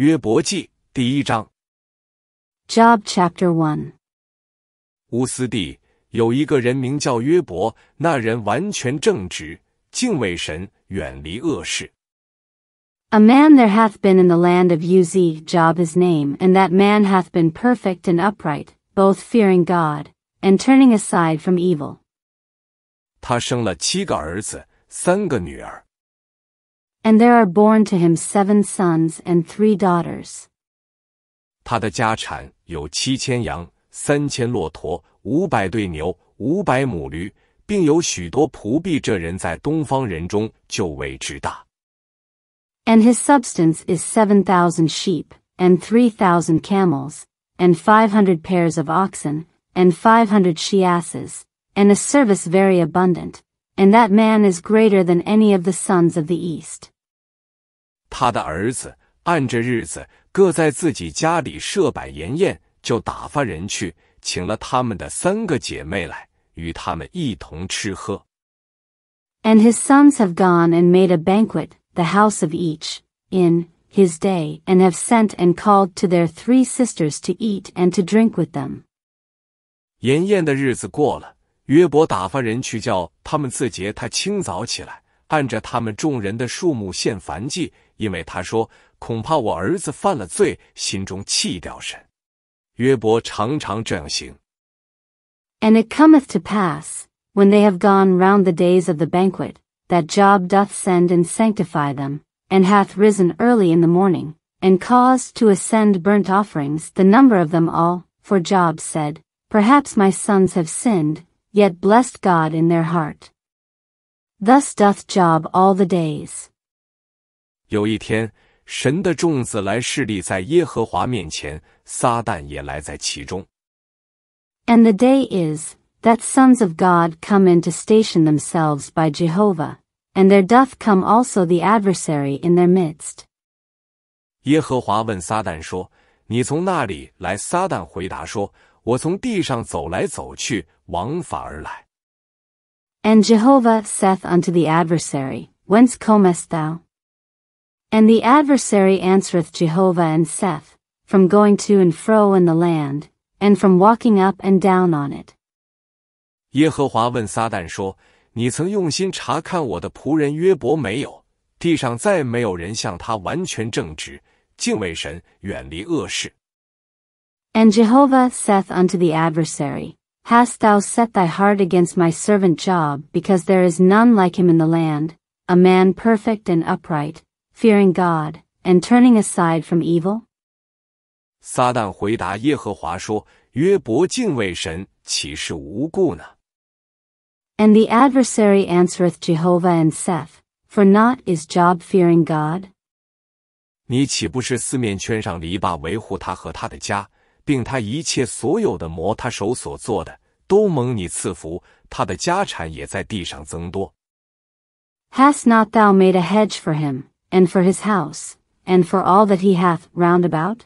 约伯记第一章。Job Chapter One。乌斯地有一个人名叫约伯，那人完全正直，敬畏神，远离恶事。A man there hath been in the land of Uz, Job his name, and that man hath been perfect and upright, both fearing God and turning aside from evil. 他生了七个儿子，三个女儿。and there are born to him seven sons and three daughters. 他的家产有七千羊、三千骆驼、五百对牛、五百母驴，并有许多仆婢。这人在东方人中就为之大。And his substance is seven thousand sheep, and three thousand camels, and five hundred pairs of oxen, and five hundred she asses, and a service very abundant, and that man is greater than any of the sons of the east. 他的儿子按着日子各在自己家里设摆筵宴，就打发人去请了他们的三个姐妹来，与他们一同吃喝。And his sons have gone and made a banquet the house of each in his day, and have sent and called to their three sisters to eat and to drink with them. 筵宴的日子过了，约伯打发人去叫他们自节，他清早起来。And it cometh to pass, when they have gone round the days of the banquet, that Job doth send and sanctify them, and hath risen early in the morning, and caused to ascend burnt offerings the number of them all, for Job said, Perhaps my sons have sinned, yet blessed God in their heart. Thus doth Job all the days. And the day is that sons of God come in to station themselves by Jehovah, and there doth come also the adversary in their midst. 耶和华问撒旦说：“你从那里来？”撒旦回答说：“我从地上走来走去，往法而来。” And Jehovah saith unto the adversary, Whence comest thou? And the adversary answereth Jehovah and saith, From going to and fro in the land, and from walking up and down on it. 耶和华问撒旦说：“你曾用心查看我的仆人约伯没有？地上再没有人像他完全正直，敬畏神，远离恶事。” And Jehovah saith unto the adversary, Hast thou set thy heart against my servant Job, because there is none like him in the land, a man perfect and upright, fearing God, and turning aside from evil? 撒旦回答耶和华说：“约伯敬畏神，岂是无故呢？” And the adversary answereth Jehovah and saith, For not is Job fearing God? 你岂不是四面圈上篱笆，维护他和他的家，并他一切所有的磨他手所做的，都蒙你赐福，他的家产也在地上增多。Hast not thou made a hedge for him, and for his house, and for all that he hath round about?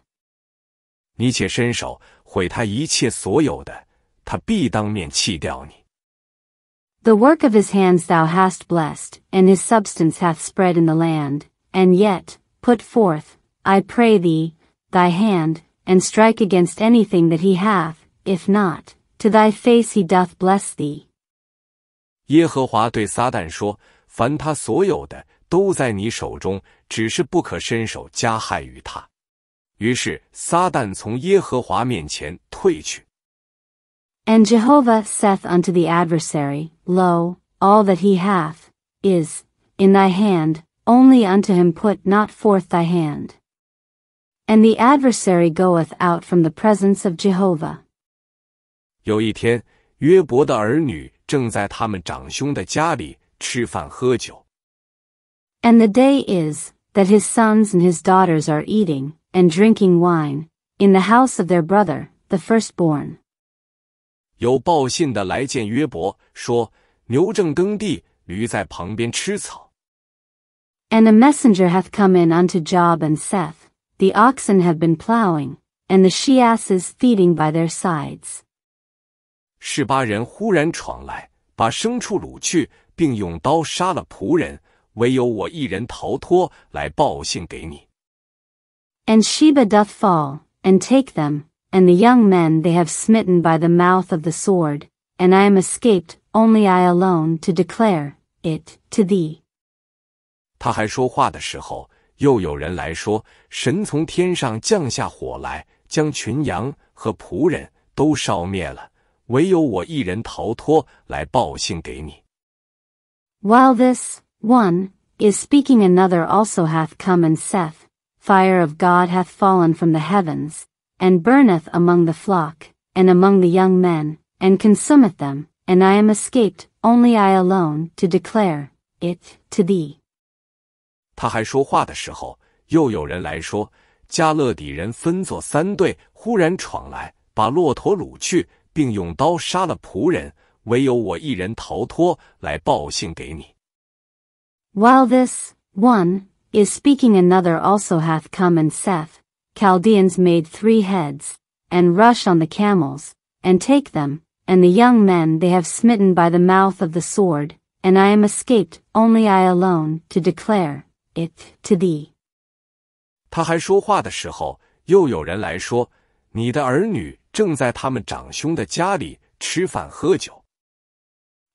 你且伸手毁他一切所有的，他必当面弃掉你。The work of his hands thou hast blessed, and his substance hath spread in the land, and yet, put forth, I pray thee, thy hand, and strike against anything that he hath, if not, to thy face he doth bless thee。耶和华对撒旦说：“凡他所有的都在你手中，只是不可伸手加害于他。”于是撒旦从耶和华面前退去。And Jehovah saith unto the adversary, Lo, all that he hath is in thy hand; only unto him put not forth thy hand. And the adversary goeth out from the presence of Jehovah. 有一天，约伯的儿女正在他们长兄的家里吃饭喝酒。And the day is that his sons and his daughters are eating and drinking wine in the house of their brother, the firstborn. 有报信的来见约伯，说牛正耕地，驴在旁边吃草。And a messenger hath come in unto Job and Seth. The oxen have been plowing, and the she asses feeding by their sides. 是巴人忽然闯来，把牲畜掳去，并用刀杀了仆人，唯有我一人逃脱，来报信给你。And Sheba doth fall, and take them, and the young men they have smitten by the mouth of the sword, and I am escaped, only I alone to declare it to thee. 他还说话的时候，又有人来说：神从天上降下火来，将群羊和仆人都烧灭了。唯有我一人逃脱来报信给你。While this one is speaking, another also hath come and saith, Fire of God hath fallen from the heavens, and burneth among the flock, and among the young men, and consumeth them, and I am escaped, only I alone, to declare it to thee. 他还说话的时候，又有人来说，加勒底人分作三队，忽然闯来，把骆驼掳去，并用刀杀了仆人，唯有我一人逃脱，来报信给你。” While this one is speaking, another also hath come and saith, Chaldeans made three heads, and rush on the camels, and take them, and the young men they have smitten by the mouth of the sword, and I am escaped, only I alone, to declare it to thee. 他还说话的时候，又有人来说。你的儿女正在他们长兄的家里吃饭喝酒。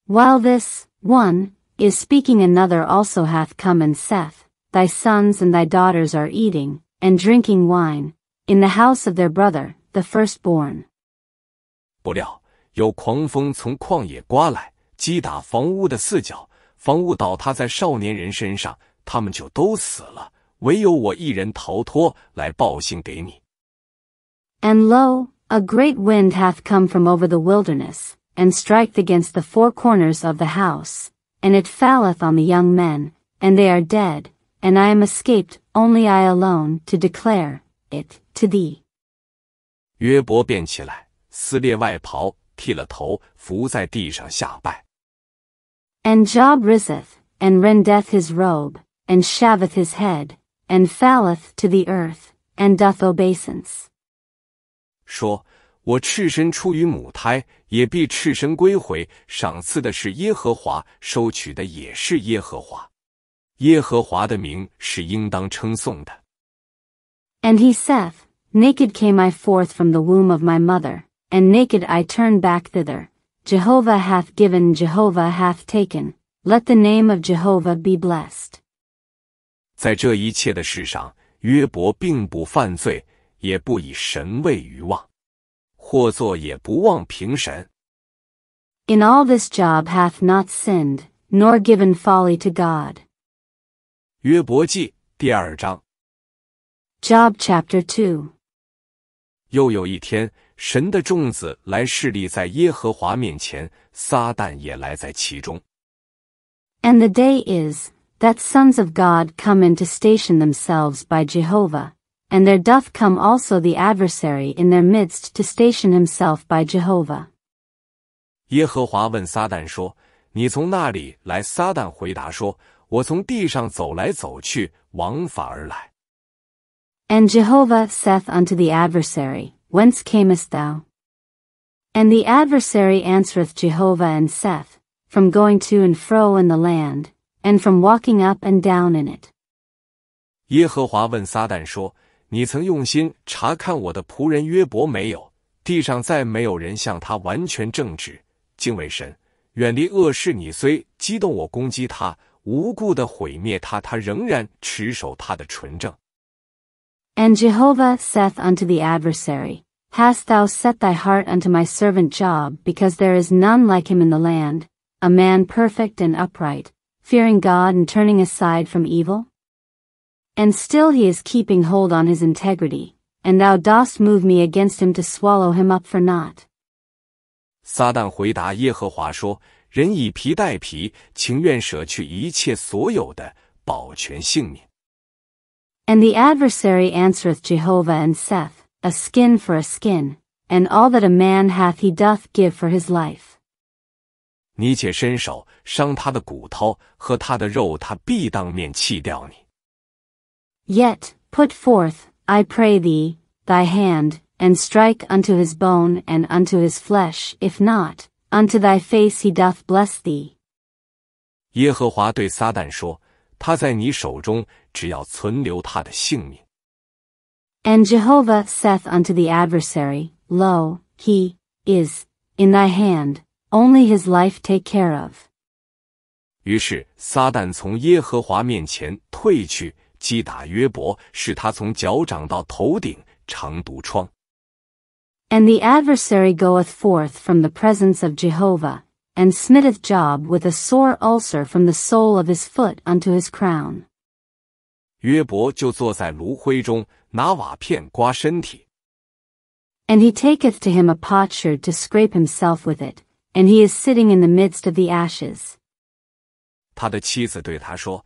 While this one is speaking, another also hath come and saith, Thy sons and thy daughters are eating and drinking wine in the house of their brother, the firstborn. 不料有狂风从旷野刮来，击打房屋的四角，房屋倒塌在少年人身上，他们就都死了，唯有我一人逃脱，来报信给你。And lo, a great wind hath come from over the wilderness, and striketh against the four corners of the house, and it falleth on the young men, and they are dead, and I am escaped, only I alone, to declare it to thee. 约伯便起来，撕裂外袍，剃了头，伏在地上下拜。And Job riseth, and rendeth his robe, and shaveth his head, and falleth to the earth, and doth obeisance. 说：“我赤身出于母胎，也必赤身归回。赏赐的是耶和华，收取的也是耶和华。耶和华的名是应当称颂的。” And he saith, Naked came I forth from the womb of my mother, and naked I turn back thither. Jehovah hath given, Jehovah hath taken. Let the name of Jehovah be blessed. 在这一切的事上，约伯并不犯罪。in all this job hath not sinned, nor given folly to God. 约伯记第二章。Job chapter two. 又有一天，神的众子来势力在耶和华面前，撒旦也来在其中。And the day is that sons of God come in to station themselves by Jehovah and there doth come also the adversary in their midst to station himself by Jehovah. 耶和华问撒旦说：“你从那里来？”撒旦回答说：“我从地上走来走去，往法而来。” And Jehovah saith unto the adversary, Whence camest thou? And the adversary answereth Jehovah and saith, From going to and fro in the land, and from walking up and down in it. 耶和华问撒旦说：你曾用心查看我的仆人约伯没有？地上再没有人像他完全正直，敬畏神，远离恶事。你虽激动我攻击他，无故的毁灭他，他仍然持守他的纯正。And Jehovah saith unto the adversary, Hast thou set thy heart unto my servant Job, because there is none like him in the land, a man perfect and upright, fearing God and turning aside from evil? And still he is keeping hold on his integrity, and thou dost move me against him to swallow him up for naught. 撒旦回答耶和华说：“人以皮代皮，情愿舍去一切所有的，保全性命。” And the adversary answereth Jehovah and saith, A skin for a skin, and all that a man hath he doth give for his life. 你且伸手伤他的骨头和他的肉，他必当面弃掉你。Yet, put forth, I pray thee, thy hand, and strike unto his bone and unto his flesh, if not, unto thy face he doth bless thee. 耶和华对撒旦说：“他在你手中，只要存留他的性命。” And Jehovah saith unto the adversary, Lo, he is in thy hand; only his life take care of. 于是撒旦从耶和华面前退去，and the adversary goeth forth from the presence of Jehovah, and smiteth Job with a sore ulcer from the sole of his foot unto his crown. 约伯就坐在炉灰中，拿瓦片刮身体。And he taketh to him a potsherd to scrape himself with it, and he is sitting in the midst of the ashes. 他的妻子对他说：“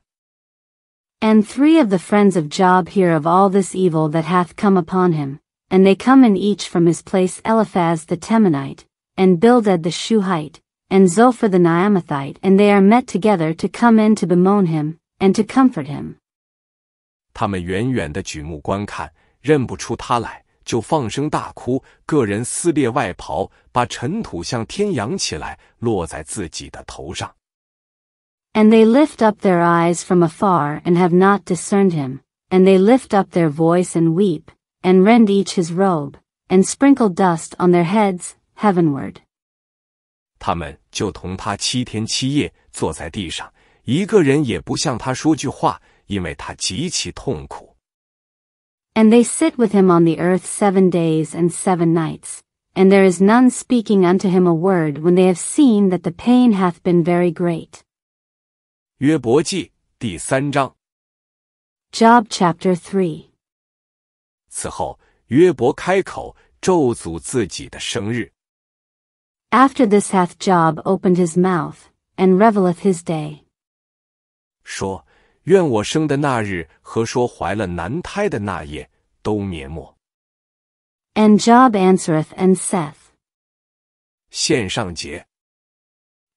And three of the friends of Job hear of all this evil that hath come upon him, and they come in each from his place Eliphaz the Temanite, and Bildad the Shuhite, and Zophar the Naamathite and they are met together to come in to bemoan him, and to comfort him. 他们远远的举目观看，认不出他来，就放声大哭，个人撕裂外袍，把尘土像天扬起来，落在自己的头上。and they lift up their eyes from afar and have not discerned him, and they lift up their voice and weep, and rend each his robe, and sprinkle dust on their heads, heavenward. 他们就同他七天七夜坐在地上，一个人也不向他说句话，因为他极其痛苦。And they sit with him on the earth seven days and seven nights, and there is none speaking unto him a word when they have seen that the pain hath been very great. 约伯记第三章。Job Chapter Three。此后，约伯开口咒诅自己的生日。After this hath Job opened his mouth and reveleth his day。说：愿我生的那日和说怀了男胎的那夜都灭没。And Job answereth and saith。献上节。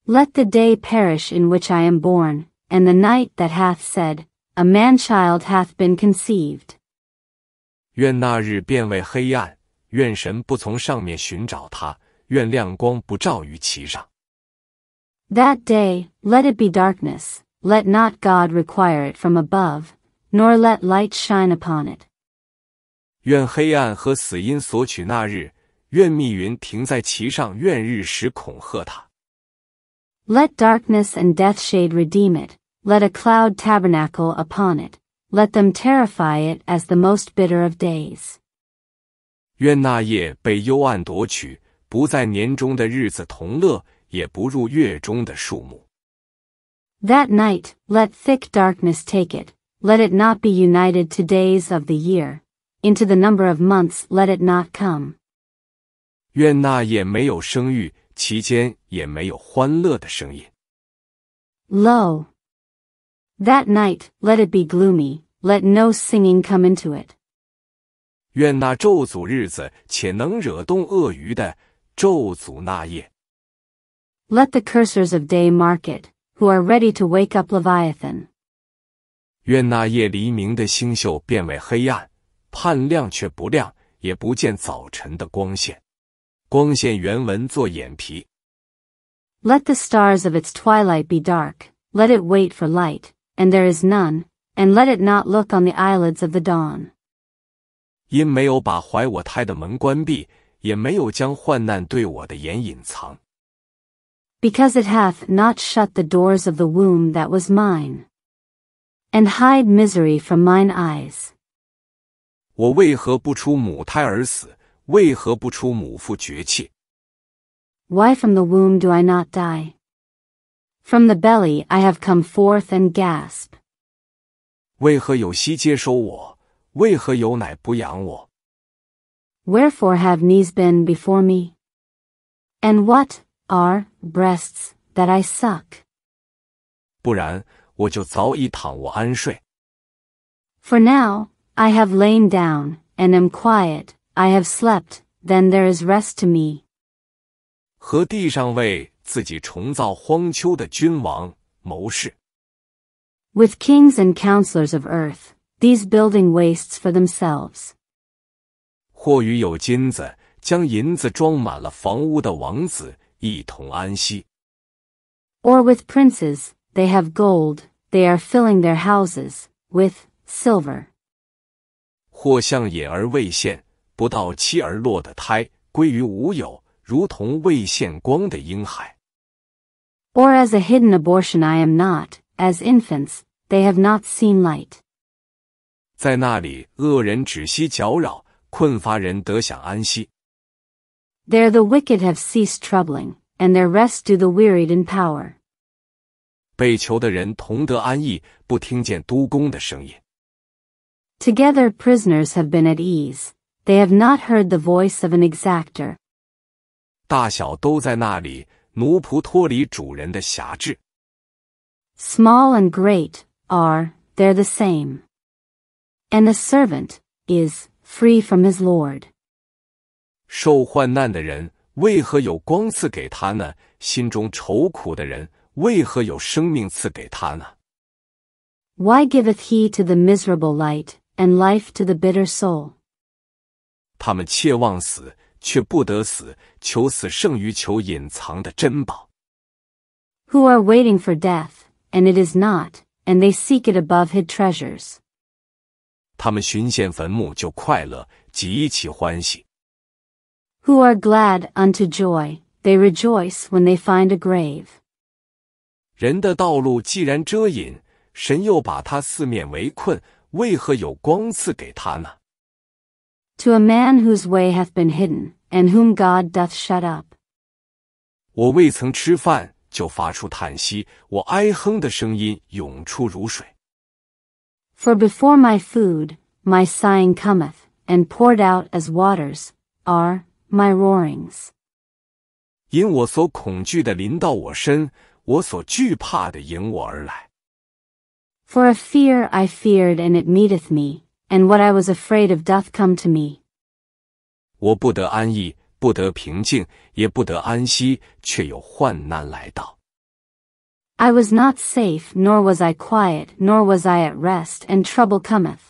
Let the day perish in which I am born, and the night that hath said, A man-child hath been conceived. 愿那日变为黑暗，愿神不从上面寻找他，愿亮光不照于其上。That day, let it be darkness, let not God require it from above, nor let light shine upon it. 愿黑暗和死因索取那日，愿密云停在其上，愿日时恐吓他。Let darkness and death shade redeem it, let a cloud tabernacle upon it, let them terrify it as the most bitter of days. That night, let thick darkness take it, let it not be united to days of the year, into the number of months let it not come. 愿那也没有生育，其间也没有欢乐的声音。Lo, that night, let it be gloomy, let no singing come into it. 愿那咒诅日子且能惹动鳄鱼的咒诅那夜。Let the cursors of day mark it, who are ready to wake up Leviathan. 愿那夜黎明的星宿变为黑暗，盼亮却不亮，也不见早晨的光线。光线原文做眼皮。Let the stars of its twilight be dark, let it wait for light, and there is none, and let it not look on the eyelids of the dawn. 因没有把怀我胎的门关闭，也没有将患难对我的眼隐藏。Because it hath not shut the doors of the womb that was mine, and hide misery from mine eyes. 我为何不出母胎而死？为何不出母腹绝气？Why from the womb do I not die? From the belly I have come forth and gasp. 为何有膝接收我？为何有奶不养我？Wherefore have knees been before me? And what are breasts that I suck? 不然，我就早已躺卧安睡。For now, I have lain down and am quiet. I have slept. Then there is rest to me. 自己重造荒丘的君王谋士，With kings and c o u n s e l o r s of earth, these building wastes for themselves. 或与有金子，将银子装满了房屋的王子一同安息。Or with princes, they have gold; they are filling their houses with silver. 或像野而未现，不到期而落的胎，归于无有，如同未现光的婴孩。Or as a hidden abortion I am not, as infants, they have not seen light. 在那里，恶人止息搅扰，困乏人得享安息。There the wicked have ceased troubling, and their rest do the wearied in power. 被囚的人同得安逸，不听见督工的声音。Together prisoners have been at ease, they have not heard the voice of an exactor. 大小都在那里，奴仆脱离主人的辖制。Small and great are they're the same, and the servant is free from his lord. why giveth he to the miserable light and life to the bitter soul? 他们切望死。却不得死，求死胜于求隐藏的珍宝。Who are waiting for death, and it is not, and they seek it above hid treasures. 他们寻现坟墓就快乐，极其欢喜。Who are glad unto joy, they rejoice when they find a grave. 人的道路既然遮隐，神又把他四面围困，为何有光赐给他呢？To a man whose way hath been hidden, and whom God doth shut up. 我未曾吃饭，就发出叹息；我哀哼的声音涌出如水。For before my food, my sighing cometh, and poured out as waters are my roarings. 因我所恐惧的临到我身，我所惧怕的迎我而来。For a fear I feared, and it meeteth me, and what I was afraid of doth come to me. 我不得安逸，不得平静，也不得安息，却有患难来到。I was not safe, nor was I quiet, nor was I at rest, and trouble cometh.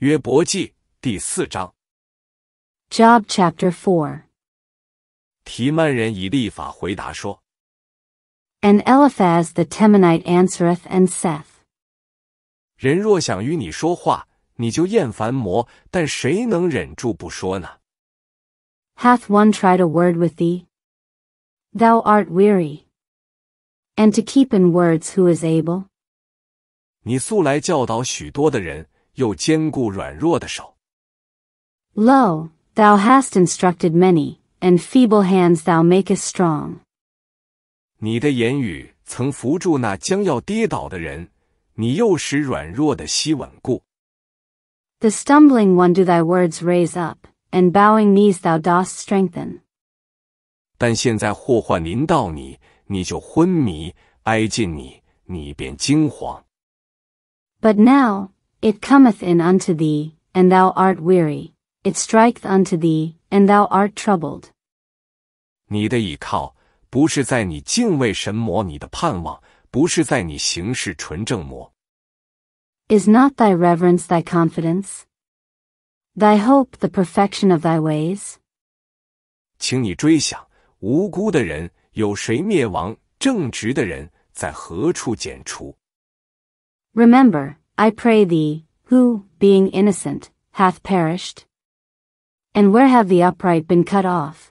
约伯记第四章。Job Chapter Four。提曼人以立法回答说：“And Eliphaz the Temanite answereth and saith，人若想与你说话，Hath one tried a word with thee? Thou art weary. And to keep in words who is able? Lo, thou hast instructed many, and feeble hands thou makest strong. 你的言语曾扶助那将要跌倒的人，你又使软弱的膝稳固。the stumbling one do thy words raise up, and bowing knees thou dost strengthen. 但现在祸患临到你，你就昏迷，挨近你，你便惊慌。But now it cometh in unto thee, and thou art weary; it striketh unto thee, and thou art troubled. 你的倚靠不是在你敬畏神魔，你的盼望不是在你行事纯正魔。is not thy reverence thy confidence? Thy hope the perfection of thy ways? 请你追想，无辜的人有谁灭亡？正直的人在何处剪除？Remember, I pray thee, who, being innocent, hath perished. And where have the upright been cut off?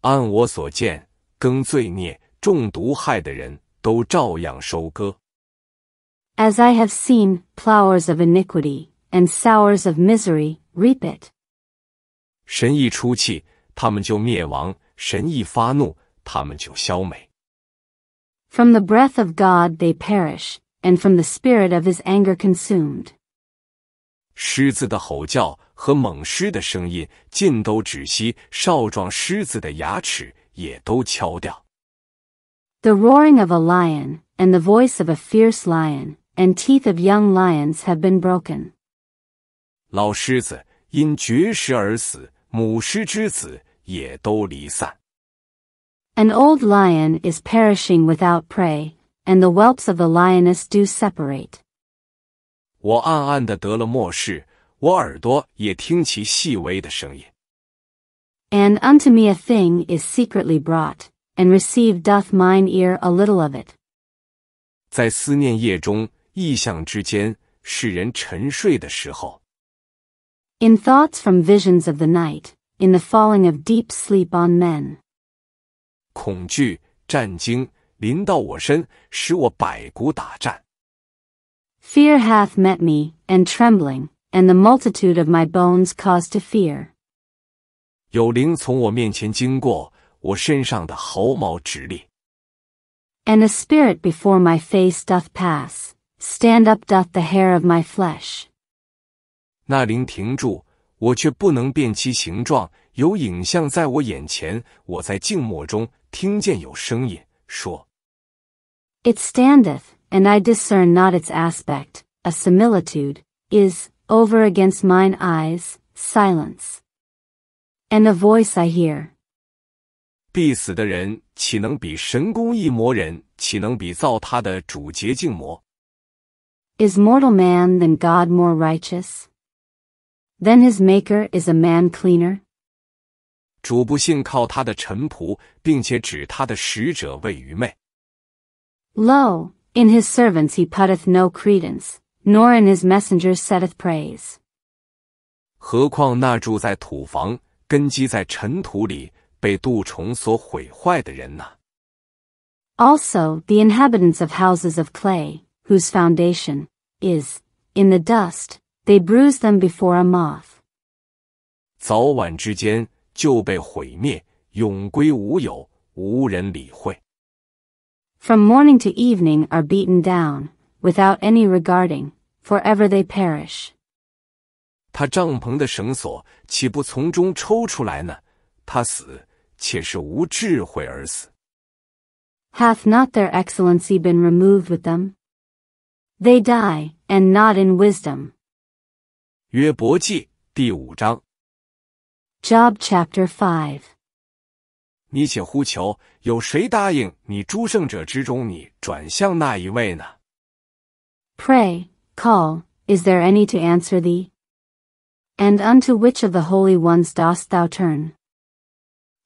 按我所见，耕罪孽、中毒害的人都照样收割。as I have seen, plowers of iniquity, and sowers of misery, reap it. 神一出气，他们就灭亡；神一发怒，他们就消美。From the breath of God they perish, and from the spirit of his anger consumed. 狮子的吼叫和猛狮的声音尽都止息，少壮狮子的牙齿也都敲掉。The roaring of a lion, and the voice of a fierce lion, and teeth of young lions have been broken. 老狮子因绝食而死，母狮之子也都离散。An old lion is perishing without prey, and the whelps of the lioness do separate. 我暗暗的得了漠视，我耳朵也听其细微的声音。And unto me a thing is secretly brought, and received doth mine ear a little of it. 在思念夜中。in thoughts from visions of the night, in the falling of deep sleep on men. 恐惧、战惊临到我身，使我百骨打颤。Fear hath met me, and trembling, and the multitude of my bones caused to fear. 有灵从我面前经过，我身上的毫毛直立。And a spirit before my face doth pass, Stand up. doth the hair of my flesh. flesh。那灵停住，我却不能辨其形状。有影像在我眼前，我在静默中听见有声音说：“It standeth, and I discern not its aspect. A similitude is over against mine eyes, silence. And a voice I hear.” 必死的人，岂能比神功一魔人？岂能比造他的主洁净魔？is mortal man than God more righteous? Then his maker is a man cleaner? 主不信靠他的臣仆，并且指他的使者为愚昧。Lo, in his servants he putteth no credence, nor in his messengers setteth praise. 何况那住在土房、根基在尘土里、被蠹虫所毁坏的人呢？Also, the inhabitants of houses of clay, whose foundation is in the dust, they bruise them before a moth. 早晚之间就被毁灭，永归无有，无人理会。From morning to evening are beaten down, without any regarding, forever they perish. 他帐篷的绳索岂不从中抽出来呢？他死，且是无智慧而死。Hath not their excellency been removed with them? They die, and not in wisdom. 约伯记第五章。Job chapter five. Pray, call, is there any to answer thee? And unto which of the holy ones dost thou turn?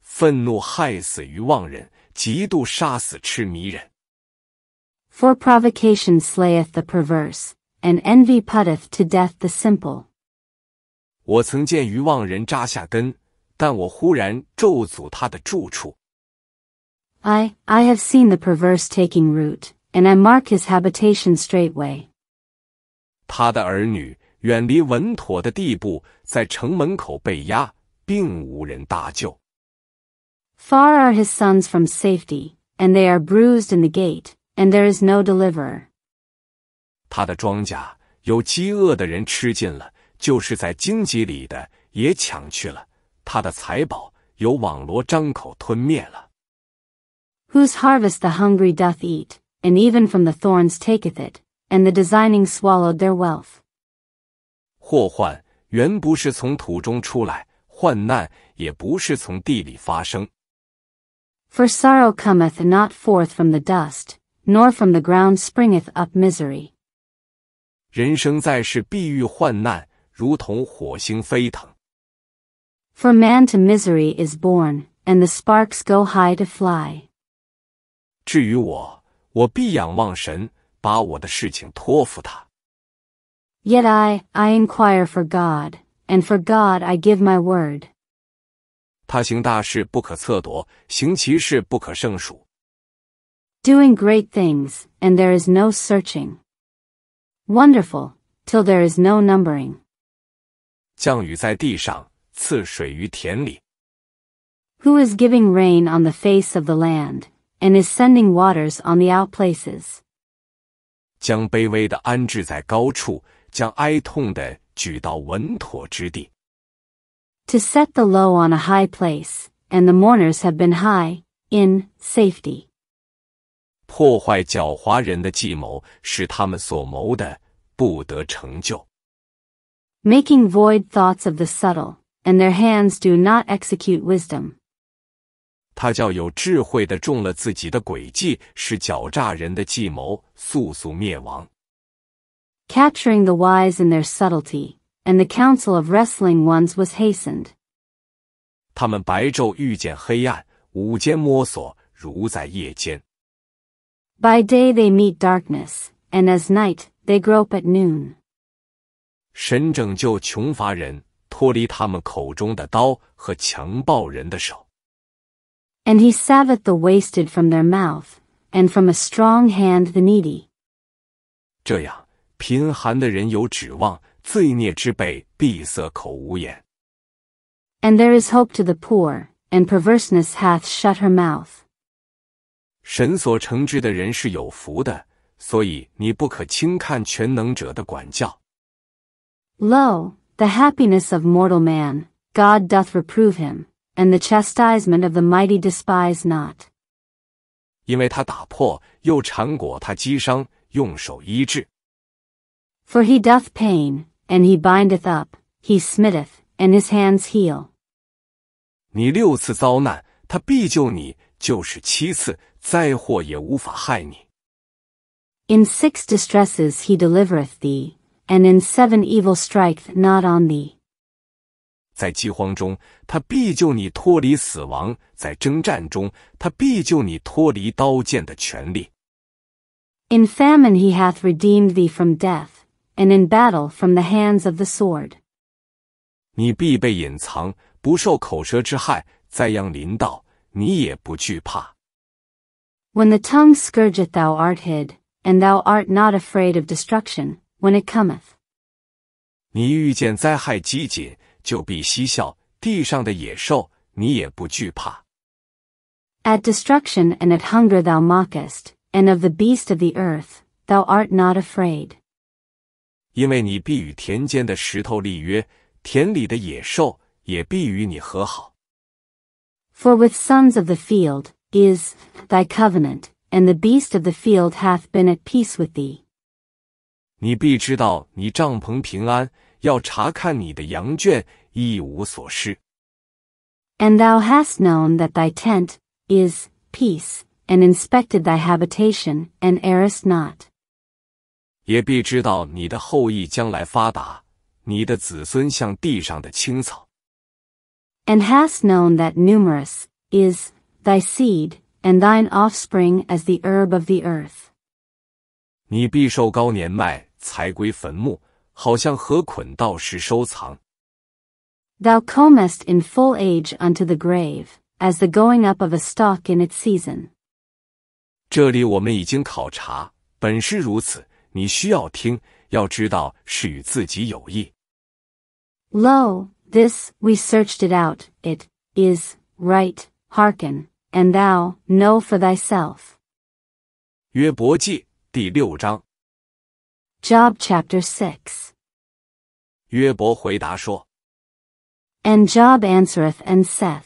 愤怒害死愚妄人，嫉妒杀死痴迷人。for provocation slayeth the perverse, and envy putteth to death the simple. 我曾见愚妄人扎下根，但我忽然咒诅他的住处。I I have seen the perverse taking root, and I mark his habitation straightway. 他的儿女远离稳妥的地步，在城门口被压，并无人搭救。Far are his sons from safety, and they are bruised in the gate and there is no deliverer. 他的庄稼有饥饿的人吃尽了，就是在荆棘里的也抢去了；他的财宝有网罗张口吞灭了。Whose harvest the hungry doth eat, and even from the thorns taketh it, and the designing swallowed their wealth. 祸患原不是从土中出来，患难也不是从地里发生。For sorrow cometh not forth from the dust, nor from the ground springeth up misery. 人生在世，必遇患难，如同火星飞腾。For man to misery is born, and the sparks go high to fly. 至于我，我必仰望神，把我的事情托付他。Yet I, I inquire for God, and for God I give my word. 他行大事不可测度，行其事不可胜数。doing great things, and there is no searching. Wonderful, till there is no numbering. 降雨在地上，赐水于田里。Who is giving rain on the face of the land, and is sending waters on the outplaces? 将卑微的安置在高处，将哀痛的举到稳妥之地。To set the low on a high place, and the mourners have been high, in safety. Making void thoughts of the subtle, and their hands do not execute wisdom. 他叫有智慧的中了自己的诡计，使狡诈人的计谋速速灭亡。Capturing the wise in their subtlety, and the counsel of wrestling ones was hastened. 他们白昼遇见黑暗，午间摸索，如在夜间。by day they meet darkness, and as night they grope at noon. 神拯救穷乏人，脱离他们口中的刀和强暴人的手。And he saveth the wasted from their mouth, and from a strong hand the needy. 这样，贫寒的人有指望，罪孽之辈闭塞口无言。And there is hope to the poor, and perverseness hath shut her mouth. 神所惩治的人是有福的，所以你不可轻看全能者的管教。Lo, the happiness of mortal man, God doth reprove him, and the chastisement of the mighty despise not. 因为他打破，又缠裹他击伤，用手医治。For he doth pain, and he bindeth up, he smiteth, and his hands heal. 你六次遭难，他必救你；就是七次，灾祸也无法害你。In six distresses he delivereth thee, and in seven evil striketh not on thee. 在饥荒中，他必救你脱离死亡；在征战中，他必救你脱离刀剑的权利。In famine he hath redeemed thee from death, and in battle from the hands of the sword. 你必被隐藏，不受口舌之害；灾殃临到，你也不惧怕。when the tongue scourgeth thou art hid, and thou art not afraid of destruction, when it cometh. 你遇见灾害饥馑，就必嬉笑；地上的野兽，你也不惧怕。At destruction and at hunger thou mockest, and of the beast of the earth, thou art not afraid. 因为你必与田间的石头立约，田里的野兽也必与你和好。For with sons of the field is thy covenant, and the beast of the field hath been at peace with thee. 你必知道你帐篷平安，要查看你的羊圈一无所失。And thou hast known that thy tent is peace, and inspected thy habitation, and errest not. 也必知道你的后裔将来发达，你的子孙像地上的青草。And hast known that numerous is thy seed, and thine offspring as the herb of the earth. Thou comest in full age unto the grave, as the going up of a stalk in its season. 这里我们已经考察，本是如此。你需要听，要知道是与自己有益。Lo, this we searched it out. It is right. Hearken and thou know for thyself. 约伯记第六章。Job chapter six. 约伯回答说：And Job answereth and saith, saith，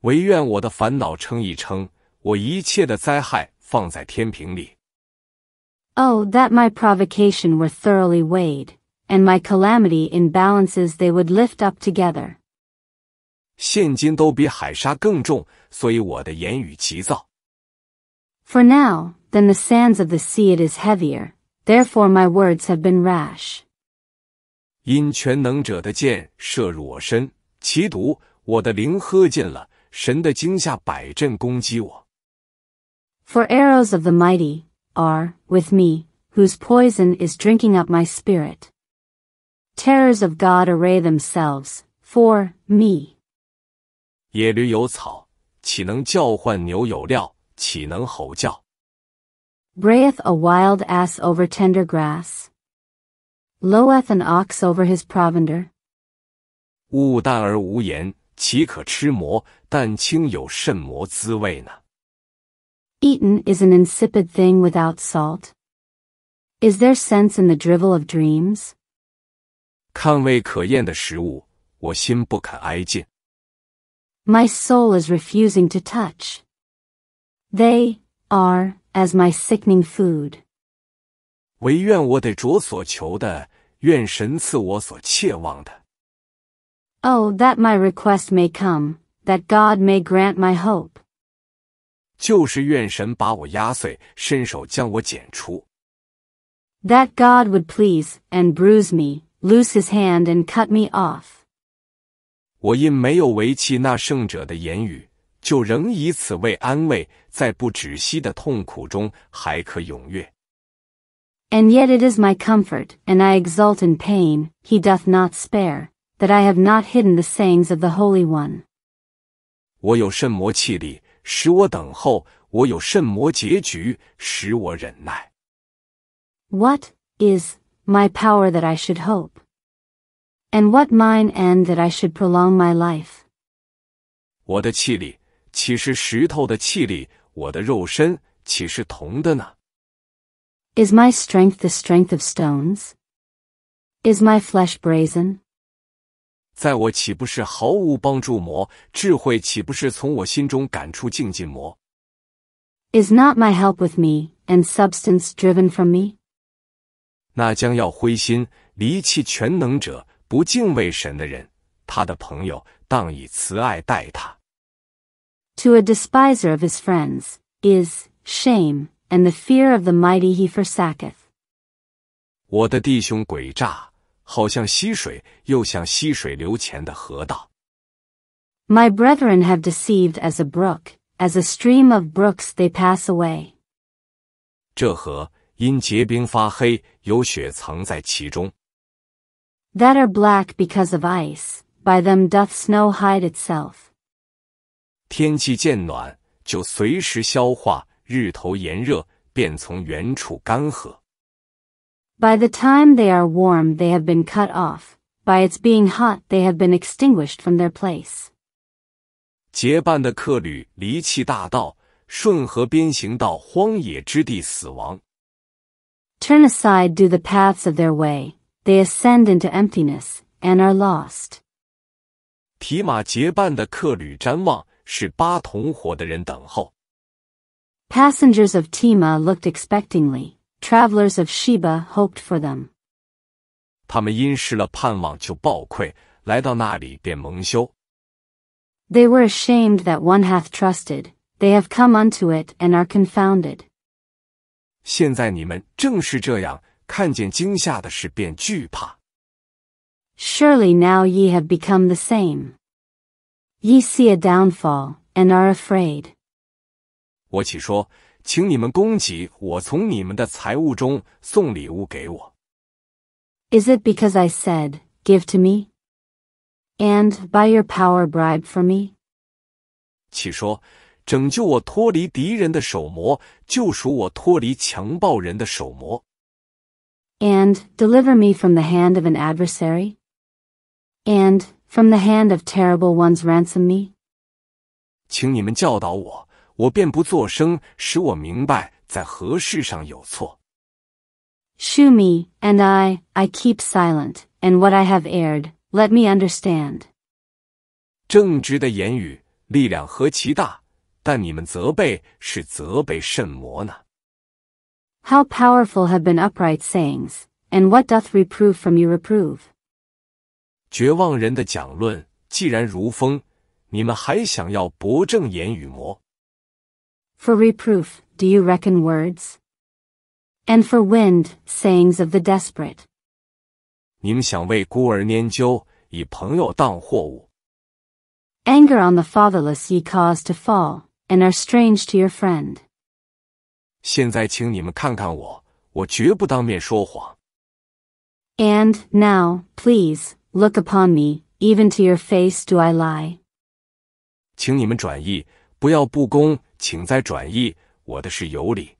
唯愿我的烦恼称一称，我一切的灾害放在天平里。Oh, that my provocation were thoroughly weighed, and my calamity in balances they would lift up together. 所以我的言语急躁。For now, than the sands of the sea it is heavier, therefore my words have been rash. 因全能者的箭射入我身，其毒，我的灵喝尽了。神的惊吓摆阵攻击我。For arrows of the mighty are with me, whose poison is drinking up my spirit. Terrors of God array themselves for me. 野驴有草，岂能叫唤牛有料？岂能吼叫？Brayeth a wild ass over tender grass, loweth an ox over his provender. 物淡而无言，岂可吃磨？但清有甚磨滋味呢？Eaten is an insipid thing without salt. Is there sense in the drivel of dreams? 看味可厌的食物，我心不肯挨近。my soul is refusing to touch. They are as my sickening food. 唯愿我得着所求的，愿神赐我所切望的。Oh, that my request may come, that God may grant my hope. 就是愿神把我压碎，伸手将我剪除。That God would please and bruise me, loose his hand and cut me off. And yet it is my comfort, and I exult in pain, he doth not spare, that I have not hidden the sayings of the Holy One. What is my power that I should hope? And what mine end that I should prolong my life? 我的气力岂是石头的气力？我的肉身岂是铜的呢？Is my strength the strength of stones? Is my flesh brazen? is not my help with me, and substance driven from me? 那将要灰心离弃全能者，不敬畏神的人，他的朋友当以慈爱待他。To a despiser of his friends is shame and the fear of the mighty he forsaketh. 我的弟兄诡诈，好像溪水，又像溪水流前的河道。My brethren have deceived as a brook, as a stream of brooks they pass away. 这河因结冰发黑，有雪藏在其中。that are black because of ice, by them doth snow hide itself. 天气渐暖，就随时消化；日头炎热，便从原处干涸。By the time they are warm, they have been cut off. By its being hot, they have been extinguished from their place. 结伴的客旅离弃大道，顺河边行到荒野之地死亡。Turn aside, do the paths of their way, they ascend into emptiness and are lost. Passengers of Tima looked expectingly. Travelers of Sheba hoped for them. They were ashamed that one hath trusted. They have come unto it and are confounded. 现在你们正是这样，看见惊吓的事便惧怕。Surely now ye have become the same. Ye see a downfall and are afraid. 我起说，请你们供给我从你们的财物中送礼物给我。Is it because I said, give to me? And by your power bribe for me? 起说，拯救我脱离敌人的手魔，救赎我脱离强暴人的手魔。and deliver me from the hand of an adversary? And from the hand of terrible ones ransom me? 请你们教导我，我便不作声，使我明白在何事上有错。Shew me, and I, I keep silent, and what I have erred, let me understand. 正直的言语力量何其大，但你们责备是责备甚魔呢？how powerful have been upright sayings, and what doth reproof from you reprove? 绝望人的讲论既然如风，你们还想要博正言语么？For reproof, do you reckon words? And for wind, sayings of the desperate. 你们想为孤儿拈阄，以朋友当货物。Anger on the fatherless ye cause to fall, and are strange to your friend. 现在请你们看看我，我绝不当面说谎。And now, please look upon me, even to your face do I lie. lie。请你们转译，不要不公，请再转译，我的是有理。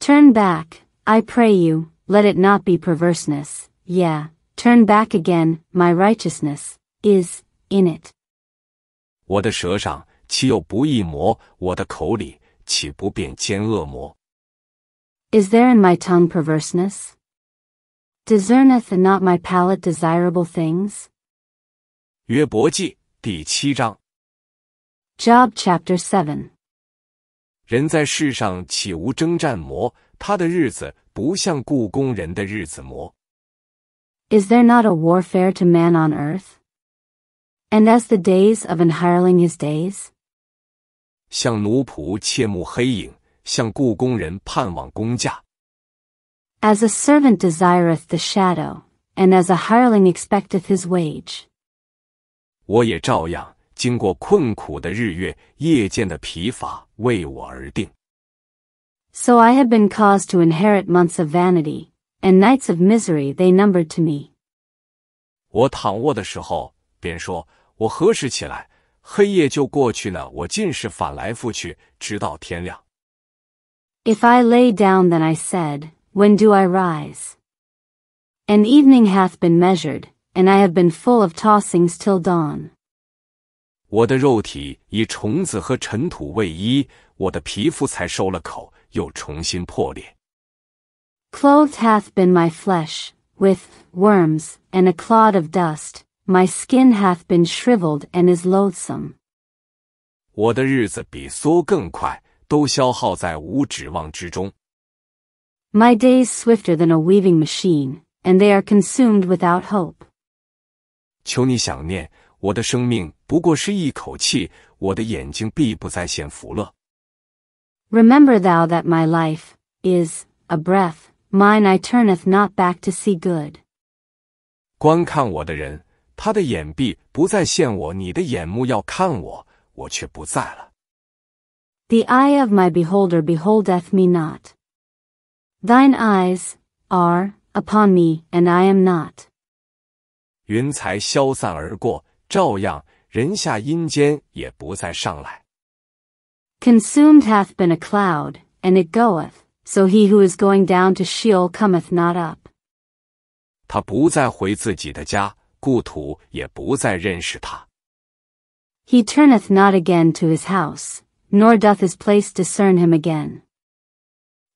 Turn back, I pray you, let it not be perverseness. Yeah, turn back again, my righteousness is in it. 我的舌上岂有不义魔？我的口里岂不变奸恶魔？Is there in my tongue perverseness? Discerneth not my palate desirable things? 约伯记第七章。Job chapter seven。人在世上岂无征战磨？他的日子不像故宫人的日子磨。Is there not a warfare to man on earth? And as the days of an hireling his days? As a servant desireth the shadow, and as a hireling expecteth his wage。我也照样经过困苦的日月，夜间的疲乏为我而定。So I have been caused to inherit months of vanity, and nights of misery they numbered to me. 黑夜就过去呢，我尽是反来覆去，直到天亮。If I lay down, then I said, When do I rise? An evening hath been measured, and I have been full of tossings till dawn. 我的肉体以虫子和尘土为衣，我的皮肤才收了口，又重新破裂。Clothed hath been my flesh with worms and a clod of dust, my skin hath been shriveled and is loathsome. 我的日子比梭更快，都消耗在无指望之中。My days swifter than a weaving machine, and they are consumed without hope. Remember thou that my life is a breath, mine I turneth not back to see good. 观看我的人。the eye of my beholder beholdeth me not. Thine eyes are upon me, and I am not. 云彩消散而过，照样人下阴间也不再上来。Consumed hath been a cloud, and it goeth, so he who is going down to Sheol cometh not up. 他不再回自己的家。故土也不再认识他。He turneth not again to his house, nor doth his place discern him again.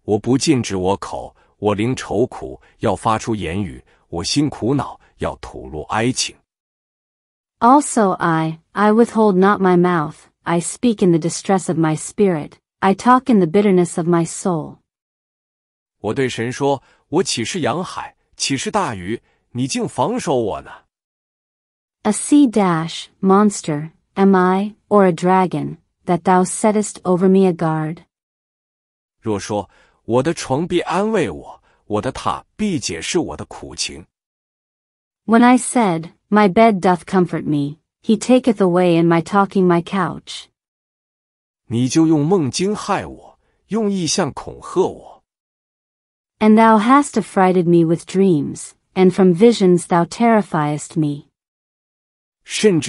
我不禁止我口，我灵愁苦，要发出言语；我心苦恼，要吐露哀情。Also I, I withhold not my mouth, I speak in the distress of my spirit, I talk in the bitterness of my soul. 我对神说：“我岂是洋海，岂是大鱼？你竟防守我呢？” A sea dash, monster, am I, or a dragon, that thou settest over me a guard? When I said, My bed doth comfort me, he taketh away in my talking my couch. And thou hast affrighted me with dreams, and from visions thou terrifiest me. And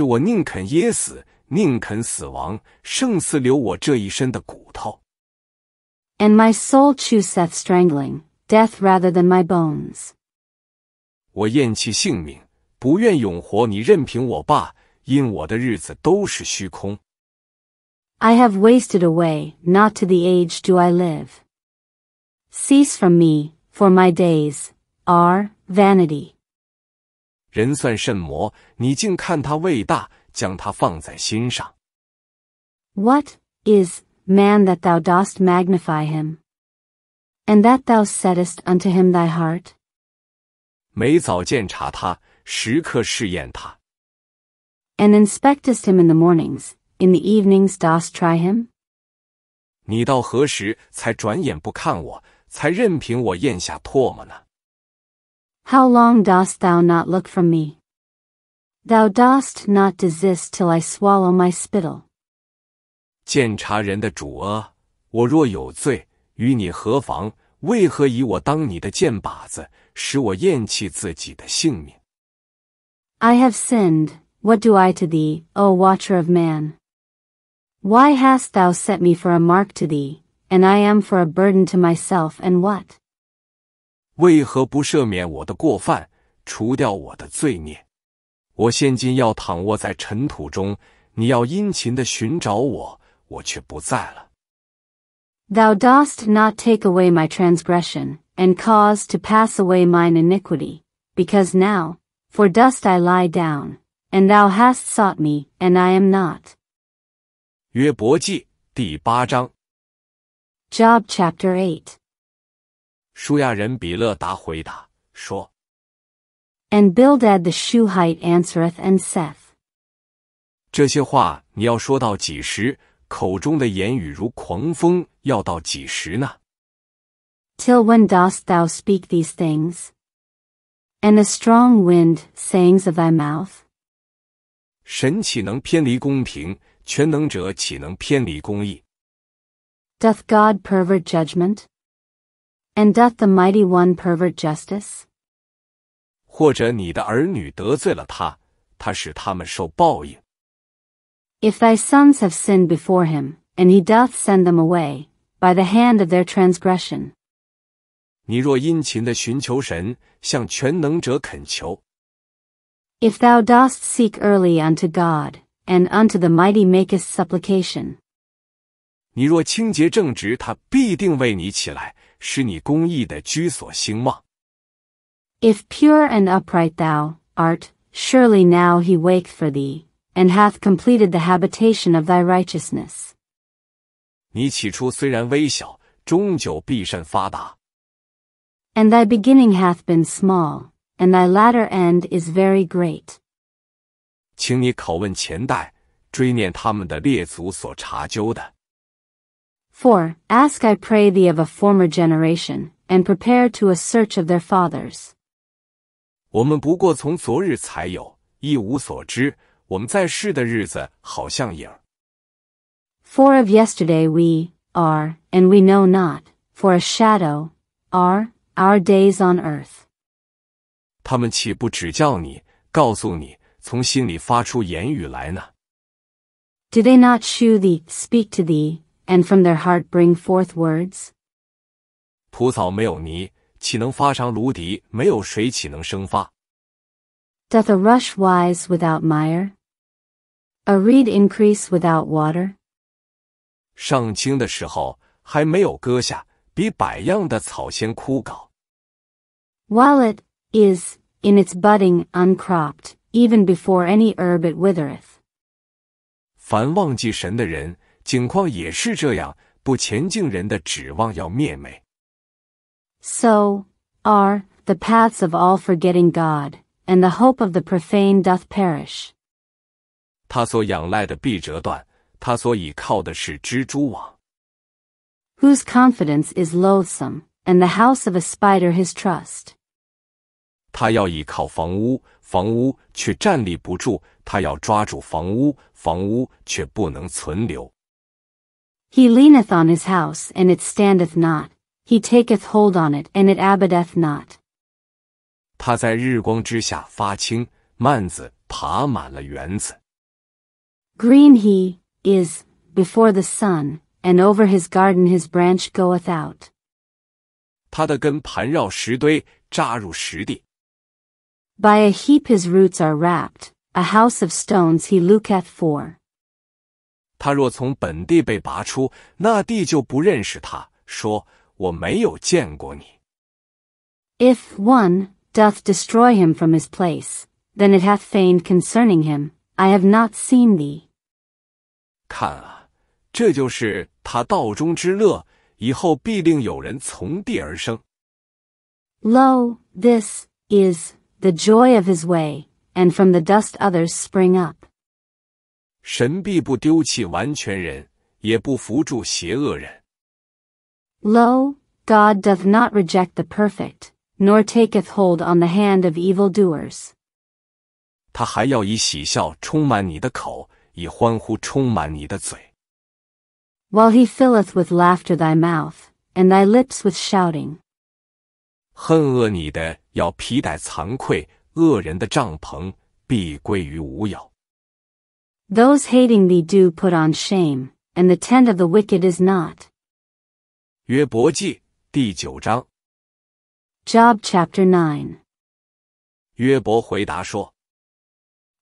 my soul chooseth strangling, death rather than my bones. 我厌弃性命，不愿永活，你任凭我罢，因我的日子都是虚空。I have wasted away, not to the age do I live. Cease from me, for my days are vanity. What is man that thou dost magnify him, and that thou settest unto him thy heart? And inspectest him in the mornings, in the evenings dost try 你到何时才转眼不看我，才任凭我咽下唾沫呢？how long dost thou not look from me? Thou dost not desist till I swallow my spittle. 鉴察人的主啊，我若有罪，与你何妨？为何以我当你的箭靶子，使我厌弃自己的性命？I have sinned. What do I to thee, O watcher of man? Why hast thou set me for a mark to thee, and I am for a burden to myself and what? 为何不赦免我的过犯，除掉我的罪孽？我现今要躺卧在尘土中，你要殷勤的寻找我，我却不在了。Thou dost not take away my transgression, and cause to pass away mine iniquity, because now, for dust I lie down, and thou hast sought me, and I am not. 约伯记第八章。Job chapter eight. 舒亚人比勒达回答说：“And Bildad the Shuhite answereth and saith，这些话你要说到几时？口中的言语如狂风，要到几时呢？”Till when dost thou speak these things? And a strong wind sayings of thy mouth. Doth God pervert judgment? And doth the mighty one pervert justice? 或者你的儿女得罪了他，他使他们受报应。If thy sons have sinned before him, and he doth send them away by the hand of their transgression. 你若殷勤的寻求神，向全能者恳求。If thou dost seek early unto God, and unto the mighty makest supplication. 你若清洁正直，他必定为你起来。if pure and upright thou art, surely now he waked for thee, and hath completed the habitation of thy righteousness. 你起初虽然微小，终究必甚发达。And thy beginning hath been small, and thy latter end is very great. 请你拷问前代，追念他们的列祖所查究的。4. Ask I pray thee of a former generation, and prepare to a search of their fathers. 我们不过从昨日才有，一无所知。我们在世的日子好像影。For of yesterday we are, and we know not, for a shadow are our days on earth. Do they not shew thee, speak to thee, and from their heart bring forth words? 蒲草没有泥，岂能发长芦荻？没有水，岂能生发？Doth a rush wise without mire? A reed increase without water? 上青的时候还没有割下，比百样的草先枯槁。While it is in its budding uncropped, even before any herb it withereth. 凡忘记神的人，景况也是这样，不前进人的指望要灭没。So are the paths of all forgetting God, and the hope of the profane doth perish. 他所仰赖的必折断，他所倚靠的是蜘蛛网。Whose confidence is loathsome, and the house of a spider his trust. 他要倚靠房屋，房屋却站立不住；他要抓住房屋，房屋却不能存留。he leaneth on his house, and it standeth not. He taketh hold on it, and it abideth not. 他在日光之下发青，蔓子爬满了园子。Green he is before the sun, and over his garden his branch goeth out. 他的根盘绕石堆，扎入石地。By a heap his roots are wrapped, a house of stones he looketh for. 他若从本地被拔出，那地就不认识他，说我没有见过你。If one doth destroy him from his place, then it hath feigned concerning him, I have not seen thee. 看啊，这就是他道中之乐，以后必定有人从地而生。Lo, this is the joy of his way, and from the dust others spring up. 神必不丢弃完全人，也不扶助邪恶人。Lo, God doth not reject the perfect, nor taketh hold on the hand of evil doers. 他还要以喜笑充满你的口，以欢呼充满你的嘴。While he filleth with laughter thy mouth, and thy lips with shouting. Those hating thee do put on shame, and the tent of the wicked is not. 约伯记第九章。Job chapter 9. 约伯回答说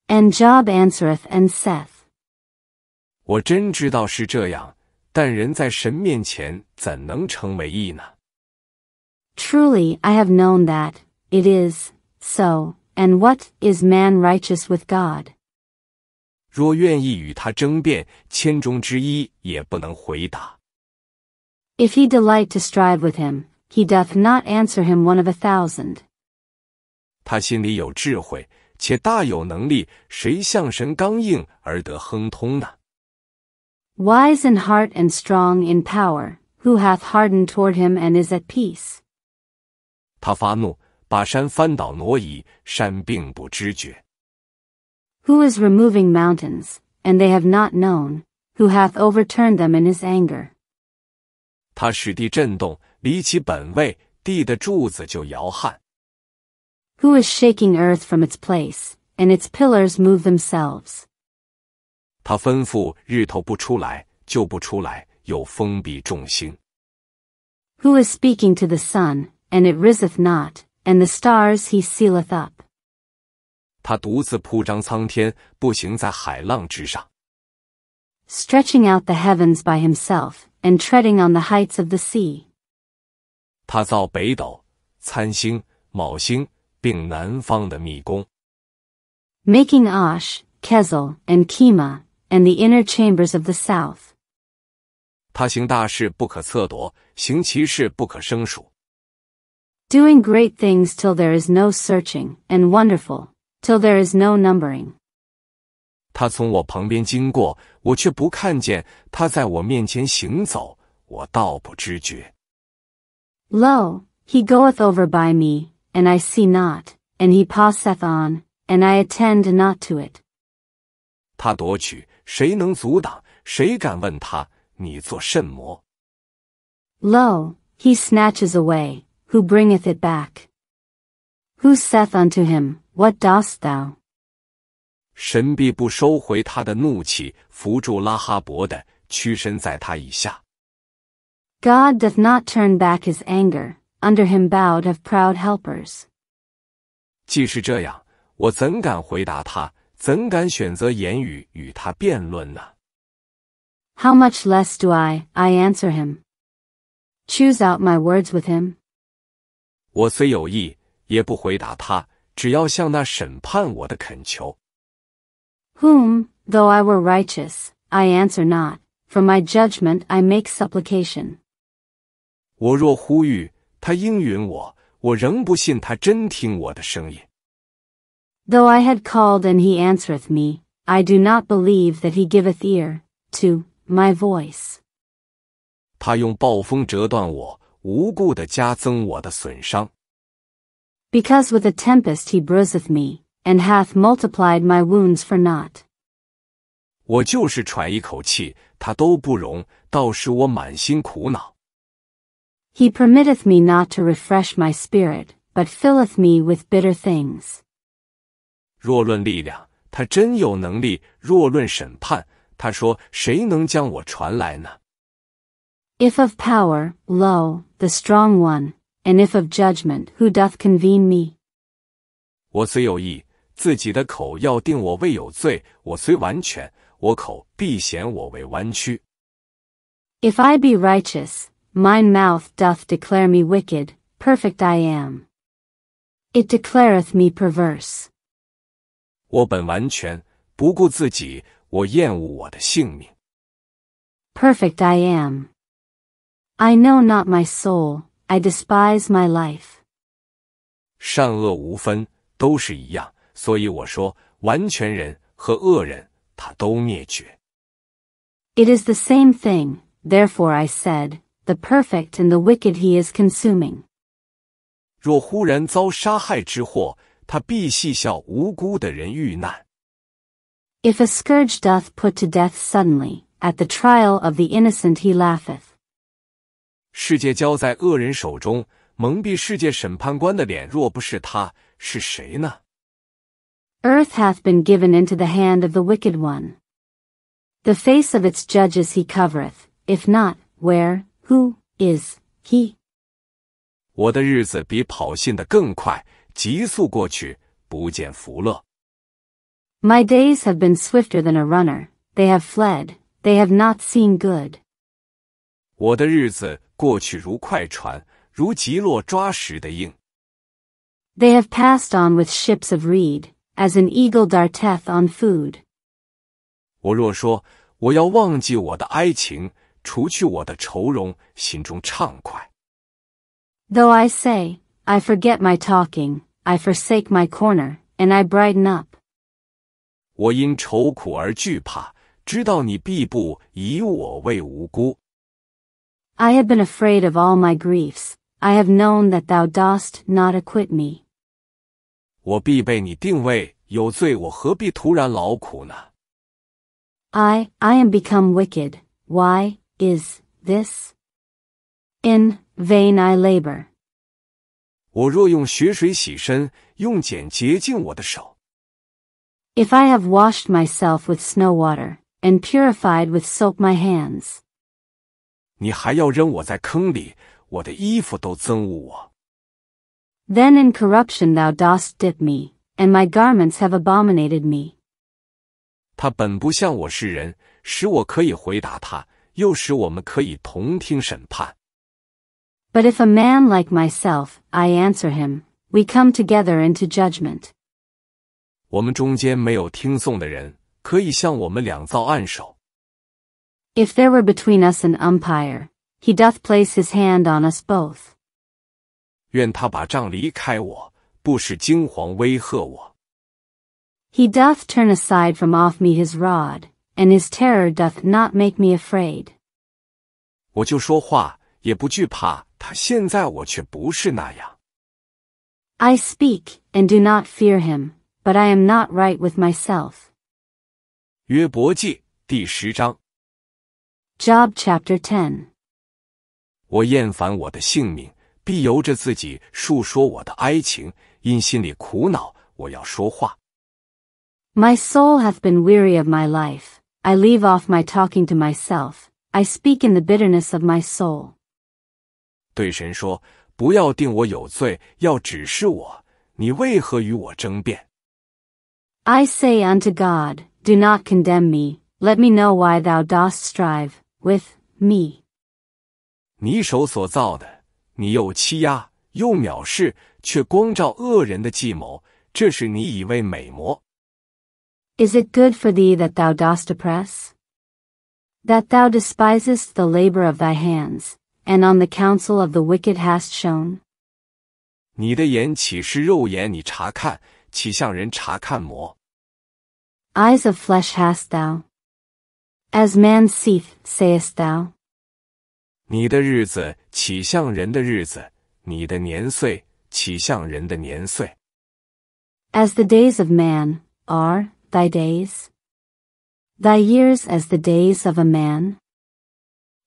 And Job answereth and saith, 我真知道是这样，但人在神面前怎能成为义呢？Truly I have known that, it is, so, and what is man righteous with God? 若愿意与他争辩，千中之一也不能回答。If he delight to strive with him, he doth not answer him one of a thousand。他心里有智慧，且大有能力，谁向神刚硬而得亨通呢？Wise in heart and strong in power, who hath hardened toward him and is at peace？他发怒，把山翻倒挪移，山并不知觉。Who is removing mountains, and they have not known, who hath overturned them in his anger. 他使地震动，离其本位，地的柱子就摇撼。Who is shaking earth from its place, and its pillars move themselves? 他吩咐日头不出来，就不出来，又封闭众星。Who is speaking to the sun, and it riseth not, and the stars he sealeth up? 他独自铺张苍天，步行在海浪之上。Stretching out the heavens by himself and treading on the heights of the sea. sea。他造北斗、参星、卯星，并南方的密宫。Making Ash, Kezel, and Kima, and the inner chambers of the south. south。他行大事不可测度，行其事不可胜数。Doing great things till there is no searching, and wonderful till there is no numbering. 他从我旁边经过，我却不看见他在我面前行走，我倒不知觉。Lo, he goeth over by me, and I see not, and he passeth on, and I attend not to it. 他夺取，谁能阻挡？谁敢问他你做甚么？Lo, he snatches away, who bringeth it back. Who saith unto him, What dost thou? 神必不收回他的怒气，扶住拉哈伯的，屈身在他以下。God doth not turn back his anger, under him bowed of proud helpers. 既是这样，我怎敢回答他？怎敢选择言语与他辩论呢？How much less do I, I answer him? Choose out my words with him. 我虽有意，也不回答他，只要向那审判我的恳求。Whom, though I were righteous, I answer not; for my judgment I make supplication. 我若呼吁，他应允我，我仍不信他真听我的声音。Though I had called and he answereth me, I do not believe that he giveth ear to my voice. 他用暴风折断我，无故的加增我的损伤。because with a tempest he bruiseth me, and hath multiplied my wounds for naught. 我就是喘一口气，他都不容，倒使我满心苦恼。He permitteth me not to refresh my spirit, but filleth me with bitter things. if of power, lo, the strong one, and if of judgment who doth convene me? 我虽有意，自己的口要定我为有罪；我虽完全，我口必显我为弯曲。If I be righteous, mine mouth doth declare me wicked, perfect I am. It declareth me perverse. 我本完全，不顾自己，我厌恶我的性命。Perfect I am. I know not my soul, I despise my life。善恶无分，都是一样，所以我说，完全人和恶人，他都灭绝。It is the same thing, therefore I said, the perfect and the wicked he is consuming. 若忽然遭杀害之祸，他必细笑无辜的人遇难。If a scourge doth put to death suddenly, at the trial of the innocent he laugheth. 世界交在恶人手中，蒙蔽世界审判官的脸。若不是他，是谁呢？Earth hath been given into the hand of the wicked one. The face of its judges he covereth. If not, where, who is he? 我的日子比跑信的更快，急速过去，不见福乐。My days have been swifter than a runner. They have fled. They have not seen good. 我的日子过去如快船，如急落抓石的硬。They have passed on with ships of reed, as an eagle darteth on food. 我若说我要忘记我的哀情，除去我的愁容，心中畅快。Though I say I forget my talking, I forsake my corner, and I brighten up. 我因愁苦而惧怕，知道你必不以我为无辜。I have been afraid of all my griefs, I have known that thou dost not acquit me. 我必被你定位，有罪，我何必徒然劳苦呢？I, I am become wicked, why, is, this? In, vain I labor. 我若用血水洗身，用碱洁净我的手。If I have washed myself with snow water, and purified with soap my hands. 你还要扔我在坑里，我的衣服都憎恶我。Then in corruption thou dost dip me, and my garments have abominated me. 他本不像我是人，使我可以回答他，又使我们可以同听审判。But if a man like myself, I answer him, we come together into judgment. 我们中间没有听讼的人，可以向我们两造暗手。if there were between us an umpire, he doth place his hand on us both. 愿他把杖离开我，不使惊惶威吓我。He doth turn aside from off me his rod, and his terror doth not make me afraid. 我就说话，也不惧怕。他现在我却不是那样。I speak and do not fear him, but I am not right with myself. 约伯记第十章。Job Chapter Ten。我厌烦我的性命，必由着自己述说我的哀情，因心里苦恼，我要说话。My soul hath been weary of my life. I leave off my talking to myself. I speak in the bitterness of my soul. I say unto God, Do not condemn me. Let me know why thou dost strive with me。你手所造的，你又欺压又藐视，却光照恶人的计谋，这是你以为美魔。Is it good for thee that thou dost oppress? That thou despisest the labor of thy hands, and on the counsel of the wicked hast shown? 你的眼岂是肉眼？你查看，岂向人查看魔？Eyes of flesh hast thou, as man seeth, sayest thou. 你的日子岂像人的日子？你的年岁岂像人的年岁？As the days of man are thy days, thy years as the days of a man.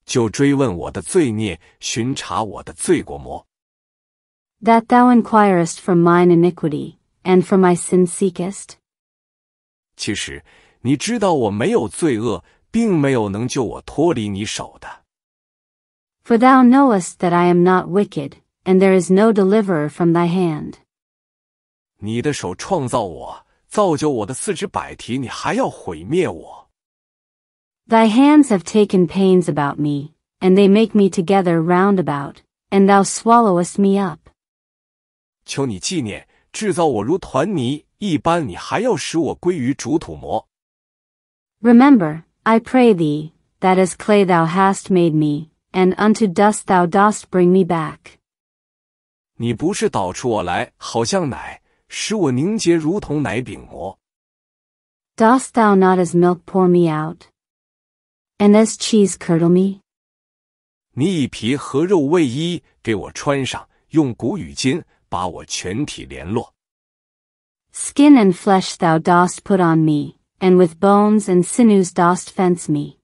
就追问我的罪孽，巡查我的罪过魔。That thou inquirest from mine iniquity, and from my sin seekest. 其实你知道我没有罪恶，并没有能救我脱离你手的。For thou knowest that I am not wicked, and there is no deliverer from thy hand. 你的手创造我，造就我的四肢百体，你还要毁灭我？Thy hands have taken pains about me, and they make me together round about, and thou swallowest me up. 求你纪念，制造我如团泥一般，你还要使我归于主土磨。Remember, I pray thee, that as clay thou hast made me, and unto dust thou dost bring me back.？Dost thou not as milk pour me out, and as cheese curdle me? 你以皮和肉为衣，给我穿上，用骨与筋把我全体联络。Skin and flesh thou dost put on me, and with bones and sinews dost fence me.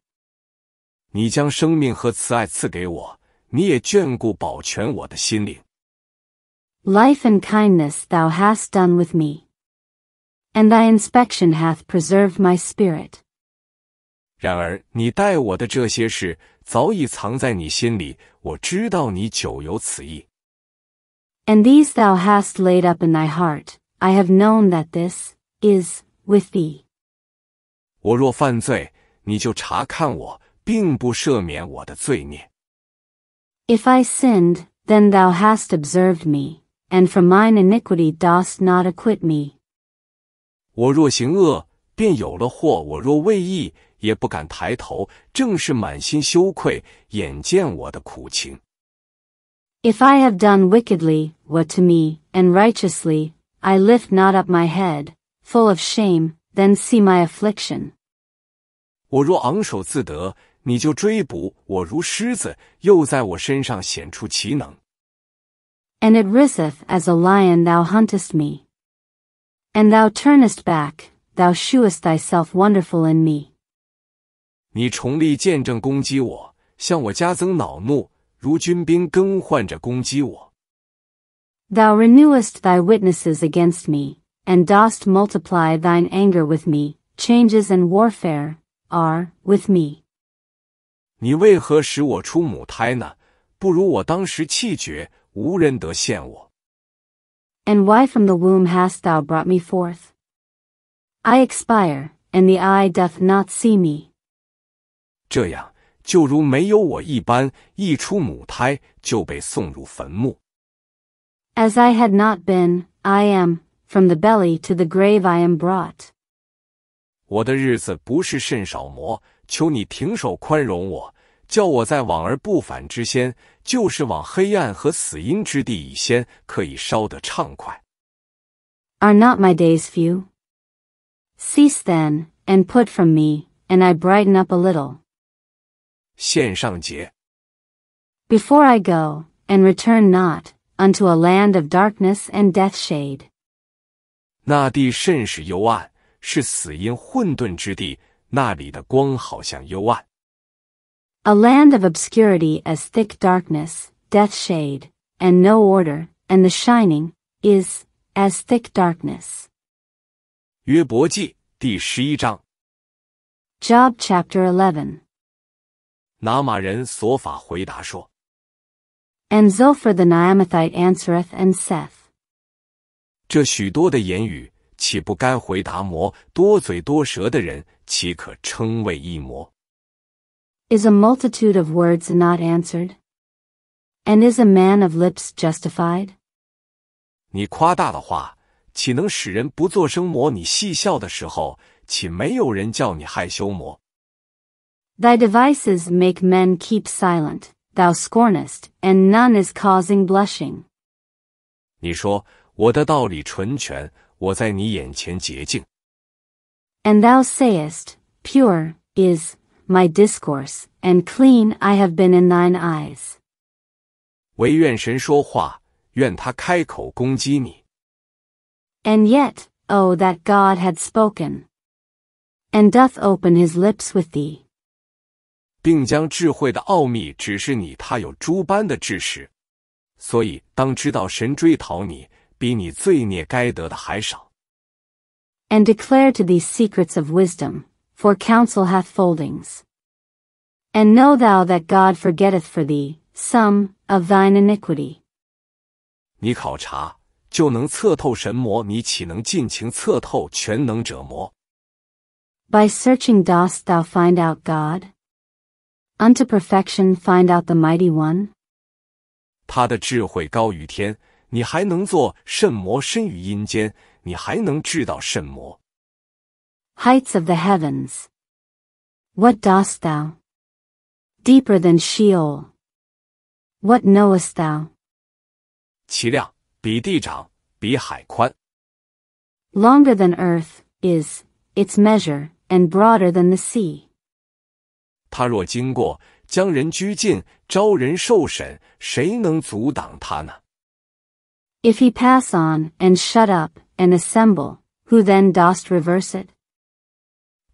你将生命和慈爱赐给我，你也眷顾保全我的心灵。Life and kindness thou hast done with me, and thy inspection hath preserved my spirit. 然而，你待我的这些事早已藏在你心里，我知道你久有此意。And these thou hast laid up in thy heart. I have known that this is with thee. 我若犯罪，你就查看我，并不赦免我的罪孽。If I sinned, then thou hast observed me, and from mine iniquity dost not acquit me. 我若行恶，便有了祸；我若为义，也不敢抬头，正是满心羞愧，眼见我的苦情。If I have done wickedly, what to me, and righteously, I lift not up my head, full of shame, then see my affliction. 我若昂首自得，你就追捕我如狮子，又在我身上显出奇能。And it riseth as a lion thou huntest me. And thou turnest back, thou shewest thyself wonderful in me. 你重立见证攻击我，向我加增恼怒，如军兵更换着攻击我。Thou renewest thy witnesses against me and dost multiply thine anger with me, changes and warfare are with me. 你为何使我出母胎呢？不如我当时气绝，无人得陷我。And why from the womb hast thou brought me forth? I expire, and the eye doth not see me. 这样就如没有我一般，一出母胎就被送入坟墓。As I had not been, I am, from the belly to the grave I am brought. 我的日子不是甚少磨，求你停手宽容我，叫我在往而不返之先，就是往黑暗和死荫之地以先，可以烧得畅快。Are not my days few? Cease then, and put from me, and I brighten up a little. 献上节。Before I go, and return not, unto a land of darkness and death shade. 那地甚是幽暗，是死因混沌之地。那里的光好像幽暗。A land of obscurity as thick darkness, death shade, and no order, and the shining is as thick darkness. 约伯记第十一章。Job chapter eleven. 拿马人索法回答说。And Zophar the Naamathite answereth and saith. 这许多的言语，岂不该回答魔？多嘴多舌的人，岂可称为一魔？Is a multitude of words not answered, and is a man of lips justified? 你夸大的话，岂能使人不作声魔？你戏笑的时候，岂没有人叫你害羞魔？Thy devices make men keep silent; thou scornest, and none is causing blushing. 你说。我的道理纯全，我在你眼前洁净。And thou sayest, Pure is my discourse, and clean I have been in thine eyes. 唯愿神说话，愿他开口攻击你。And yet, oh that God had spoken, and doth open his lips with thee. 并将智慧的奥秘指示你，他有诸般的知识，所以当知道神追讨你，比你罪孽该得的还少。And declare to these secrets of wisdom, for counsel hath foldings. And know thou that God forgetteth for thee some of thine iniquity. 你考察就能测透神魔，你岂能尽情测透全能者魔？By searching dost thou find out God? Unto perfection find out the mighty one. 他的智慧高于天，你还能做甚魔身于阴间？你还能知道甚魔？Heights of the heavens, what dost thou? Deeper than Sheol, what knowest thou? 其量比地长，比海宽。Longer than earth is its measure, and broader than the sea. 他若经过，将人拘禁，招人受审，谁能阻挡他呢？If he pass on, and shut up, and assemble, who then dost reverse it?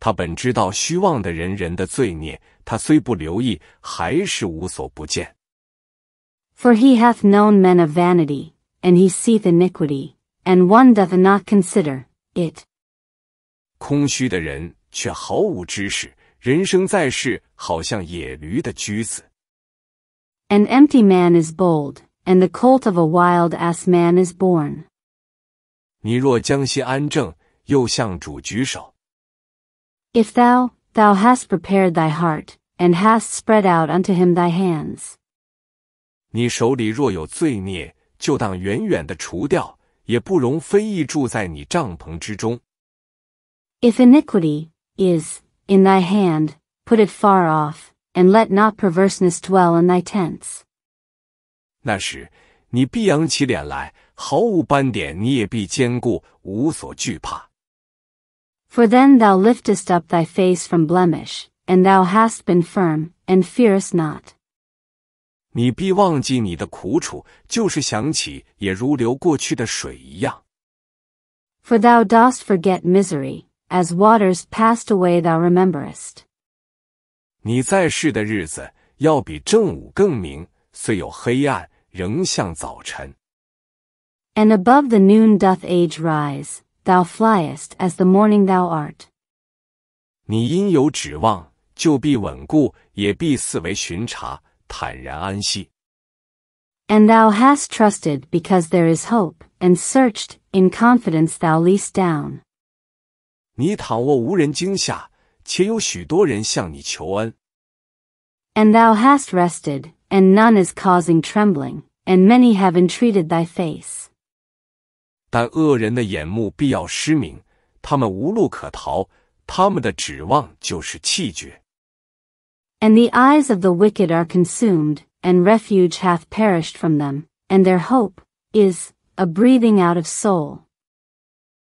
他本知道虚妄的人人的罪孽，他虽不留意，还是无所不见。For he hath known men of vanity, and he seeth iniquity, and one doth not consider it. 空虚的人却毫无知识，人生在世好像野驴的驹子。An empty man is bold and the cult of a wild ass man is born. If thou, thou hast prepared thy heart, and hast spread out unto him thy hands. 你手里若有罪孽，就当远远的除掉，也不容非议住在你帐篷之中。If iniquity is in thy hand, put it far off, and let not perverseness dwell in thy tents. 那时你必扬起脸来，毫无斑点；你也必坚固，无所惧怕。For then thou liftest up thy face from blemish, and thou hast been firm, and fearest not. 你必忘记你的苦楚，就是想起也如流过去的水一样。For thou dost forget misery, as waters passed away thou rememberest. 你在世的日子要比正午更明，虽有黑暗，and above the noon doth age rise, thou fliest as the morning thou art. 你因有指望，就必稳固，也必四为巡查，坦然安息。And thou hast trusted because there is hope, and searched, in confidence thou least down. And thou hast rested, and none is causing trembling, and many have entreated thy face. 但恶人的眼目必要失明，他们无路可逃，他们的指望就是气绝。And the eyes of the wicked are consumed, and refuge hath perished from them, and their hope is a breathing out of soul.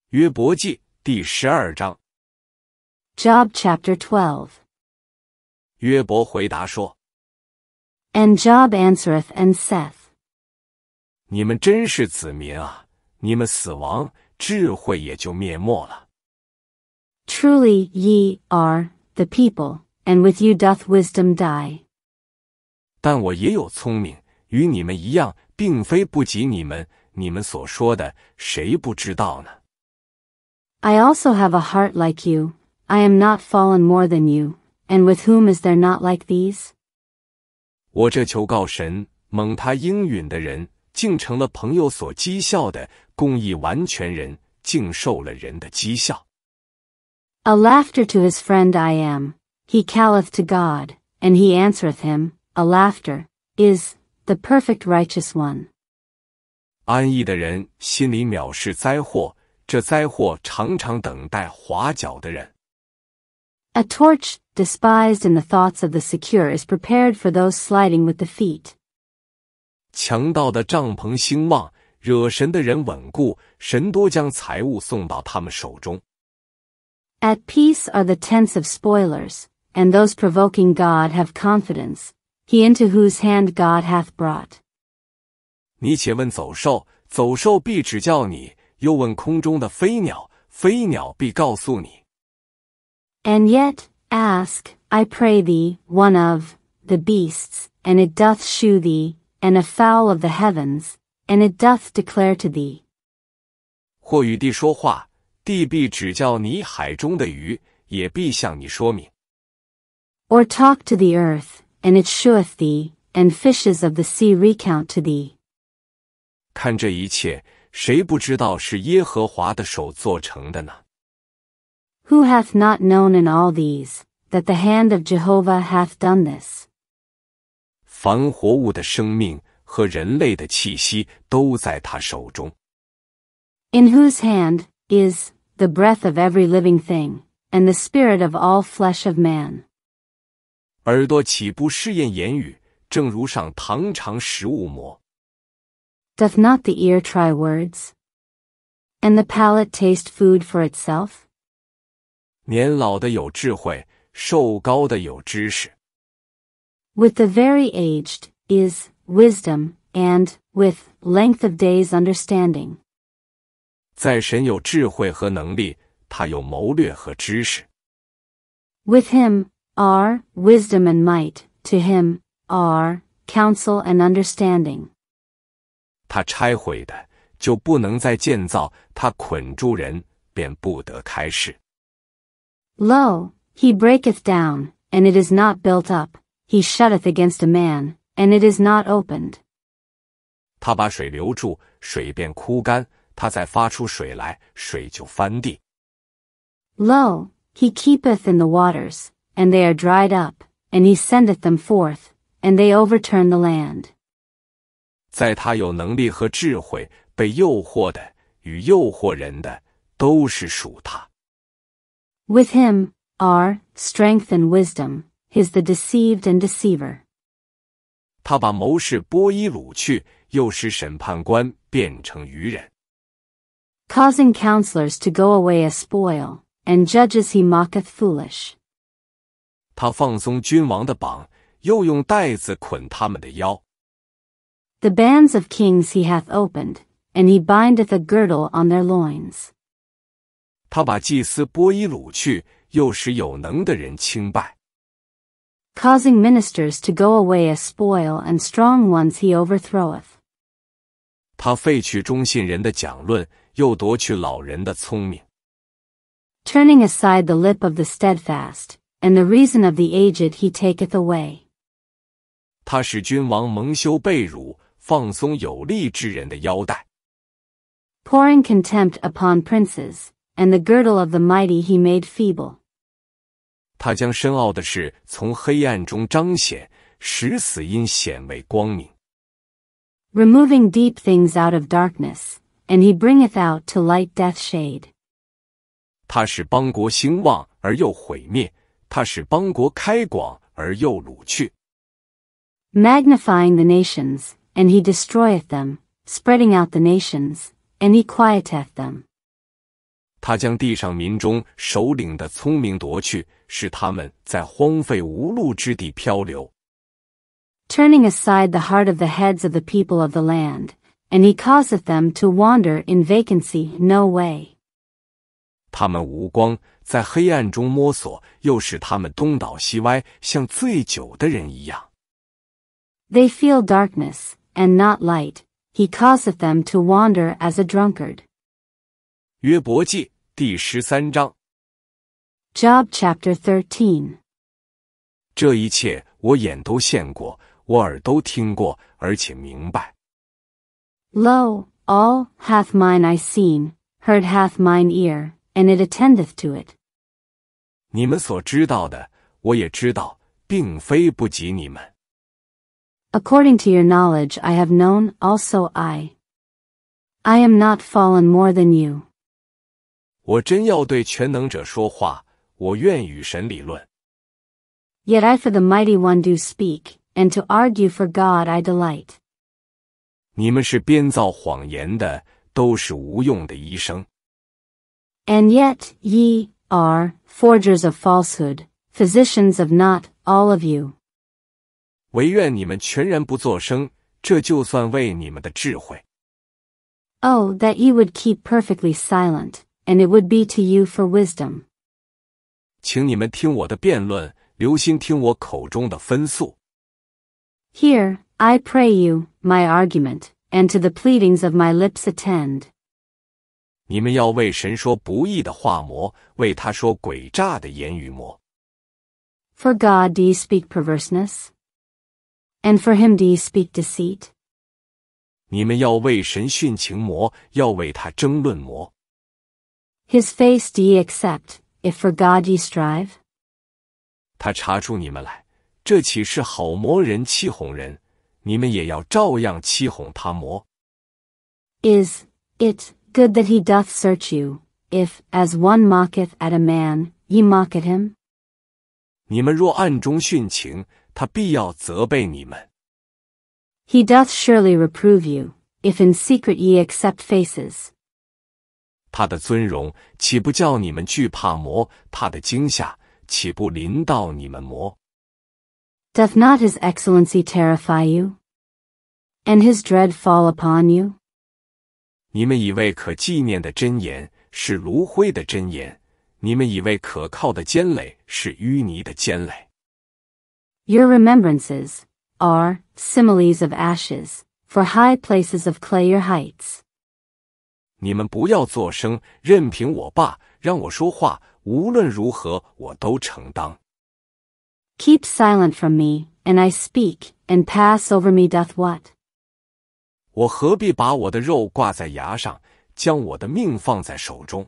约伯记第十二章。Job chapter twelve. 约伯回答说：“ and Job answereth and saith, 你们真是子民啊！你们死亡，智慧也就灭没了。Truly ye are the people, and with you doth wisdom die. 但我也有聪明，与你们一样，并非不及你们。你们所说的，谁不知道呢？I also have a heart like you. I am not fallen more than you, and with whom is there not like these? 我这求告神蒙他应允的人，竟成了朋友所讥笑的公义完全人，竟受了人的讥笑。A laughter to his friend I am. He calleth to God, and he answereth him. A laughter is the perfect righteous one. 安逸的人心里藐视灾祸，这灾祸常常等待滑脚的人。A torch despised in the thoughts of the secure is prepared for those sliding with the feet. 强盗的帐篷兴旺，惹神的人稳固，神多将财物送到他们手中。At peace are the tents of spoilers, and those provoking God have confidence, he into whose hand God hath brought. 你且问走兽，走兽必指教你；又问空中的飞鸟，飞鸟必告诉你。And yet, Ask, I pray thee, one of the beasts, and it doth shew thee, and a fowl of the heavens, and it doth declare to thee. 或与地说话，地必指教你海中的鱼，也必向你说明。Or talk to the earth, and it sheweth thee, and fishes of the sea recount to thee. 看这一切，谁不知道是耶和华的手做成的呢？who hath not known in all these, that the hand of Jehovah hath done this? 凡活物的生命和人类的气息都在他手中。In whose hand is the breath of every living thing, and the spirit of all flesh of man? 耳朵岂不试验言语，正如上堂尝食物么？Doth not the ear try words? And the palate taste food for itself? 年老的有智慧，瘦高的有知识。With the very aged is wisdom, and with length of days understanding. 在神有智慧和能力，他有谋略和知识。With him are wisdom and might. To him are counsel and understanding. 他拆毁的就不能再建造，他捆住人便不得开释。Lo, he breaketh down, and it is not built up, he shutteth against a man, and it is not opened. 他把水留住，水便枯干；他再发出水来，水就翻地。Lo, he keepeth in the waters, and they are dried up, and he sendeth them forth, and they overturn the land. 在他有能力和智慧，被诱惑的与诱惑人的，都是属他。with him are strength and wisdom, is the deceived and deceiver. 他把谋士波伊掳去，又使审判官变成愚人。Causing counselors to go away a spoil, and judges he mocketh foolish. 他放松君王的绑，又用带子捆他们的腰。The bands of kings he hath opened, and he bindeth a girdle on their loins. Causing ministers to go away as spoil and strong ones he overthroweth. overthroweth。他废去忠信人的讲论，又夺取老人的聪明。Turning aside the lip of the steadfast, and the reason of the aged he taketh Pouring contempt upon princes, and the girdle of the mighty he made feeble. 他将深奥的事从黑暗中彰显，使死因显为光明。Removing deep things out of darkness, and he bringeth out to light death shade. 他使邦国兴旺而又毁灭，他使邦国开广而又掳去。Magnifying the nations, and he destroyeth them, spreading out the nations, and he quieteth them. 他将地上民中首领的聪明夺去，使他们在荒废无路之地漂流。Turning aside the heart of the heads of the people of the land, and he causeth them to wander in vacancy no way. 他们无光，在黑暗中摸索，又使他们东倒西歪，像醉酒的人一样。They feel darkness and not light; he causeth them to wander as a drunkard. 约伯记第十三章。Job Chapter Thirteen。这一切我眼都见过，我耳都听过，而且明白。Lo, all hath mine eye seen, heard hath mine ear, and it attendeth to it. 你们所知道的，我也知道，并非不及你们。According to your knowledge, I have known also I. I am not fallen more than you. 我真要对全能者说话，我愿与神理论。Yet I for the mighty one do speak, and to argue for God I delight. 你们是编造谎言的，都是无用的医生。And yet ye are forgers of falsehood, physicians of not, all of you. 唯愿你们全然不作声，这就算为你们的智慧。Oh, that ye would keep perfectly silent, and it would be to you for wisdom. Here, I pray you, my argument, and to the pleadings of my lips attend. 你们要为神说不义的话魔，为他说诡诈的言语魔。For God do you speak perverseness? And for him do you speak deceit? 你们要为神殉情魔，要为他争论魔。his face do ye accept, if for God ye strive? 他查出你们来，这岂是好磨人欺哄人？你们也要照样欺哄他磨。Is it good that he doth search you, if, as one mocketh at a man, ye mock at him? 你们若暗中殉情，他必要责备你们。He doth surely reprove you, if in secret ye accept faces. 他的尊荣岂不叫你们惧怕魔？他的惊吓岂不临到你们魔？Doth not his excellency terrify you, and his dread fall upon you? 你们以为可纪念的箴言是炉灰的箴言，你们以为可靠的坚垒是淤泥的坚垒。Your remembrances are similes of ashes, for high places of clay your heights. 你们不要作声，任凭我爸让我说话。无论如何，我都承担。Keep silent from me, and I speak, and pass over me doth what？我何必把我的肉挂在牙上，将我的命放在手中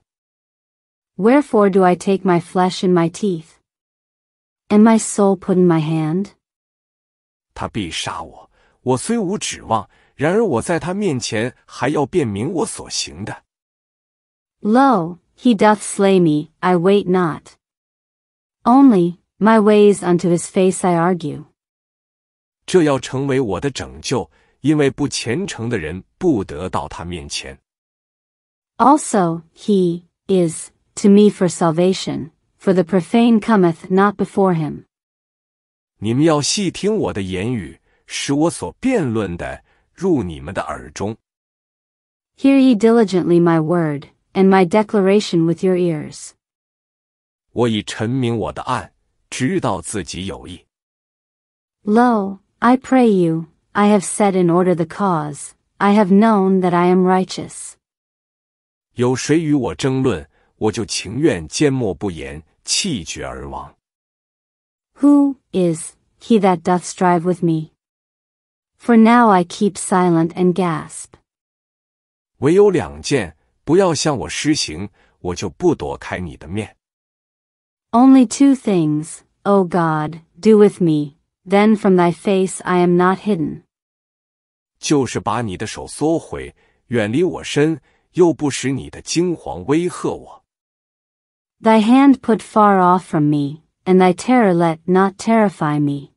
？Wherefore do I take my flesh in my teeth, and my soul put in my hand？他必杀我，我虽无指望。然而我在他面前还要辨明我所行的。Lo, he doth slay me, I wait not. Only my ways unto his face I argue. 这要成为我的拯救，因为不虔诚的人不得到他面前。Also, he is to me for salvation, for the profane cometh not before him. 你们要细听我的言语，使我所辩论的入你们的耳中。Hear ye diligently my word and my declaration with your ears。我已陈明我的案，知道自己有意。Lo, I pray you, I have set in order the cause, I have known that I am righteous. Who is he that doth strive with me? For now I keep silent and gasp. 唯有两件，不要向我施行，我就不躲开你的面。Only two things, O God, do with me, then from thy face I am not hidden. 就是把你的手缩回，远离我身，又不使你的惊惶威吓我。Thy hand put far off from me, and thy terror let not terrify me.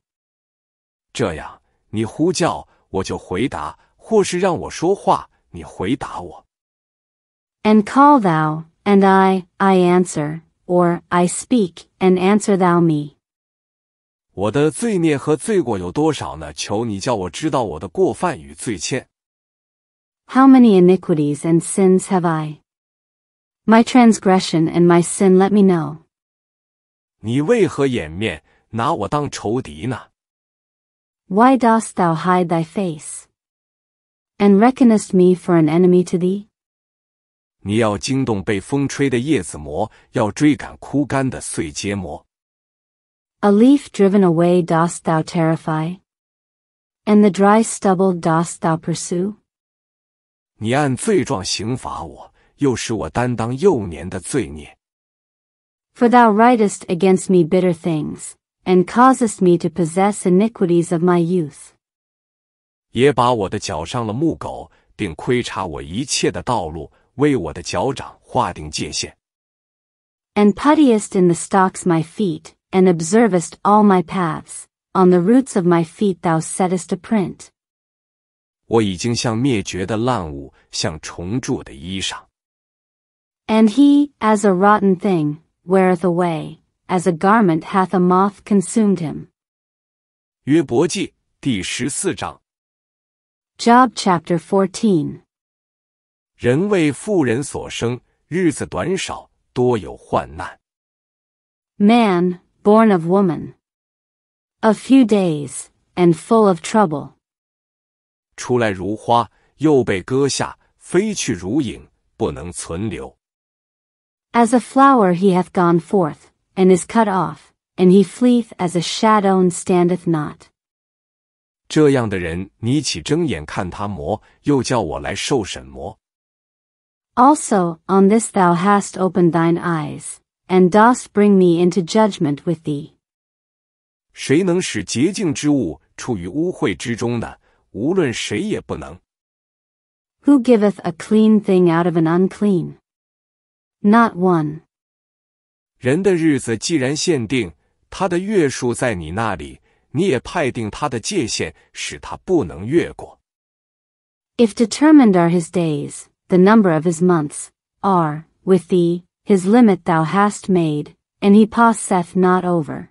这样。你呼叫我就回答，或是让我说话，你回答我。And call thou, and I, I answer, or I speak, and answer thou me. 我的罪孽和罪过有多少呢？求你叫我知道我的过犯与罪愆。How many iniquities and sins have I? My transgression and my sin let me know. 你为何掩面，拿我当仇敌呢？why dost thou hide thy face? And reckonest me for an enemy to thee? 你要惊动被风吹的叶子磨，要追赶枯干的碎秸磨。A leaf driven away dost thou terrify, and the dry stubble dost thou pursue. 你按罪状刑罚我，又使我担当幼年的罪孽。For thou writest against me bitter things, and causest me to possess iniquities of my youth. 也把我的脚上了木狗，并窥察我一切的道路，为我的脚掌划定界限。And puttiest in the stocks my feet, and observest all my paths. On the roots of my feet thou settest a print. And he, as a rotten thing, weareth away as a garment hath a moth consumed him. 约伯记第十四章。Job chapter fourteen. 人为富人所生，日子短少，多有患难。Man born of woman, a few days and full of trouble. 出来如花，又被割下，飞去如影，不能存留。As a flower he hath gone forth and is cut off, and he fleeth as a shadow and standeth not. 这样的人，你起睁眼看他磨，又叫我来受审磨。Also, on this thou hast opened thine eyes, and dost bring me into judgment with thee. 谁能使洁净之物处于污秽之中呢？无论谁也不能。Who giveth a clean thing out of an unclean? Not one. If determined are his days, the number of his months are with thee, his limit thou hast made, and he passeth not over.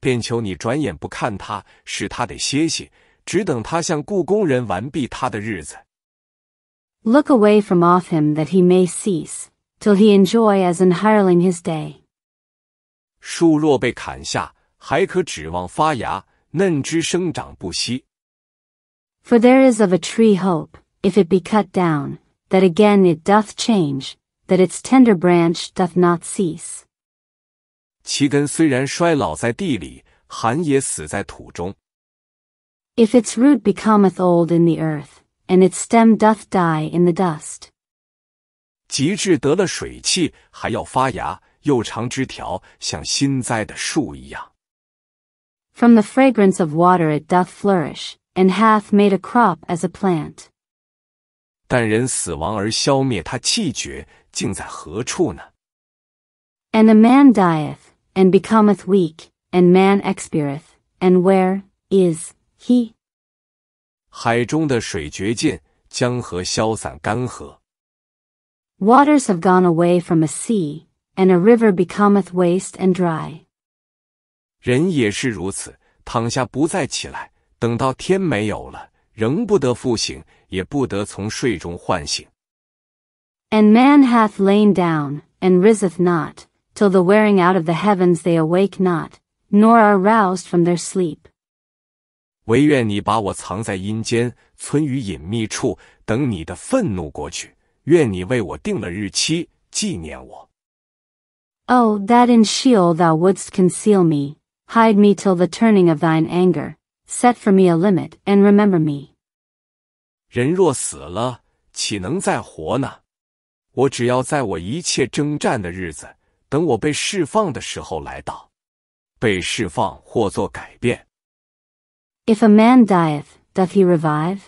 便求你转眼不看他，使他得歇息，只等他向故宫人完毕他的日子。Look away from off him that he may cease till he enjoy as an hireling his day。树若被砍下，还可指望发芽，嫩枝生长不息。For there is of a tree hope, if it be cut down, that again it doth change, that its tender branch doth not cease。其根虽然衰老在地里，寒也死在土中。If its root becometh old in the earth, and its stem doth die in the dust. 极致得了水气，还要发芽，又长枝条，像新栽的树一样。From the fragrance of water it doth flourish, and hath made a crop as a plant. 但人死亡而消灭，它气绝，竟在何处呢？And a man dieth, and becometh weak, and man expireth, and where is he? 海中的水绝尽，江河消散，干涸。Waters have gone away from a sea, and a river becometh waste and dry. 人也是如此，躺下不再起来，等到天没有了，仍不得复醒，也不得从睡中唤醒。And man hath lain down, and riseth not, till the wearing out of the heavens they awake not, nor are roused from their sleep. 唯愿你把我藏在阴间，存于隐秘处，等你的愤怒过去。愿你为我定了日期，纪念我。Oh, that in Sheol thou wouldst conceal me, hide me till the turning of thine anger, set for me a limit, and remember me. 人若死了，岂能再活呢？我只要在我一切征战的日子，等我被释放的时候来到，被释放或做改变。If a man dieth, doth he revive?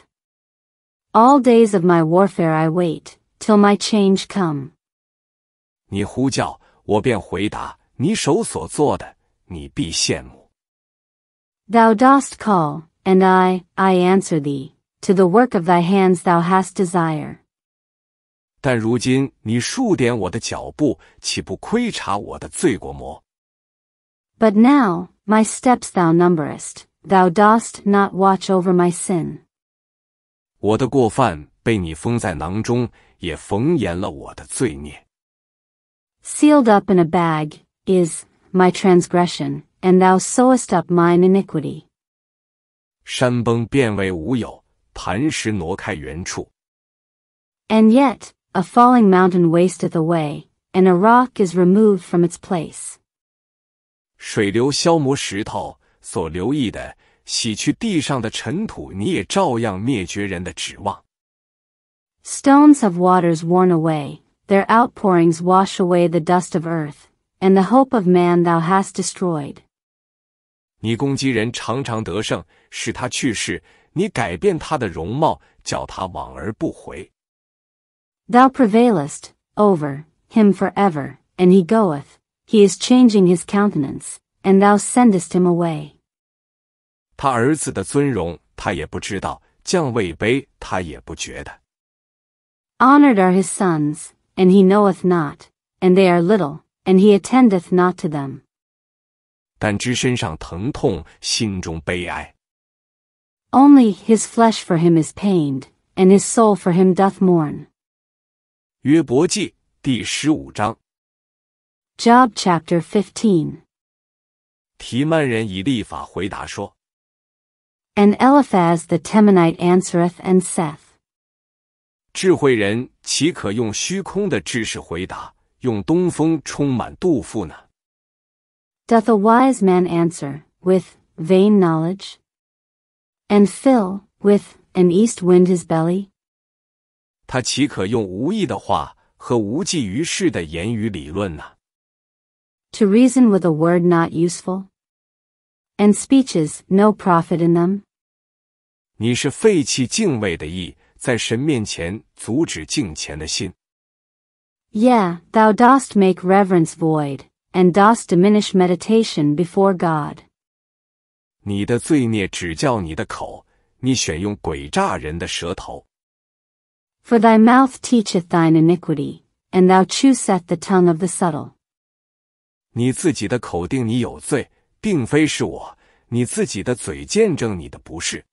All days of my warfare I wait, till my change come. Thou dost call, and I, I answer thee. To the work of thy hands thou hast desire. 但如今你数点我的脚步，岂不窥察我的罪过么？But now my steps thou numberest; thou dost not watch over my sin. 我的过犯被你封在囊中，也缝严了我的罪孽。Sealed up in a bag is my transgression, and thou sewest up mine iniquity. 山崩变为无有，磐石挪开原处。And yet, a falling mountain wasteth away, and a rock is removed from its place. 水流消磨石头，所留意的洗去地上的尘土，你也照样灭绝人的指望。Stones have waters worn away, their outpourings wash away the dust of earth, and the hope of man thou hast destroyed. 你攻击人常常得胜，使他去世；你改变他的容貌，叫他往而不回。Thou prevailest over him forever, and he goeth; he is changing his countenance, and thou sendest him away. 他儿子的尊荣，他也不知道；降位卑，他也不觉得。Honored are his sons, and he knoweth not, and they are little, and he attendeth not to them. Only his flesh for him is pained, and his soul for him doth mourn. Job chapter fifteen. And Eliphaz the Temanite answereth and saith. Doth a wise man answer with vain knowledge, and fill with an east wind his belly？他岂可用无意的话和无济于事的言语理论呢？To reason with a word not useful, and speeches no profit in them。你是废弃敬畏的意。在神面前阻止敬虔的心。Yeah, thou dost make reverence void, and dost diminish meditation before God. 你的罪孽指教你的口，你选用诡诈人的舌头。For thy mouth teacheth thine iniquity, and thou chooseth the tongue of the subtle. 你自己的口定你有罪，并非是我；你自己的嘴见证你的不是。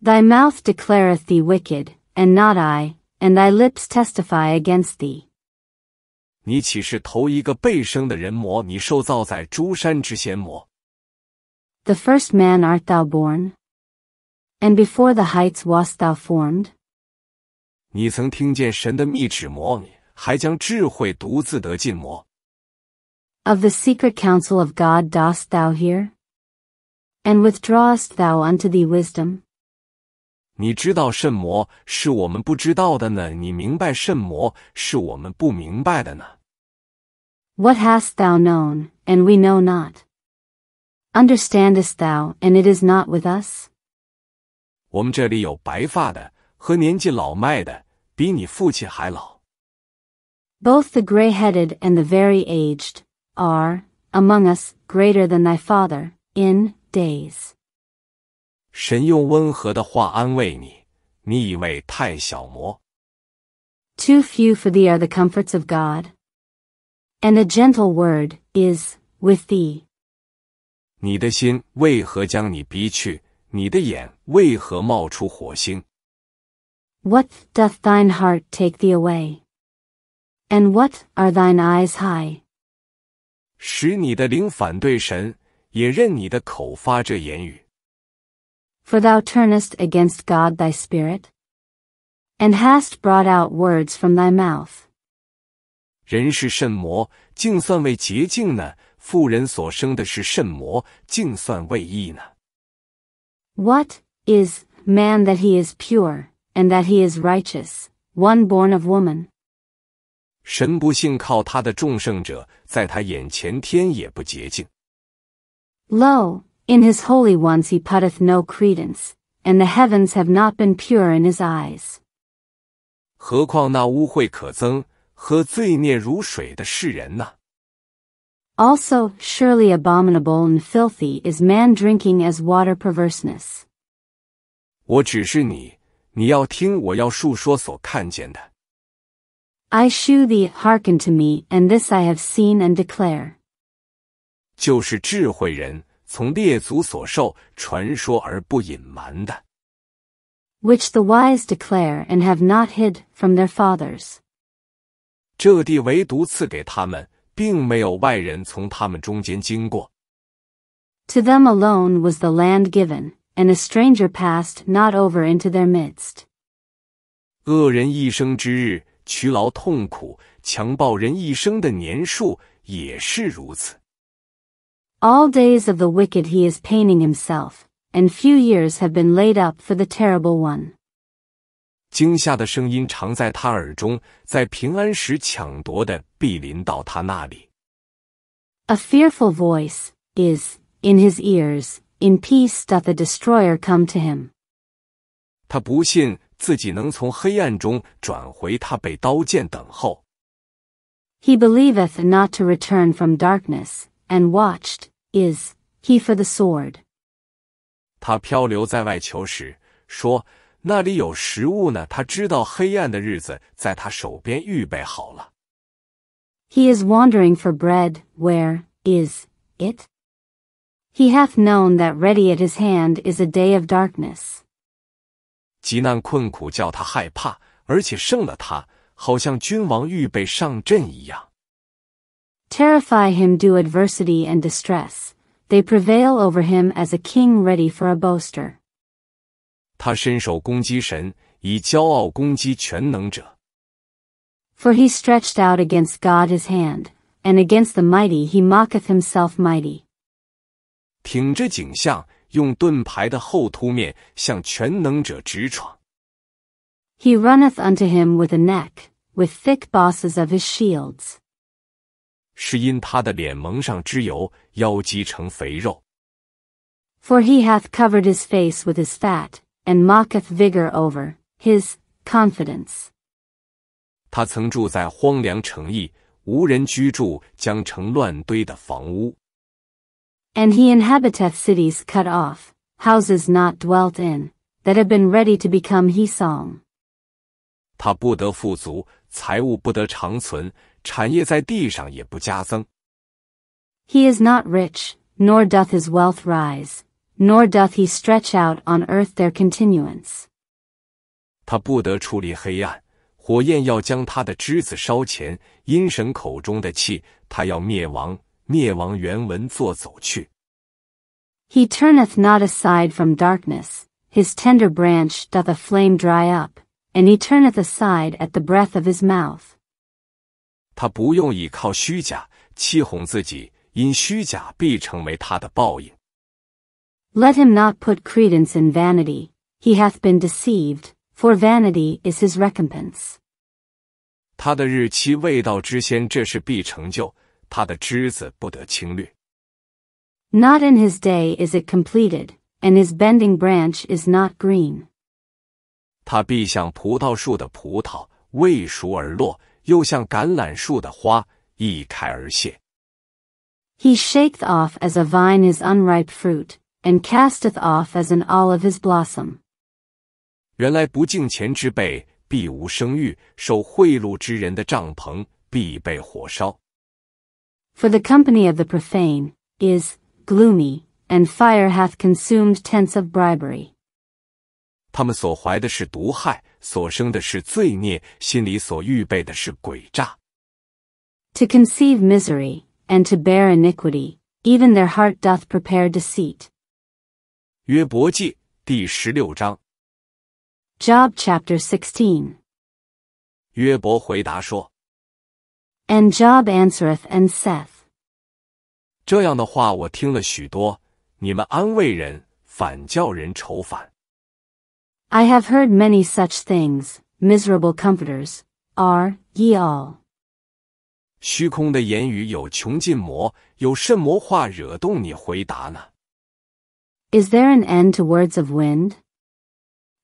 Thy mouth declareth thee wicked, and not I, and thy lips testify against thee. the first man art thou born, and before the heights wast thou formed. 你曾听见神的密旨魔，还将智慧独自得进魔。Of the secret counsel of God dost thou hear, and withdrawest thou unto thee wisdom. What hast thou known, and we know not? Understandest thou, and it is not with us? 我们这里有白发的和年纪老迈的，比你父亲还老。Both the gray-headed and the very aged are among us greater than thy father in days. Too few for thee are the comforts of God, and a gentle word is with thee. 你的心为何将你逼去？你的眼为何冒出火星？What doth thine heart take thee away? And what are thine eyes high? 使你的灵反对神，也任你的口发这言语。for thou turnest against God thy spirit, and hast brought out words from thy mouth. 人是甚魔，竟算为洁净呢？妇人所生的是甚魔，竟算为义呢？What is man that he is pure, and that he is righteous, one born of woman? 神不信靠他的众圣者，在他眼前天也不洁净。Lo, in his holy ones he putteth no credence, and the heavens have not been pure in his eyes. 何况那污秽可憎和罪孽如水的世人呢？Also, surely abominable and filthy is man drinking as water perverseness. I shew thee, hearken to me, and this I have seen and declare. 就是智慧人。从列祖所受传说而不隐瞒的，which the wise declare and have not hid from their fathers。这地唯独赐给他们，并没有外人从他们中间经过。To them alone was the land given, and a stranger passed not over into their midst。恶人一生之日，劬劳痛苦；强暴人一生的年数也是如此。all days of the wicked he is paining himself, and few years have been laid up for the terrible one. 惊吓的声音常在他耳中，在平安时抢夺的必临到他那里。A fearful voice is in his ears. In peace doth the destroyer come to him. 他不信自己能从黑暗中转回，他被刀剑等候。He believeth not to return from darkness, and watched, is he for the sword？” 他漂流在外求时说：“那里有食物呢。”他知道黑暗的日子在他手边预备好了。He is wandering for bread. Where is it? He hath known that ready at his hand is a day of darkness. 极难困苦叫他害怕，而且胜了他，好像君王预备上阵一样。terrify him due adversity and distress. They prevail over him as a king ready for a boaster. 他伸手攻击神，以骄傲攻击全能者。For he stretched out against God his hand, and against the mighty he mocketh himself mighty. 挺着颈项，用盾牌的后凸面向全能者直闯。He runneth unto him with a neck, with thick bosses of his shields. 是因他的脸蒙上脂油，腰肌成肥肉。For he hath covered his face with his fat, and mocketh vigor over his confidence. 他曾住在荒凉城邑，无人居住，将成乱堆的房屋。And he inhabiteth cities cut off, houses not dwelt in, that have been ready to become he song. 他不得富足，财物不得长存，产业在地上也不加增。He is not rich, nor doth his wealth rise, nor doth he stretch out on earth their continuance. 他不得处理黑暗，火焰要将他的枝子烧前，阴神口中的气，他要灭亡。灭亡原文作走去。He turneth not aside from darkness; his tender branch doth a flame dry up, and he turneth aside at the breath of his mouth. 他不用倚靠虚假欺哄自己，因虚假必成为他的报应。Let him not put credence in vanity; he hath been deceived, for vanity is his recompense. 他的日期未到之先，这事必成就；他的枝子不得轻略。Not in his day is it completed, and his bending branch is not green. 他必像葡萄树的葡萄，未熟而落，又像橄榄树的花一开而谢。He shaketh off as a vine his unripe fruit, and casteth off as an olive his blossom. 原来不敬钱之辈必无生育，受贿赂之人的帐篷必被火烧。For the company of the profane is gloomy, and fire hath consumed tents of bribery. 他们所怀的是毒害，所生的是罪孽，心里所预备的是诡诈。To conceive misery and to bear iniquity, even their heart doth prepare deceit. 约伯记第十六章。Job Chapter Sixteen. 约伯回答说。And Job answereth and saith. 这样的话我听了许多，你们安慰人，反叫人愁烦。I have heard many such things, miserable comforters, are ye all. Is there an end to words of wind?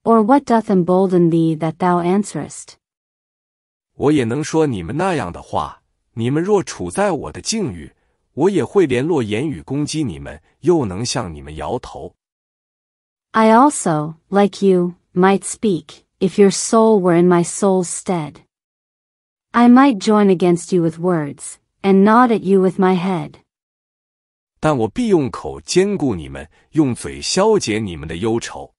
Or what doth embolden thee that thou answerest? 我也能说你们那样的话，你们若处在我的境遇，我也会联络言语攻击你们，又能向你们摇头。I also, like you, might speak, if your soul were in my soul's stead. I might join against you with words, and nod at you with my head. 但我必用口兼顾你们，用嘴消解你们的忧愁。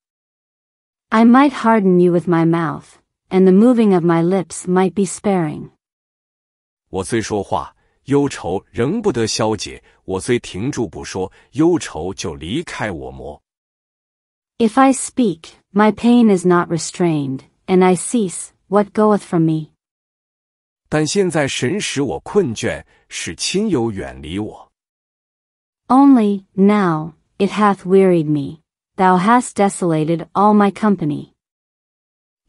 I might harden you with my mouth, and the moving of my lips might be sparing. If I speak, my pain is not restrained, and I cease what goeth from me. 但现在神使我困倦，使亲友远离我。Only now it hath wearied me; thou hast desolated all my company.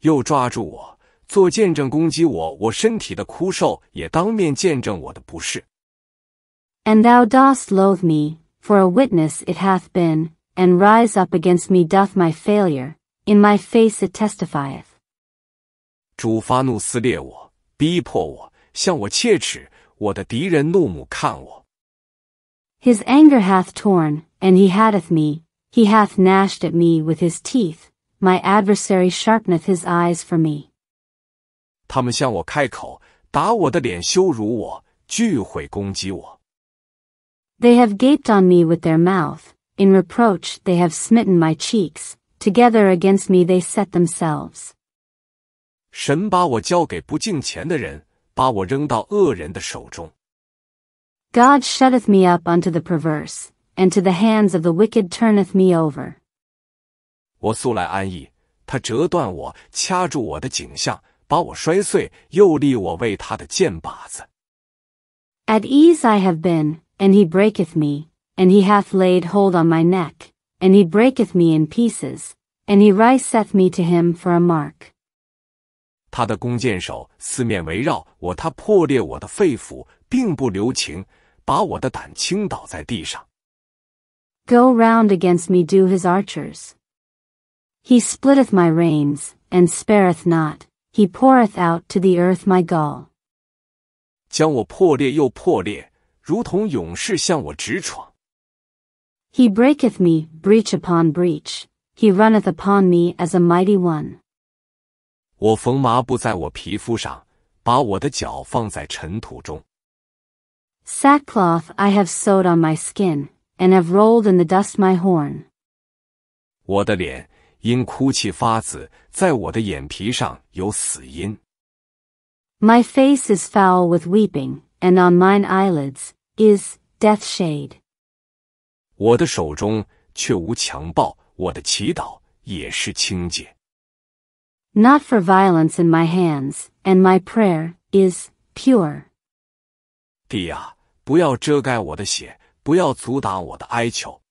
又抓住我，做见证攻击我，我身体的枯瘦也当面见证我的不是。And thou dost loathe me, for a witness it hath been, and rise up against me doth my failure, in my face it testifieth. 主发怒撕裂我，逼迫我，向我切齿。我的敌人怒目看我。His anger hath torn, and he hateth me. He hath gnashed at me with his teeth. My adversary sharpeneth his eyes for me. 他们向我开口，打我的脸，羞辱我，聚会攻击我。They have gaped on me with their mouth. In reproach they have smitten my cheeks. Together against me they set themselves. 神把我交给不敬虔的人，把我扔到恶人的手中。God shutteth me up unto the perverse, and to the hands of the wicked turneth me over. 我素来安逸，他折断我，掐住我的颈项，把我摔碎，又立我为他的箭靶子。At ease I have been, and he breaketh me, and he hath laid hold on my neck and he breaketh me in pieces, and he riseth me to him for a mark. 他的弓箭手四面围绕我，他破裂我的肺腑，并不留情，把我的胆倾倒在地上。Go round against me do his archers. He splitteth my reins, and spareth not, he poureth out to the earth my gall. 将我破裂又破裂，如同勇士向我直闯。he breaketh me, breach upon breach, he runneth upon me as a mighty one. 我缝麻布在我皮肤上，把我的脚放在尘土中。Sackcloth I have sewed on my skin, and have rolled in the dust my horn. 我的脸因哭泣发紫，在我的眼皮上有死因。My face is foul with weeping, and on mine eyelids is death shade. 我的手中却无强暴，我的祈祷也是清洁。Not for violence in my hands, and my prayer is pure. 地啊，不要遮盖我的血，不要阻挡我的哀求。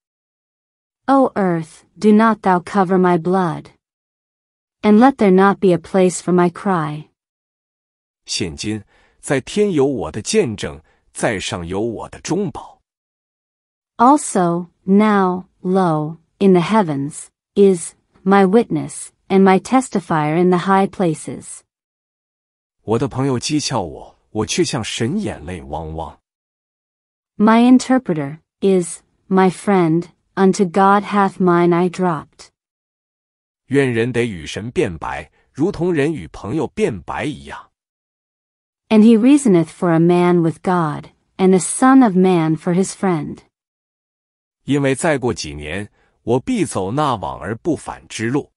O earth, do not thou cover my blood. And let there not be a place for my cry. 现今，在天有我的见证，在上有我的中保。also, now, lo, in the heavens, is, my witness, and my testifier in the high places. 我的朋友讥诮我，我却像神眼泪汪汪。My interpreter is my friend, unto God hath mine eye dropped. 愿人得与神辩白，如同人与朋友辩白一样。And he reasoneth for a man with God, and the Son of Man for his friend. 因为再过几年，我必走那往而不返之路。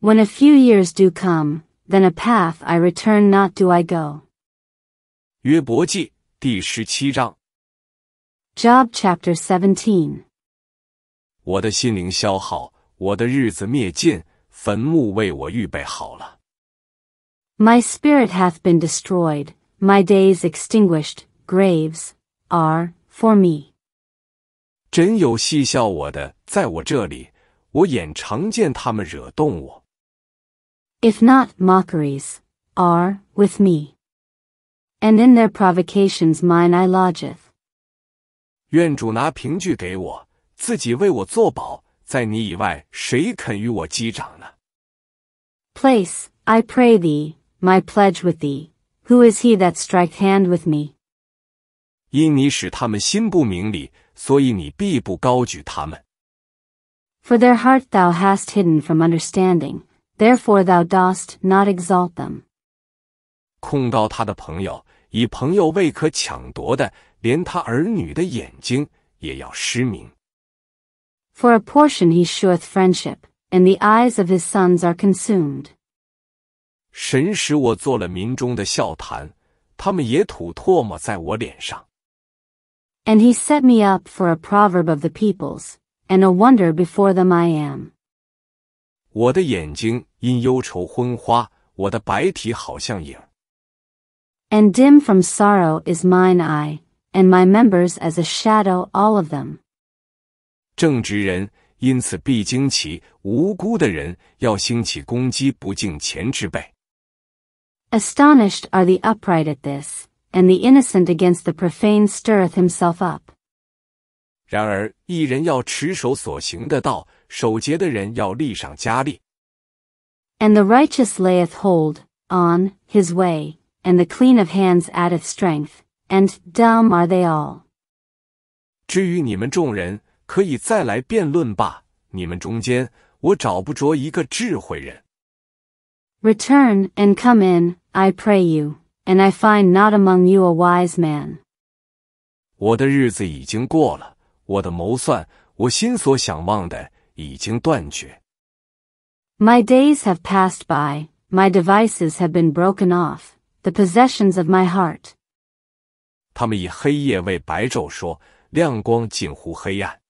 When a few years do come, then a path I return not do I go. 约伯记第十七章。Job chapter seventeen. 我的心灵消耗，我的日子灭尽，坟墓为我预备好了。My spirit hath been destroyed, my days extinguished, graves are for me. 真有戏笑我的，在我这里，我眼常见他们惹动我。If not mockeries are with me, and in their provocations mine I lodgeth. 愿主拿凭据给我，自己为我作保，在你以外，谁肯与我击掌呢？Place, I pray thee, my pledge with thee. Who is he that striketh hand with me? 因你使他们心不明理。所以你必不高举他们。For their heart thou hast hidden from understanding, therefore thou dost not exalt them. for a portion he sheweth friendship, and the eyes of his sons are consumed. 神使我做了民中的笑谈，他们也吐唾沫在我脸上。and he set me up for a proverb of the peoples, and a wonder before them I am. 我的眼睛因忧愁昏花，我的白体好像影。And dim from sorrow is mine eye, and my members as a shadow all of them. 正直人因此必惊奇，无辜的人要兴起攻击，不敬前之辈。Astonished are the upright at this and the innocent against the profane stirreth himself up. 然而，一人要持守所行的道，守节的人要力上加力。And the righteous layeth hold on his way, and the clean of hands addeth strength, and dumb are they all. 至于你们众人，可以再来辩论吧。你们中间，我找不着一个智慧人。Return and come in, I pray you and I find not among you a wise man. 我的日子已经过了，我的谋算，我心所想望的已经断绝。My days have passed by, my devices have been broken off, the possessions of my heart. 他们以黑夜为白昼说，亮光近乎黑暗。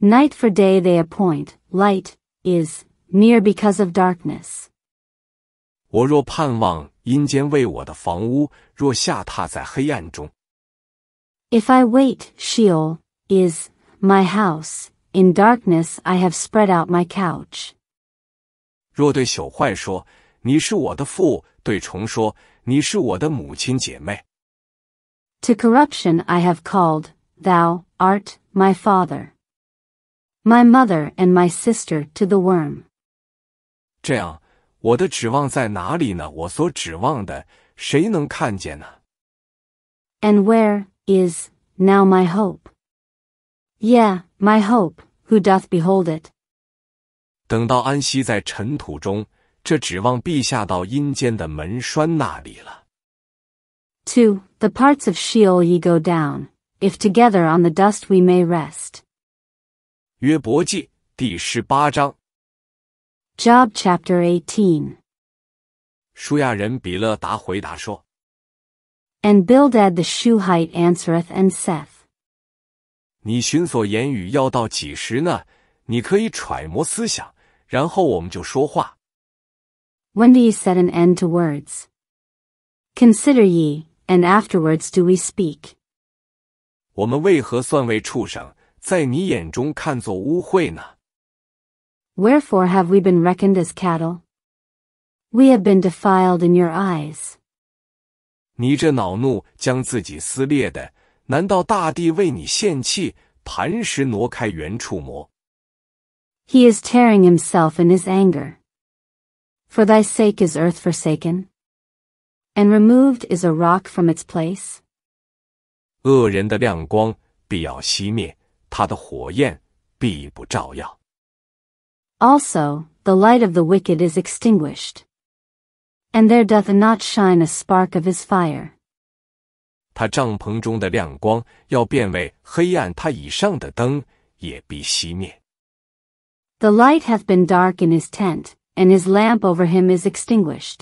Night for day they appoint, light is near because of darkness. 我若盼望阴间为我的房屋，若下榻在黑暗中。If I wait, Sheol is my house. In darkness, I have spread out my couch. 若对朽坏说：“你是我的父”，对虫说：“你是我的母亲姐妹。” To corruption I have called, Thou art my father. My mother and my sister to the worm. 这样。我的指望在哪里呢？我所指望的，谁能看见呢？And where is now my hope? Yeah, my hope, who doth behold it? 等到安息在尘土中，这指望必下到阴间的门栓那里了。Two, the parts of Sheol ye go down, if together on the dust we may rest. 约伯记第十八章 Job chapter 18. 舒亚人比勒达回答说：“And Bildad the Shuhite answereth and saith，你寻所言语要到几时呢？你可以揣摩思想，然后我们就说话。” When do ye set an end to words? Consider ye, and afterwards do we speak? Wherefore have we been reckoned as cattle? We have been defiled in your eyes. 你这恼怒将自己撕裂的，难道大地为你献气，磐石挪开原处么？He is tearing himself in his anger. For thy sake is earth forsaken, and removed is a rock from its place. 恶人的亮光必要熄灭，他的火焰必不照耀。also, the light of the wicked is extinguished. And there doth not shine a spark of his fire. 他帐篷中的亮光要变为黑暗，他以上的灯也必熄灭。The light hath been dark in his tent, and his lamp over him is extinguished.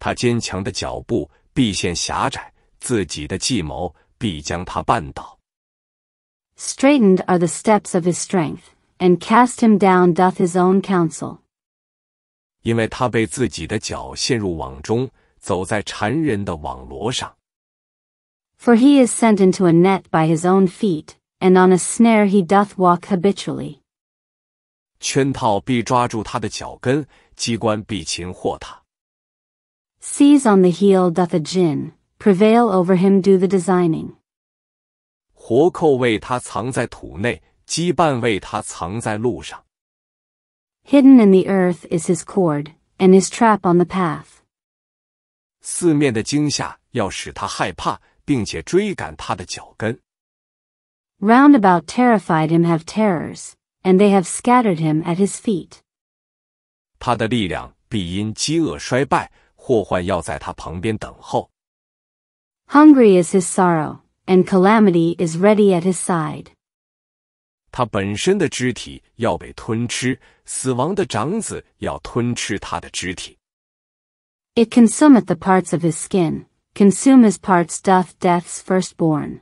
他坚强的脚步必陷狭窄，自己的计谋必将他绊倒。Straightened are the steps of his strength, and cast him down doth his own counsel. 因为他被自己的脚陷入网中，走在缠人的网罗上。For he is sent into a net by his own feet, and on a snare he doth walk habitually. 圈套必抓住他的脚跟，机关必擒获他。Seize on the heel doth a gin, prevail over him do the designing. 活扣为他藏在土内，羁绊为他藏在路上。Hidden in the earth is his cord and his trap on the path。四面的惊吓要使他害怕，并且追赶他的脚跟。Roundabout terrified him have terrors, and they have scattered him at his feet。他的力量必因饥饿衰败，祸患要在他旁边等候。Hungry is his sorrow, and calamity is ready at his side. 他本身的肢体要被吞吃，死亡的长子要吞吃他的肢体。It consumeth the parts of his skin, consume his parts doth death's firstborn.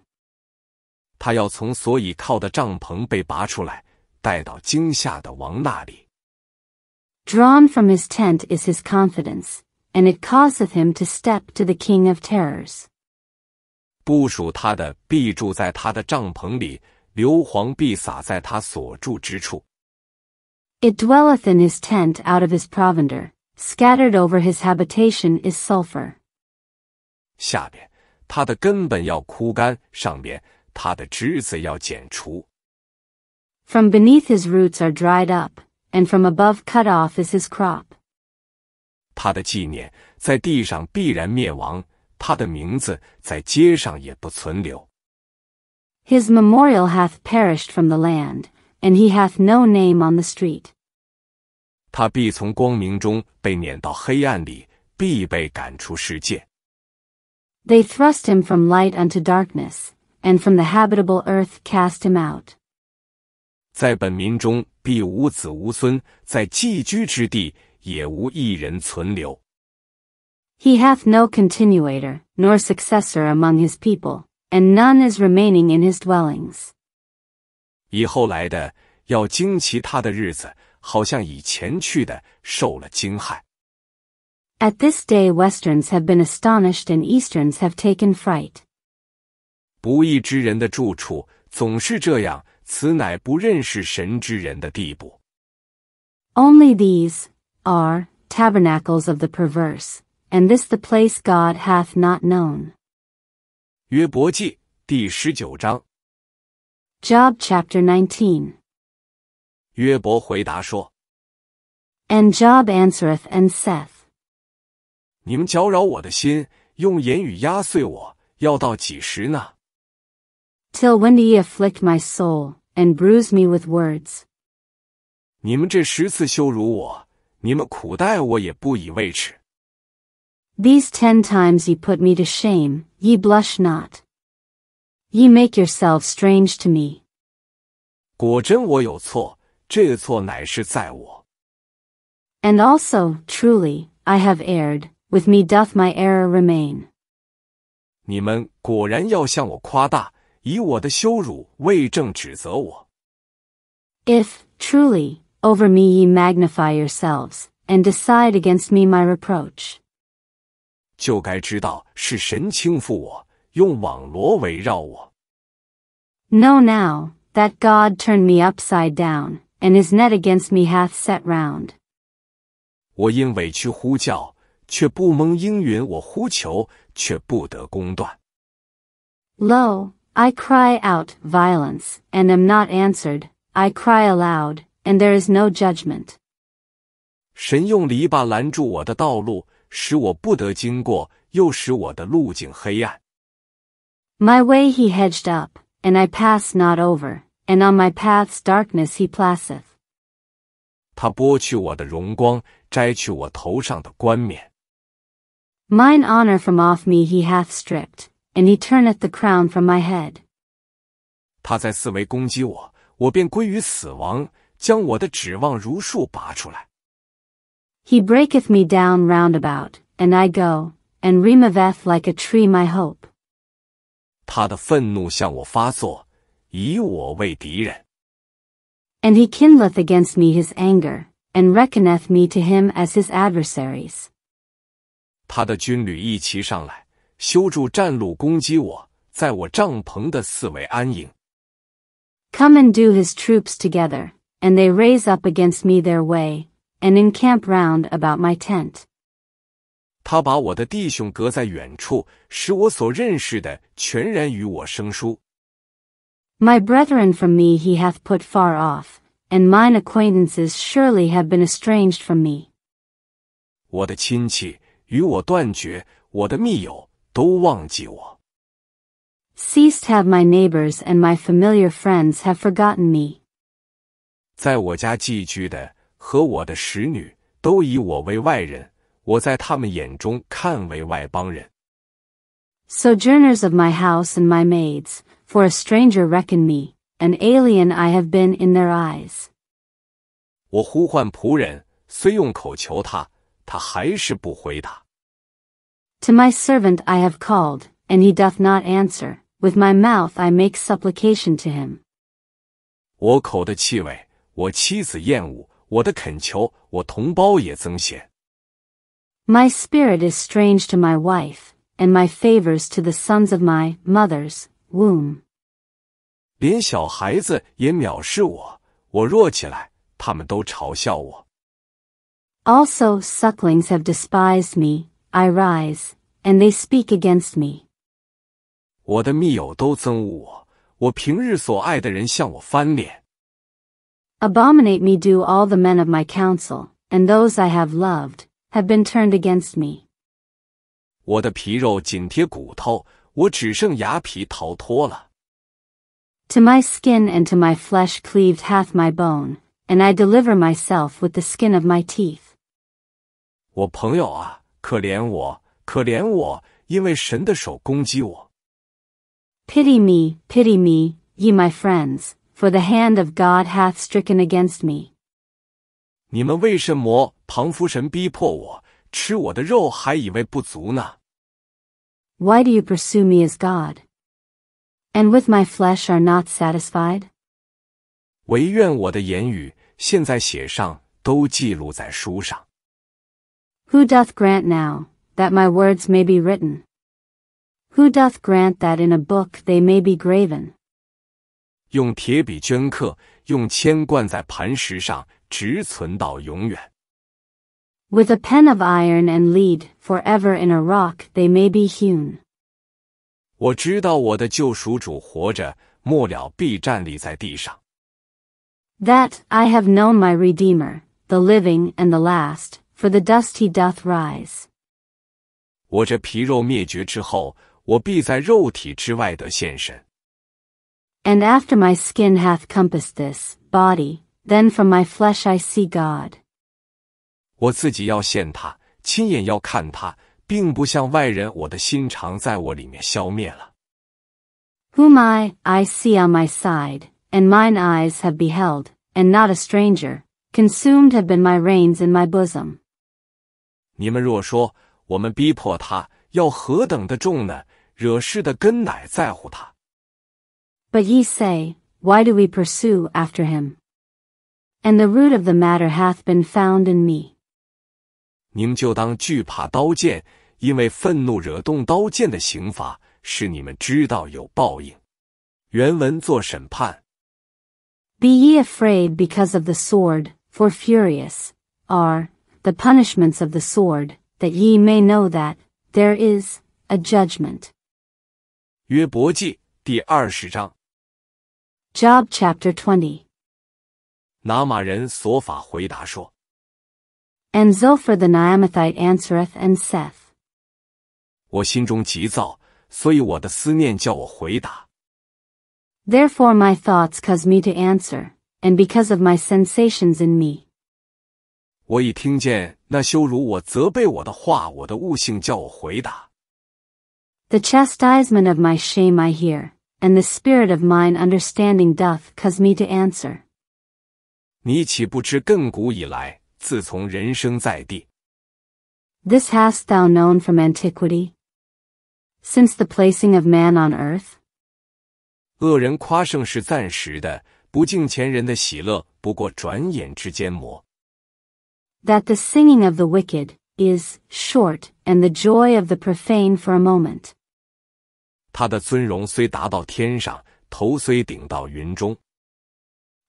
他要从所倚靠的帐篷被拔出来，带到惊吓的王那里。Drawn from his tent is his confidence, and it causeth him to step to the king of terrors. 部署他的必住在他的帐篷里。硫磺必撒在他所住之处。It dwelleth in his tent out of his provender, scattered over his habitation is sulfur. From beneath his roots are dried up, and from above cut off is his crop. 他的纪念在地上必然灭亡，他的名字在街上也不存留。his memorial hath perished from the land, and he hath no name on the street. 他必从光明中被撵到黑暗里，必被赶出世界。They thrust him from light unto darkness, and from the habitable earth cast him out. 在本民中必无子无孙，在寄居之地也无一人存留。He hath no continuator, nor successor among his people and none is remaining in his dwellings. 以后来的要惊奇他的日子，好像以前去的受了惊骇。At this day, westerns have been astonished and easterns have taken fright. 不义之人的住处总是这样，此乃不认识神之人的地步。Only these are tabernacles of the perverse, and this the place God hath not known. 约伯记第十九章。Job chapter nineteen. 约伯回答说 And Job answereth and saith,：“ 你们搅扰我的心，用言语压碎我，要到几时呢？Till when do ye afflict my soul, and bruise me with words? 你们这十次羞辱我，你们苦待我，也不以为耻。" These ten times ye put me to shame, ye blush not. Ye make yourselves strange to me. and also, truly, I have erred. With me doth my error remain. if, truly over me ye magnify yourselves and decide against me my reproach. Know now that God turned me upside down, and his net against me hath set round. 我因委屈呼叫，却不蒙应允；我呼求，却不得公断。Lo, I cry out violence, and am not answered. I cry aloud, and there is no judgment. 神用篱笆拦住我的道路，使我不得经过，又使我的路径黑暗。My way he hedged up, and I pass not over, and on my path's darkness he placeth. 他剥去我的荣光，摘去我头上的冠冕。Mine honor from off me he hath stripped, and he turneth the crown from my head. 他在四围攻击我，我便归于死亡，将我的指望如数拔出来。he breaketh me down round about, and I go, and removeth like a tree my hope. 他的愤怒向我发作，以我为敌人。And he kindleth against me his anger, and reckoneth me to him as his adversaries. 他的军旅一齐上来，修筑战路攻击我，在我帐篷的四围安营。Come and do his troops together, and they raise up against me their way, and encamp round about my tent. 他把我的弟兄隔在远处，使我所认识的全然与我生疏。My brethren from me he hath put far off, and mine acquaintances surely have been estranged from me. 我的亲戚与我断绝，我的密友都忘记我。Ceased have my neighbors and my familiar friends have forgotten me. 在我家寄居的和我的使女都以我为外人，我在他们眼中看为外邦人。Sojourners of my house and my maids, for a stranger reckon me, an alien I have been in their eyes. 我呼唤仆人，虽用口求他，他还是不回答。To my servant I have called, and he doth not answer. With my mouth I make supplication to him. 我口的气味，我妻子厌恶，我的恳求，我同胞也增显。My spirit is strange to my wife, and my favors to the sons of my mother's womb. 连小孩子也藐视我，我弱起来，他们都嘲笑我。Also, sucklings have despised me. I rise, and they speak against me. 我的密友都憎恶我，我平日所爱的人向我翻脸。Abominate me do all the men of my council, and those I have loved, have been turned against me. 我的皮肉紧贴骨头，我只剩牙皮逃脱了。To my skin and to my flesh cleaved hath my bone, and I deliver myself with the skin of my teeth. 我朋友啊，可怜我，可怜我，因为神的手攻击我。Pity me, pity me, ye my friends, for the hand of God hath stricken against me. Why do you pursue me as God? And with my flesh are not satisfied? 唯愿我的言语现在写上，都记录在书上。Who doth grant now that my words may be written? Who doth grant that in a book they may be graven? 用铁笔镌刻，用铅灌在磐石上，直存到永远。With a pen of iron and lead, forever in a rock they may be hewn. 我知道我的救赎主活着，末了必站立在地上。That I have known my Redeemer, the living and the last, for the dust he doth rise. 我这皮肉灭绝之后，我必在肉体之外得现身。and after my skin hath compassed this body, then from my flesh I see God. 我自己要现他，亲眼要看他，并不像外人，我的心肠在我里面消灭了。Whom I I see on my side, and mine eyes have beheld, and not a stranger, consumed have been my reins in my bosom. 你们若说我们逼迫他，要何等的重呢？惹事的根乃在乎他。but ye say, Why do we pursue after him? And the root of the matter hath been found in me. 你们就当惧怕刀剑，因为愤怒惹动刀剑的刑罚，是你们知道有报应。原文做审判。Be ye afraid because of the sword, for furious are the punishments of the sword, that ye may know that there is a judgment. 约伯记第二十章。Job chapter 20. 拿马人索法回答说：“And Zophar the Naamathite answereth and saith，我心中急躁，所以我的思念叫我回答。Therefore my thoughts cause me to answer, and because of my sensations in me，我已听见那羞辱我、责备我的话，我的悟性叫我回答。The chastisement of my shame I hear。” and the spirit of mine understanding doth cause me to answer. 你岂不知亘古以来，自从人生在地？This hast thou known from antiquity, since the placing of man on earth. 恶人夸胜是暂时的，不敬前人的喜乐不过转眼之间磨。That the singing of the wicked is short, and the joy of the profane for a moment. 他的尊荣虽达到天上，头虽顶到云中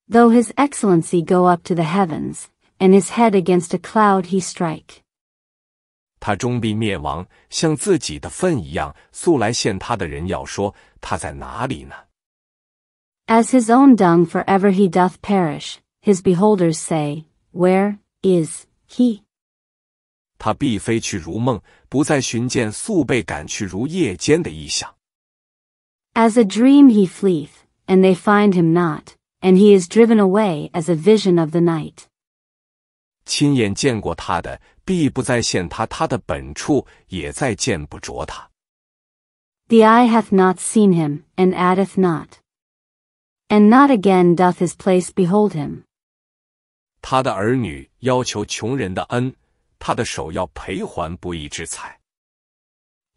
，Though his excellency go up to the heavens, and his head against a cloud he strike，他终必灭亡，像自己的粪一样。素来献他的人要说：他在哪里呢？As his own dung for ever he doth perish. His beholders say, Where is he？他必飞去如梦，不再寻见素被赶去如夜间的异象。As a dream he fleeth, and they find him not, and he is driven away as a vision of the night. 亲眼见过他的，必不再现他；他的本处也再见不着他。The eye hath not seen him, and addeth not. And not again doth his place behold him. 他的儿女要求穷人的恩，他的手要赔还不义之财。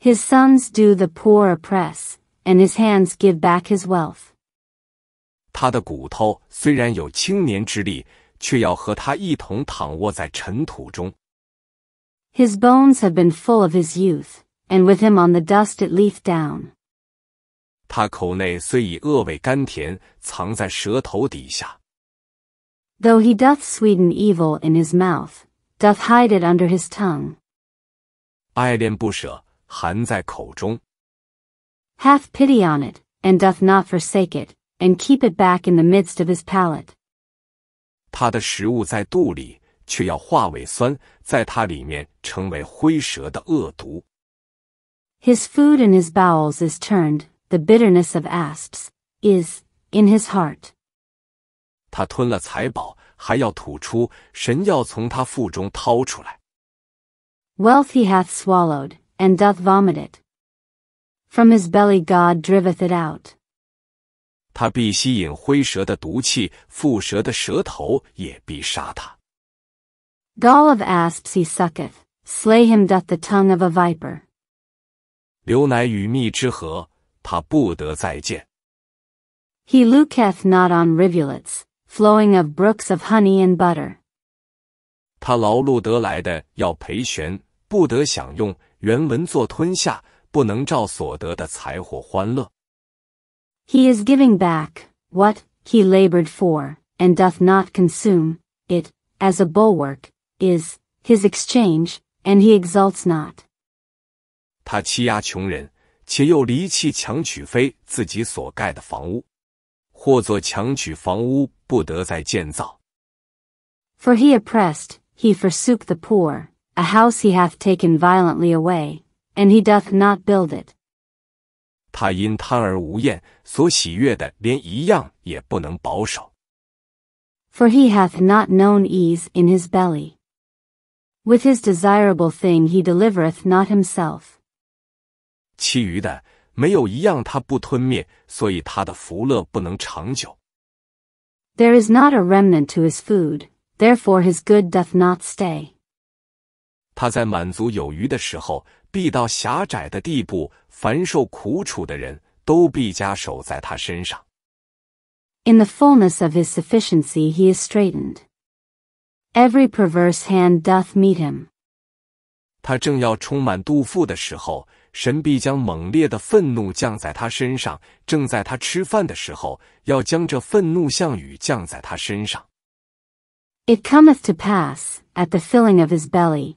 His sons do the poor oppress, and his hands give back his wealth. 他的骨头虽然有青年之力，却要和他一同躺卧在尘土中。His bones have been full of his youth, and with him on the dust it leaf down. 他口内虽已恶味甘甜，藏在舌头底下。Though he doth sweeten evil in his mouth, doth hide it under his tongue. 爱恋不舍，含在口中。hath pity on it, and doth not forsake it, and keep it back in the midst of his palate. His food in his bowels is turned, the bitterness of asps is in his heart. 他吞了财宝，还要吐出，神要从他腹中掏出来。Wealth he hath swallowed, and doth vomit it. From his belly God driveth it out. 他必吸引灰蛇的毒气，蝮蛇的舌头也必杀他。Gall of asps he sucketh, slay him doth the tongue of a viper. He looketh not on rivulets, flowing of brooks of honey and butter. 他劳碌得来的要赔悬，不得享用。原文作吞下，不能照所得的财货欢乐。He is giving back what he labored for, and doth not consume it, as a bulwark, is his exchange, and he exults not. 他欺压穷人，且又离弃强取非自己所盖的房屋，或作强取房屋，不得再建造。For he oppressed, he forsook the poor, a house he hath taken violently away, and he doth not build it. 他因贪而无厌，所喜悦的连一样也不能保守。For he hath not known ease in his belly. With his desirable thing he delivereth not himself. 其余的没有一样他不吞灭，所以他的福乐不能长久。There is not a remnant to his food, therefore his good doth not stay. 他在满足有余的时候，必到狭窄的地步，凡受苦楚的人都必加手在他身上。In the fullness of his sufficiency he is straightened. Every perverse hand doth meet him. 他正要充满肚腹的时候，神必将猛烈的愤怒降在他身上；正在他吃饭的时候，要将这愤怒像雨降在他身上。It cometh to pass, at the filling of his belly,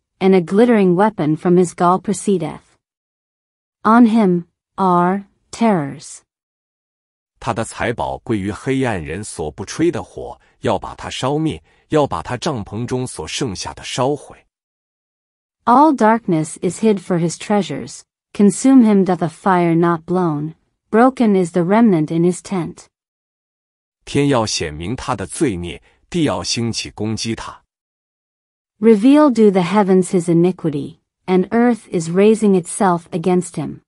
and a glittering weapon from his gall proceedeth. On him are terrors. 他的财宝归于黑暗人所不吹的火，要把它烧灭，要把他帐篷中所剩下的烧毁。All darkness is hid for his treasures, consume him doth a fire not blown, broken is the remnant in his tent. 天要显明他的罪孽，地要兴起攻击他。Reveal do the heavens his iniquity, and earth is raising itself against him.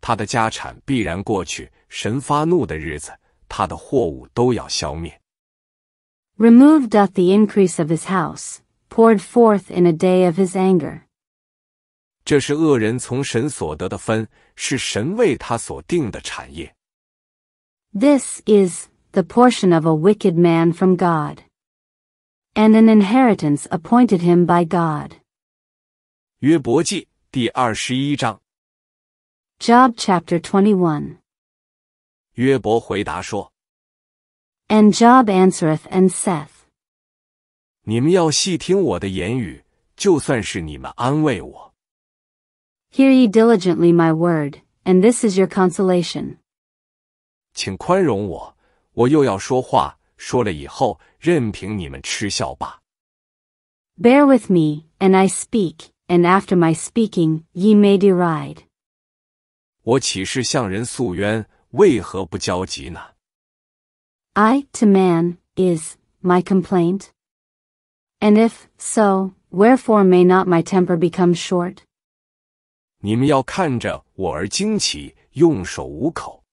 他的家产必然过去，神发怒的日子，他的货物都要消灭。Remove doth the increase of his house, poured forth in a day of his anger. 这是恶人从神所得的分，是神为他所定的产业。This is the portion of a wicked man from God and an inheritance appointed him by God. 约伯记第二十一章。Job chapter 21. 约伯回答说 And Job answereth and saith, 你们要细听我的言语，就算是你们安慰我。Hear ye diligently my word, and this is your consolation. 请宽容我，我又要说话，说了以后任凭你们嗤笑吧。Bear with me, and I speak, and after my speaking, ye may deride. I to man is my complaint. And if so, wherefore may not my temper become short? 你们要看着我而惊奇，用手捂口。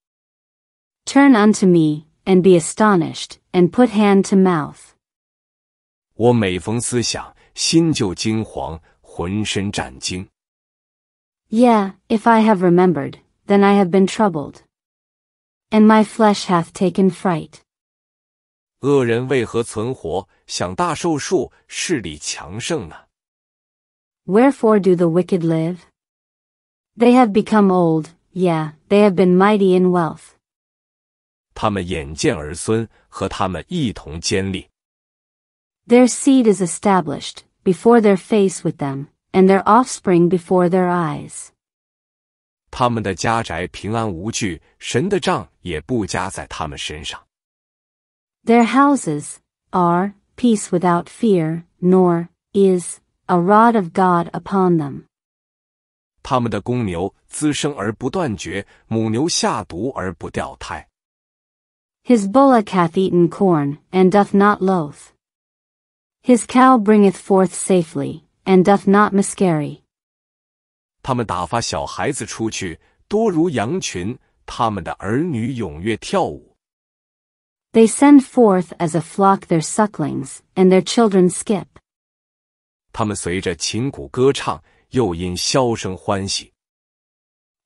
Turn unto me, and be astonished, and put hand to mouth. 我每逢思想，心就惊惶，浑身战惊。Yeah, if I have remembered, then I have been troubled, and my flesh hath taken fright. 恶人为何存活，享大寿数，势力强盛呢？Wherefore do the wicked live? They have become old, yeah, they have been mighty in wealth. 他们眼见儿孙和他们一同坚立。Their seed is established before their face with them, and their offspring before their eyes. 他们的家宅平安无惧，神的杖也不加在他们身上。Their houses are peace without fear, nor is a rod of God upon them. 他们的公牛滋生而不断绝，母牛下犊而不掉胎。his bullock hath eaten corn, and doth not loathe. His cow bringeth forth safely, and doth not miscarry. They send forth as a flock their sucklings, and their children skip.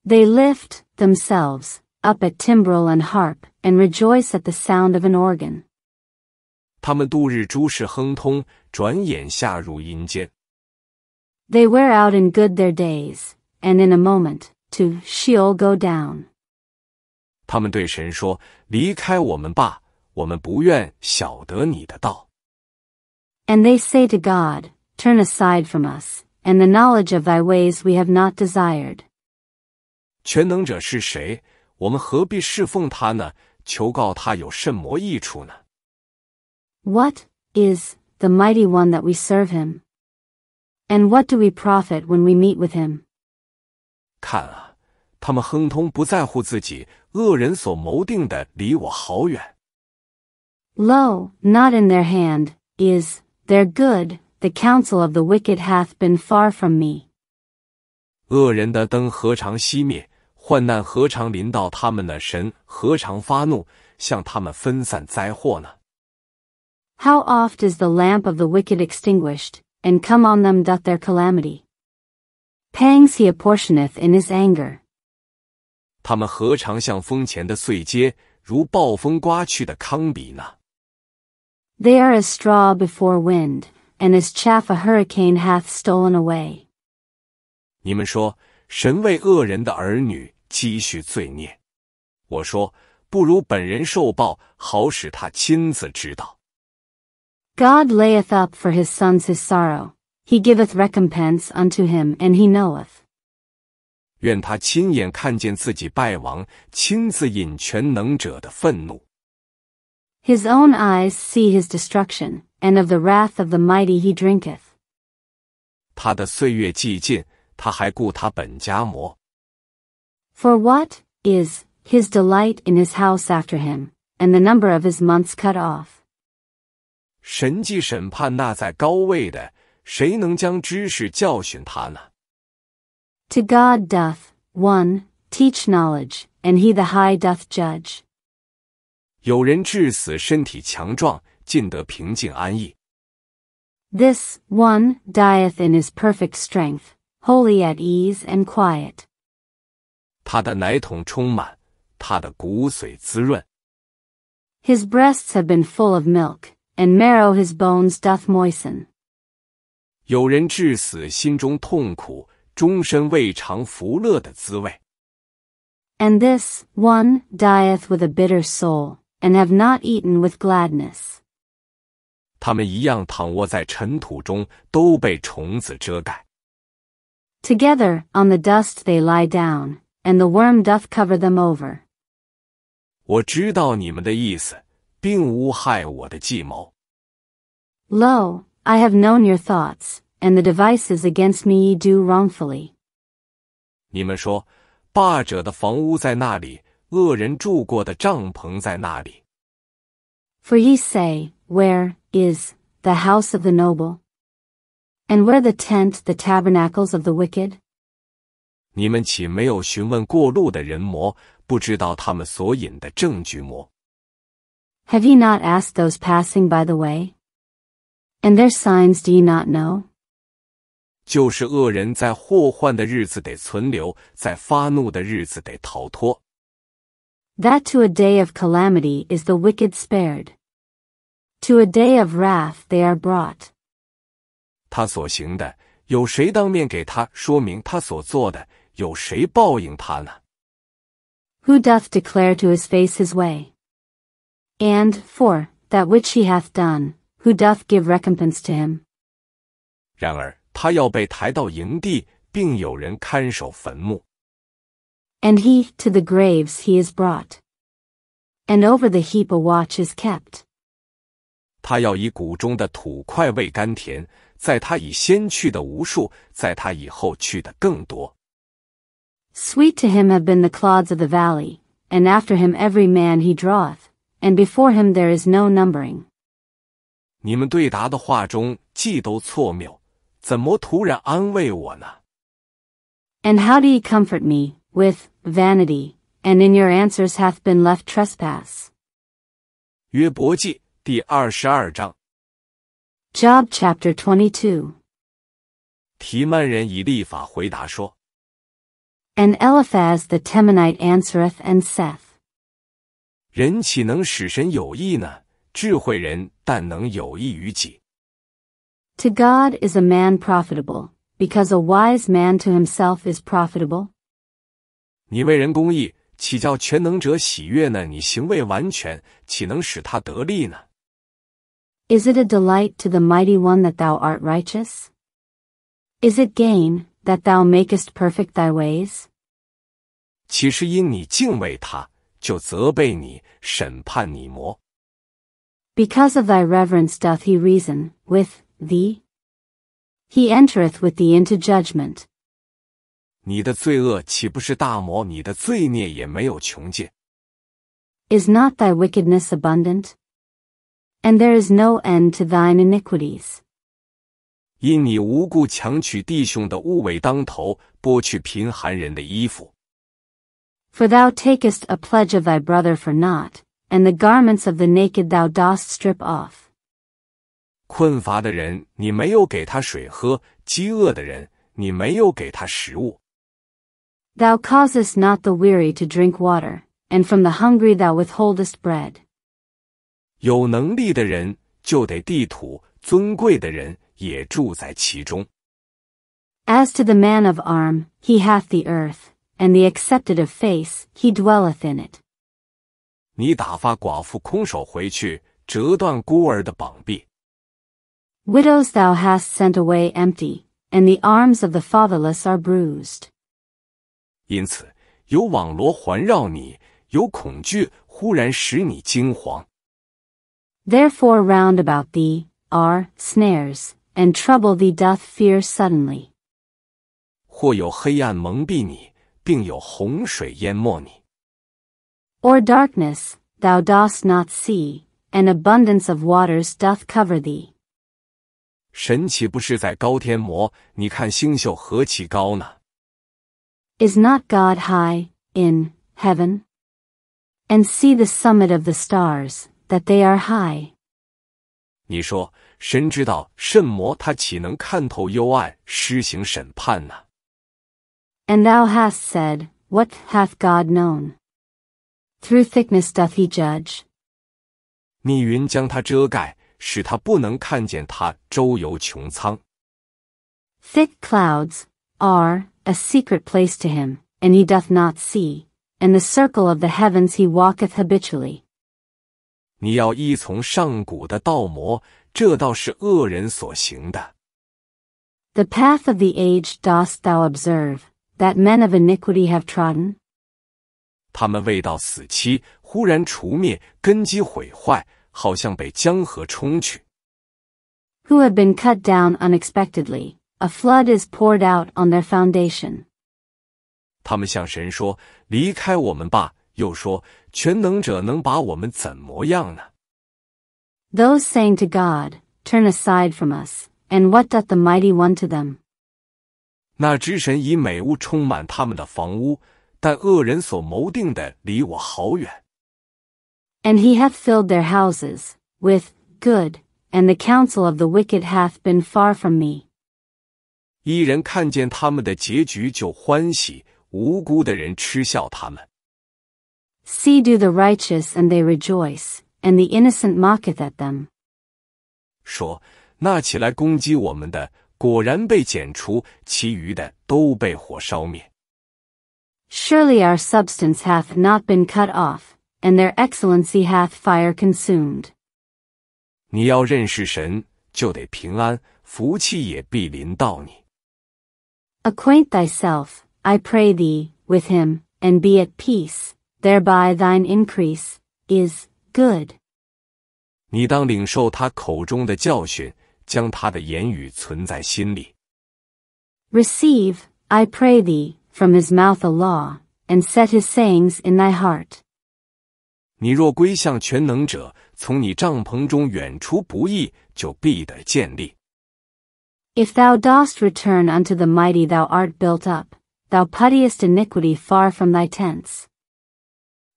They lift, themselves, up at timbrel and harp, and rejoice at the sound of an organ. 他们度日诸事亨通，转眼下入阴间。They wear out in good their days, and in a moment to Sheol go down. 他们对神说：“离开我们吧，我们不愿晓得你的道。” And they say to God, Turn aside from us, and the knowledge of Thy ways we have not desired. 全能者是谁？我们何必侍奉他呢？求告他有甚么益处呢？What is the mighty one that we serve him? And what do we profit when we meet with him? 看啊，他们亨通不在乎自己，恶人所谋定的离我好远。Lo, not in their hand is their good. The counsel of the wicked hath been far from me. 恶人的灯何尝熄灭？患难何尝临到他们呢？神何尝发怒，向他们分散灾祸呢？How oft is the lamp of the wicked extinguished, and come on them doth their calamity? Pangs he apportioneth in his anger. They are as straw before wind, and as chaff a hurricane hath stolen away. 你们说，神为恶人的儿女积蓄罪孽。我说，不如本人受报，好使他亲自知道。God layeth up for his sons his sorrow; he giveth recompense unto him, and he knoweth. 愿他亲眼看见自己败亡，亲自引全能者的愤怒。His own eyes see his destruction, and of the wrath of the mighty he drinketh. 他的岁月既尽，他还顾他本家魔。for what, is, his delight in his house after him, and the number of his months cut off. 神既审判那在高位的，谁能将知识教训他呢？To God doth one teach knowledge, and he the high doth judge. 有人至死身体强壮，尽得平静安逸。This one dieth in his perfect strength, wholly at ease and quiet. 他的奶桶充满，他的骨髓滋润。His breasts have been full of milk, and marrow his bones doth moisten. 有人至死心中痛苦，终身未尝福乐的滋味。And this one dieth with a bitter soul, and have not eaten with gladness. 他们一样躺卧在尘土中，都被虫子遮盖。Together on the dust they lie down, and the worm doth cover them over. 我知道你们的意思，并无害我的计谋。Lo, I have known your thoughts, and the devices against me ye do wrongfully. 你们说，霸者的房屋在那里，恶人住过的帐篷在那里。For ye say, Where is the house of the noble? And where the tent the tabernacles of the wicked? 你们岂没有询问过路的人么？不知道他们所引的证据么？Have ye not asked those passing by the way? And their signs do ye not know? 就是恶人在祸患的日子得存留，在发怒的日子得逃脱。That to a day of calamity is the wicked spared. To a day of wrath they are brought. 他所行的，有谁当面给他说明他所做的？who doth declare to his face his way? And, for, that which he hath done, who doth give recompense to him? 然而他要被抬到营地，并有人看守坟墓。And he, to the graves he is brought. And over the heap a watch is kept. Sweet to him have been the clods of the valley, and after him every man he draweth, and before him there is no numbering. 你们对答的话中既都错谬，怎么突然安慰我呢？And how do ye comfort me with vanity? And in your answers hath been left trespass. 约伯记第二十二章。Job chapter twenty two. 提曼人以立法回答说。and Eliphaz the Temanite answereth and saith, 人岂能使神有益呢？智慧人但能有益于己。To God is a man profitable, because a wise man to himself is profitable. 你为人公义，岂叫全能者喜悦呢？你行为完全，岂能使他得利呢？Is it a delight to the mighty one that thou art righteous? Is it gain, that thou makest perfect thy ways? because of thy reverence doth he reason with thee. He entereth with thee into judgment. 你的罪恶岂不是大魔？你的罪孽也没有穷尽。Is not thy wickedness abundant? And there is no end to thine iniquities. 因你无故强取弟兄的物为当头，剥去贫寒人的衣服。For thou takest a pledge of thy brother for naught, and the garments of the naked thou dost strip off. 困乏的人，你没有给他水喝；饥饿的人，你没有给他食物。Thou causest not the weary to drink water, and from the hungry thou withholdest bread. 有能力的人就得地土，尊贵的人也住在其中。As to the man of arm, he hath the earth, and the accepted of face, he dwelleth in it. 你打发寡妇空手回去，折断孤儿的膀臂。Widows thou hast sent away empty, and the arms of the fatherless are bruised. 因此，有网罗环绕你，有恐惧忽然使你惊惶。Therefore round about thee are snares, and trouble thee doth fear suddenly. 或有黑暗蒙蔽你，并有洪水淹没你。Or darkness thou dost not see, and abundance of waters doth cover thee. 神岂不是在高天磨？你看星宿何其高呢？Is not God high in heaven? And see the summit of the stars, that they are high. 你说 and thou hast said, What hath God known? Through thickness doth he judge. 密云将他遮盖，使他不能看见他周游穹苍。Thick clouds are a secret place to him, and he doth not see. In the circle of the heavens he walketh habitually. 你要依从上古的道魔，这倒是恶人所行的。The path of the aged dost thou observe, that men of iniquity have trodden? 他们未到死期，忽然除灭，根基毁坏，好像被江河冲去。Who have been cut down unexpectedly, a flood is poured out on their foundation. 他们向神说：“离开我们吧！”又说：“全能者能把我们怎么样呢？” Those saying to God, Turn aside from us, and what doth the mighty one to them? 那之神以美物充满他们的房屋，但恶人所谋定的离我好远。And he hath filled their houses with good, and the counsel of the wicked hath been far from me. See, do the righteous and they rejoice and the innocent mocketh at them. 说那起来攻击我们的，果然被剪除，其余的都被火烧灭。Surely our substance hath not been cut off, and their excellency hath fire consumed. 你要认识神，就得平安，福气也必临到你。Acquaint thyself, I pray thee, with him, and be at peace. Thereby thine increase is good. 你当领受他口中的教训，将他的言语存在心里。Receive, I pray thee, from his mouth a law, and set his sayings in thy heart. If thou dost return unto the mighty thou art built up, thou puttiest iniquity far from thy tents.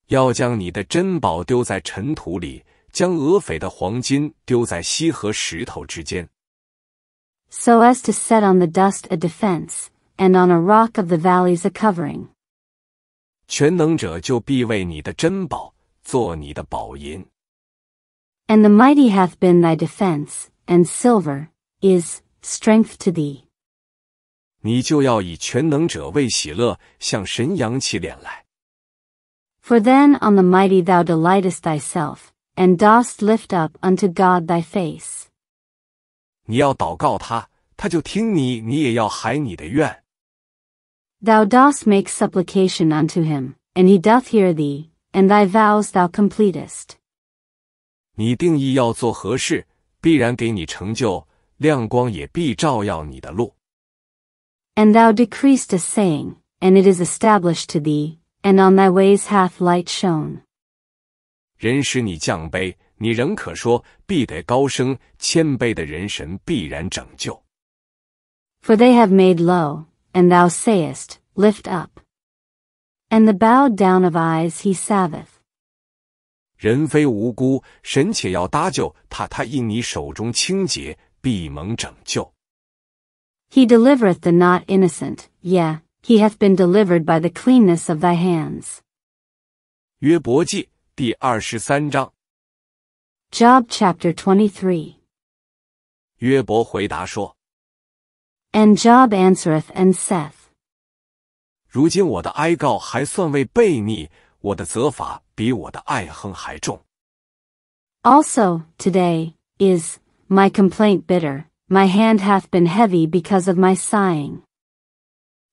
要将你的珍宝丢在尘土里，将俄斐的黄金丢在溪和石头之间。So as to set on the dust a defense, and on a rock of the valleys a covering. 全能者就必为你的珍宝做你的宝银。And the mighty hath been thy defense, and silver is strength to thee. 你就要以全能者为喜乐，向神扬起脸来。for then on the mighty thou delightest thyself, and dost lift up unto God thy face. Thou dost make supplication unto him, and he doth hear thee, and thy vows thou completest. 你定义要做何事，必然给你成就；亮光也必照耀你的路。And thou decreest a saying, and it is established to thee, and on thy ways hath light shone。人使你降卑，你仍可说必得高升；谦卑的人神必然拯救。For they have made low, and thou sayest, Lift up. And the bowed down of eyes he saveth. 人非无辜，神且要搭救他，他因你手中清洁，必蒙拯救。He delivereth the not innocent, yea, he hath been delivered by the cleanness of thy hands. 约伯记第二十三章。Job chapter twenty three. 约伯回答说：“And Job answereth and saith, saith，如今我的哀告还算为悖逆，我的责罚比我的爱恨还重。Also today is my complaint bitter, my hand hath been heavy because of my sighing.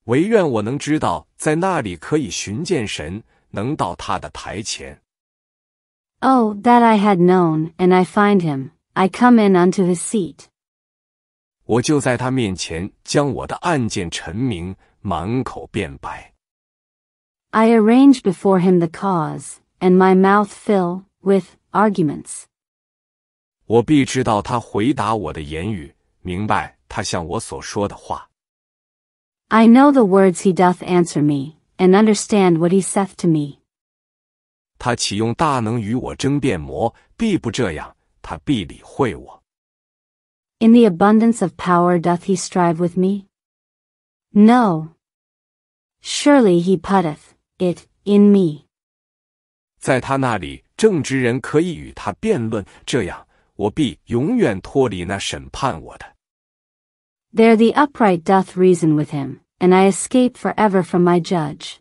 唯愿我能知道，在那里可以寻见神，能到他的台前。Oh, that I had known, and I find him! I come in unto his seat. 我就在他面前将我的案件陈明，满口辩白。I arrange before him the cause, and my mouth fill with arguments. 我必知道他回答我的言语，明白他向我所说的话。I know the words he doth answer me, and understand what he saith to me. In the abundance of power doth he strive with me? No. Surely he putteth it in me. 在他那里，正直人可以与他辩论，这样我必永远脱离那审判我的。there the upright doth reason with him, and I escape forever from my judge.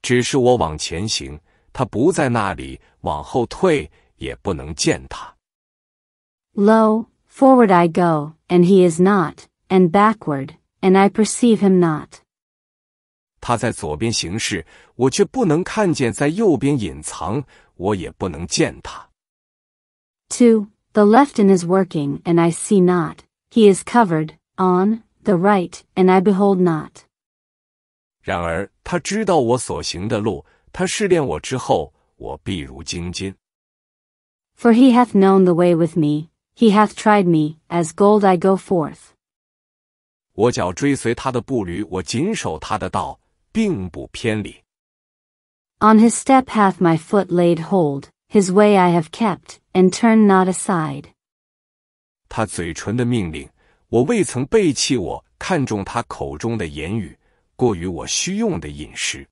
只是我往前行，他不在那里；往后退，也不能见他。Lo, forward I go, and he is not, and backward, and I perceive him not. 他在左边行事，我却不能看见；在右边隐藏，我也不能见他。Two, the left in his working, and I see not. He is covered, on, the right, and I behold not. 然而他知道我所行的路，他试炼我之后，我必如精金。For he hath known the way with me, he hath tried me, as gold I go forth. 我脚追随他的步履，我谨守他的道，并不偏离。On his step hath my foot laid hold, his way I have kept, and turn not aside. 他嘴唇的命令，我未曾背弃我看重他口中的言语，过于我需用的饮食。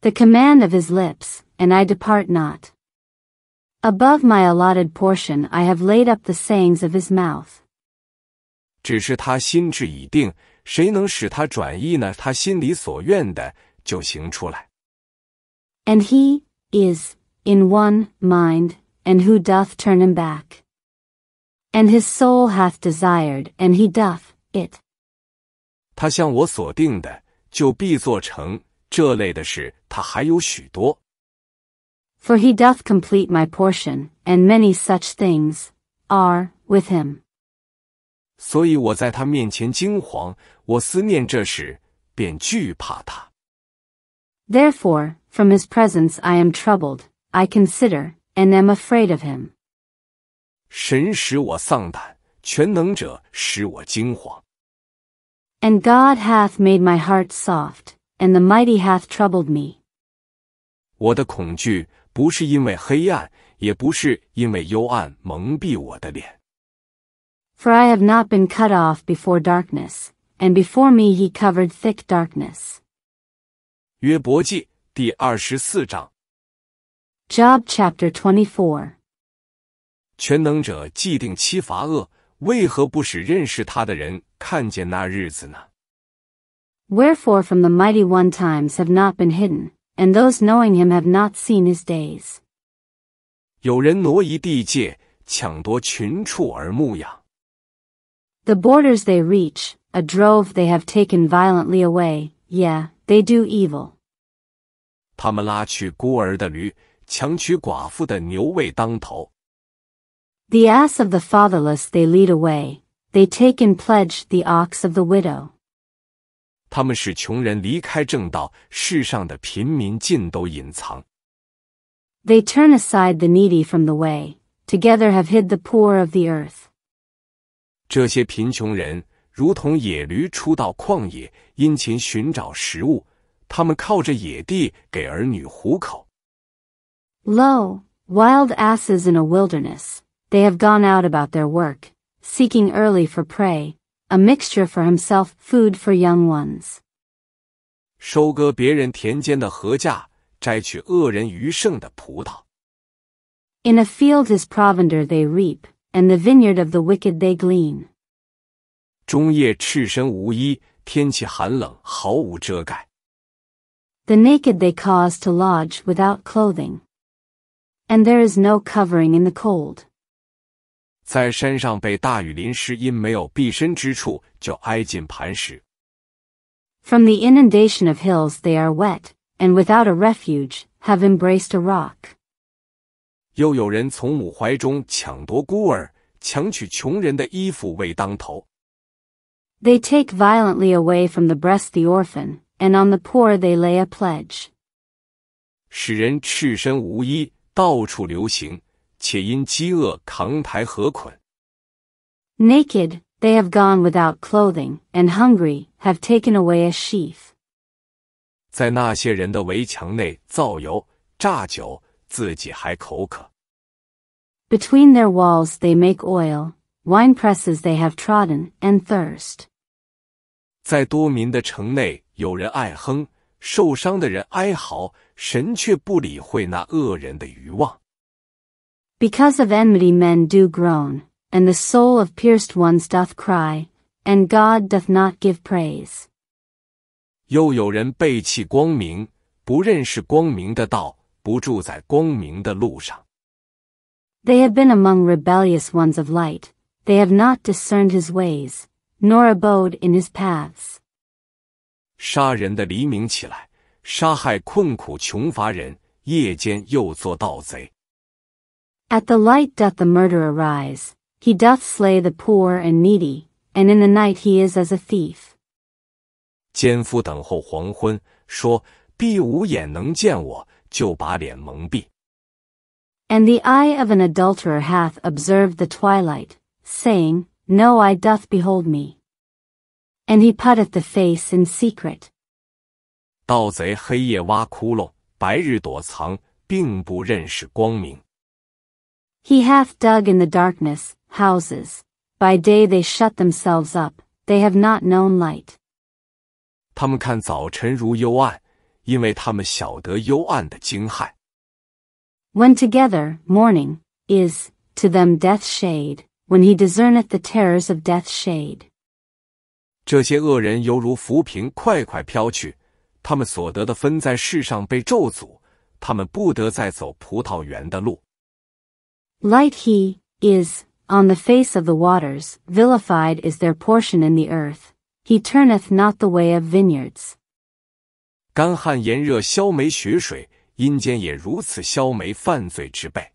The command of his lips, and I depart not. Above my allotted portion, I have laid up the sayings of his mouth. 只是他心智已定，谁能使他转意呢？他心里所愿的就行出来。And he is in one mind, and who doth turn him back? and his soul hath desired, and he doth it。他向我所定的，就必做成。这类的事，他还有许多。For he doth complete my portion, and many such things are with him. him。所以我在他面前惊惶，我思念这事，便惧怕他。Therefore, from his presence I am troubled; I consider and am afraid of him. 神使我丧胆，全能者使我惊惶。And God hath made my heart soft, and the mighty hath troubled me. 我的恐惧不是因为黑暗，也不是因为幽暗蒙蔽我的脸。For I have not been cut off before darkness, and before me he covered thick darkness. 约伯记第二十四章。Job chapter twenty four. 全能者既定七罚恶，为何不使认识他的人看见那日子呢？Wherefore, from the mighty one times have not been hidden, and those knowing him have not seen his days. 有人挪移地界，抢夺群畜而牧养。The borders they reach, a drove they have taken violently away. Yeah, they do evil. 他们拉去孤儿的驴，强取寡妇的牛，位当头。The ass of the fatherless they lead away, they take in pledge the ox of the widow. 他们使穷人离开正道，世上的贫民尽都隐藏。They turn aside the needy from the way, together have hid the poor of the earth. 这些贫穷人如同野驴出到旷野，殷勤寻找食物。他们靠着野地给儿女糊口。Lo, wild asses in a wilderness. They have gone out about their work, seeking early for prey, a mixture for himself, food for young ones. 收割别人田间的禾稼，摘取恶人余剩的葡萄。In a field is provender they reap, and the vineyard of the wicked they glean. 中夜赤身无衣，天气寒冷，毫无遮盖。The naked they cause to lodge without clothing. And there is no covering in the cold. 在山上被大雨淋湿，因没有避身之处，就挨近磐石。From the inundation of hills they are wet, and without a refuge, have embraced a rock. 又有人从母怀中抢夺孤儿，强取穷人的衣服，为当头。They take violently away from the breast the orphan, and on the poor they lay a pledge. 使人赤身无衣，到处流行。Naked, they have gone without clothing, and hungry have taken away a sheath. 在那些人的围墙内造油、榨酒，自己还口渴。Between their walls they make oil, wine presses they have trodden, and thirst. 在多民的城内，有人爱哼，受伤的人哀嚎，神却不理会那恶人的愚妄。because of enmity men do groan, and the soul of pierced ones doth cry, and God doth not give praise. 又有人背弃光明，不认识光明的道，不住在光明的路上。They have been among rebellious ones of light, they have not discerned his ways, nor abode in his paths. 杀人的黎明起来，杀害困苦穷乏人，夜间又做盗贼。at the light doth the murderer rise, he doth slay the poor and needy, and in the night he is as a thief. And the eye of an adulterer hath observed the twilight, saying, No eye doth behold me. And he putteth the face in secret. 盗贼黑夜挖窟窿，白日躲藏，并不认识光明。he hath dug in the darkness, houses. By day they shut themselves up, they have not known light. 他们看早晨如幽暗，因为他们晓得幽暗的惊骇。When together, morning, is, to them death's shade, when he discerneth the terrors of death's shade. 这些恶人犹如浮萍，快快飘去。他们所得的分在世上被咒诅，他们不得再走葡萄园的路。Light he is, on the face of the waters, vilified is their portion in the earth. He turneth not the way of vineyards. 干旱炎热消梅雪水，阴间也如此消梅犯罪之辈。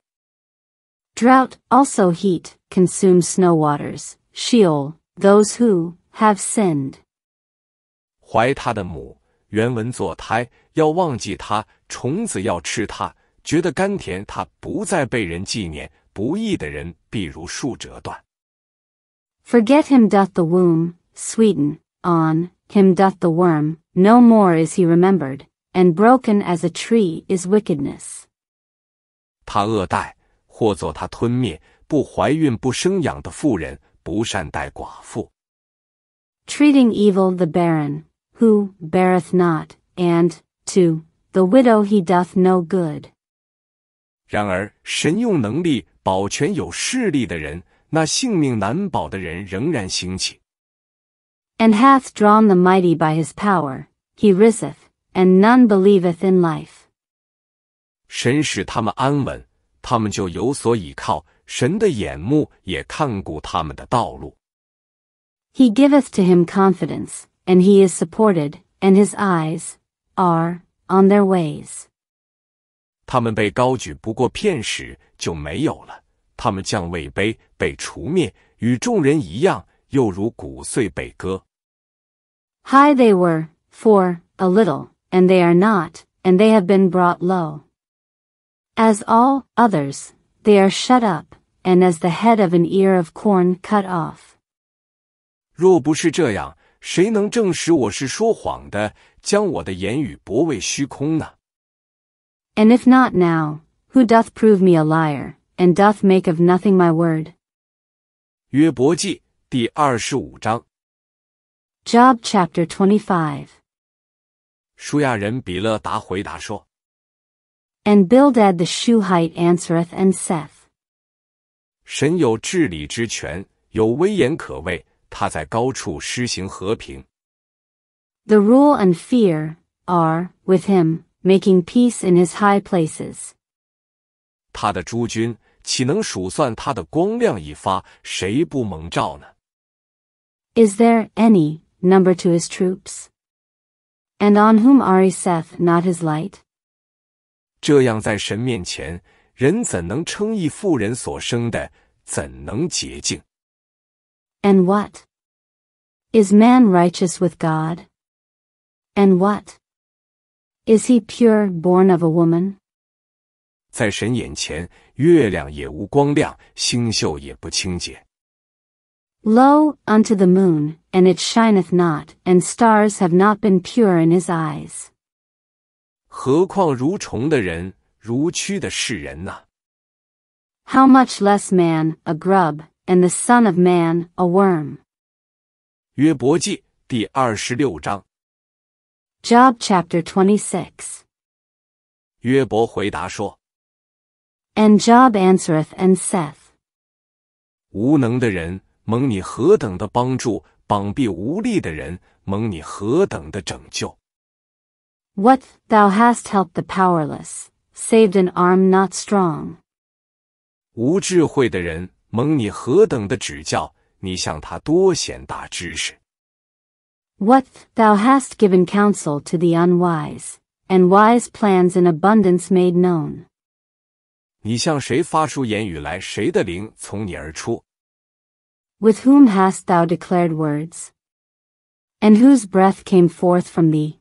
Drought, also heat, consumes snow waters, Sheol, those who have sinned. 怀他的母，原文作胎，要忘记他，虫子要吃他，觉得甘甜，他不再被人纪念；不义的人必如树折断。Forget him doth the womb sweeten, on him doth the worm. No more is he remembered, and broken as a tree is wickedness. 他恶待，或作他吞灭；不怀孕不生养的妇人，不善待寡妇。Treating evil the barren, who beareth not, and to the widow he doth no good. 然而，神用能力保全有势力的人，那性命难保的人仍然兴起。And hath drawn the mighty by his power, he riseth, and none believeth in life. 神使他们安稳，他们就有所倚靠。神的眼目也看顾他们的道路。He giveth to him confidence, and he is supported, and his eyes are on their ways. 他们被高举，不过片时就没有了。他们降位卑，被除灭，与众人一样，又如谷穗被割。High they were for a little, and they are not, and they have been brought low. As all others, they are shut up, and as the head of an ear of corn cut off. 若不是这样，谁能证实我是说谎的，将我的言语驳为虚空呢？And if not now, who doth prove me a liar, and doth make of nothing my word? Job chapter twenty-five. And Bildad the Shuhite answereth and saith: saith，神有治理之权，有威严可畏，他在高处施行和平。The rule and fear are with him。” making peace in his high places. 他的诸君岂能数算他的光亮已发？谁不蒙照呢？Is there any number to his troops? And on whom ariseth not his light? 这样在神面前，人怎能称义？妇人所生的怎能洁净？And what is man righteous with God? And what is he pure born of a woman? Lo, unto the moon, and it shineth not, and stars have not been pure in his eyes. How much less man, a grub, and the son of man, a worm。约伯记第二十六章 Job chapter 26约伯回答说 And Job answereth and saith 无能的人蒙你何等的帮助绑臂无力的人蒙你何等的拯救 What thou hast helped the powerless saved an arm not strong 无智慧的人蒙你何等的指教你向他多显大知识 what thou hast given counsel to the unwise, and wise plans in abundance made known. With whom hast thou declared words? And whose breath came forth from thee?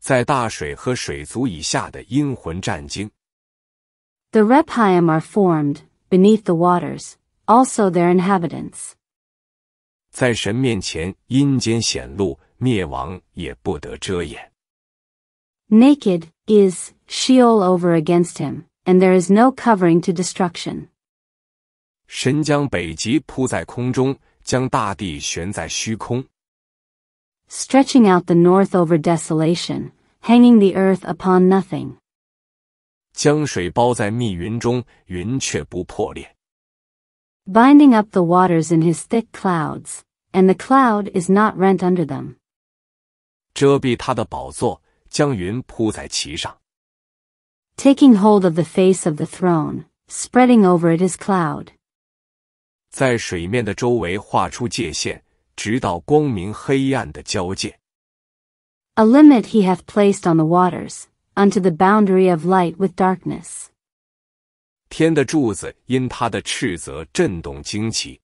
the Rephaim are formed, beneath the waters, also their inhabitants. 在神面前，阴间显露，灭亡也不得遮掩。Naked is she l l over against him, and there is no covering to destruction. 神将北极铺在空中，将大地悬在虚空。Stretching out the north over desolation, hanging the earth upon nothing. 将水包在密云中，云却不破裂。binding up the waters in his thick clouds, and the cloud is not rent under them. 遮蔽他的宝座，将云铺在其上。Taking hold of the face of the throne, spreading over it his cloud. 在水面的周围画出界限，直到光明黑暗的交界。A limit he hath placed on the waters, unto the boundary of light with darkness. 天的柱子因他的斥责震动惊奇。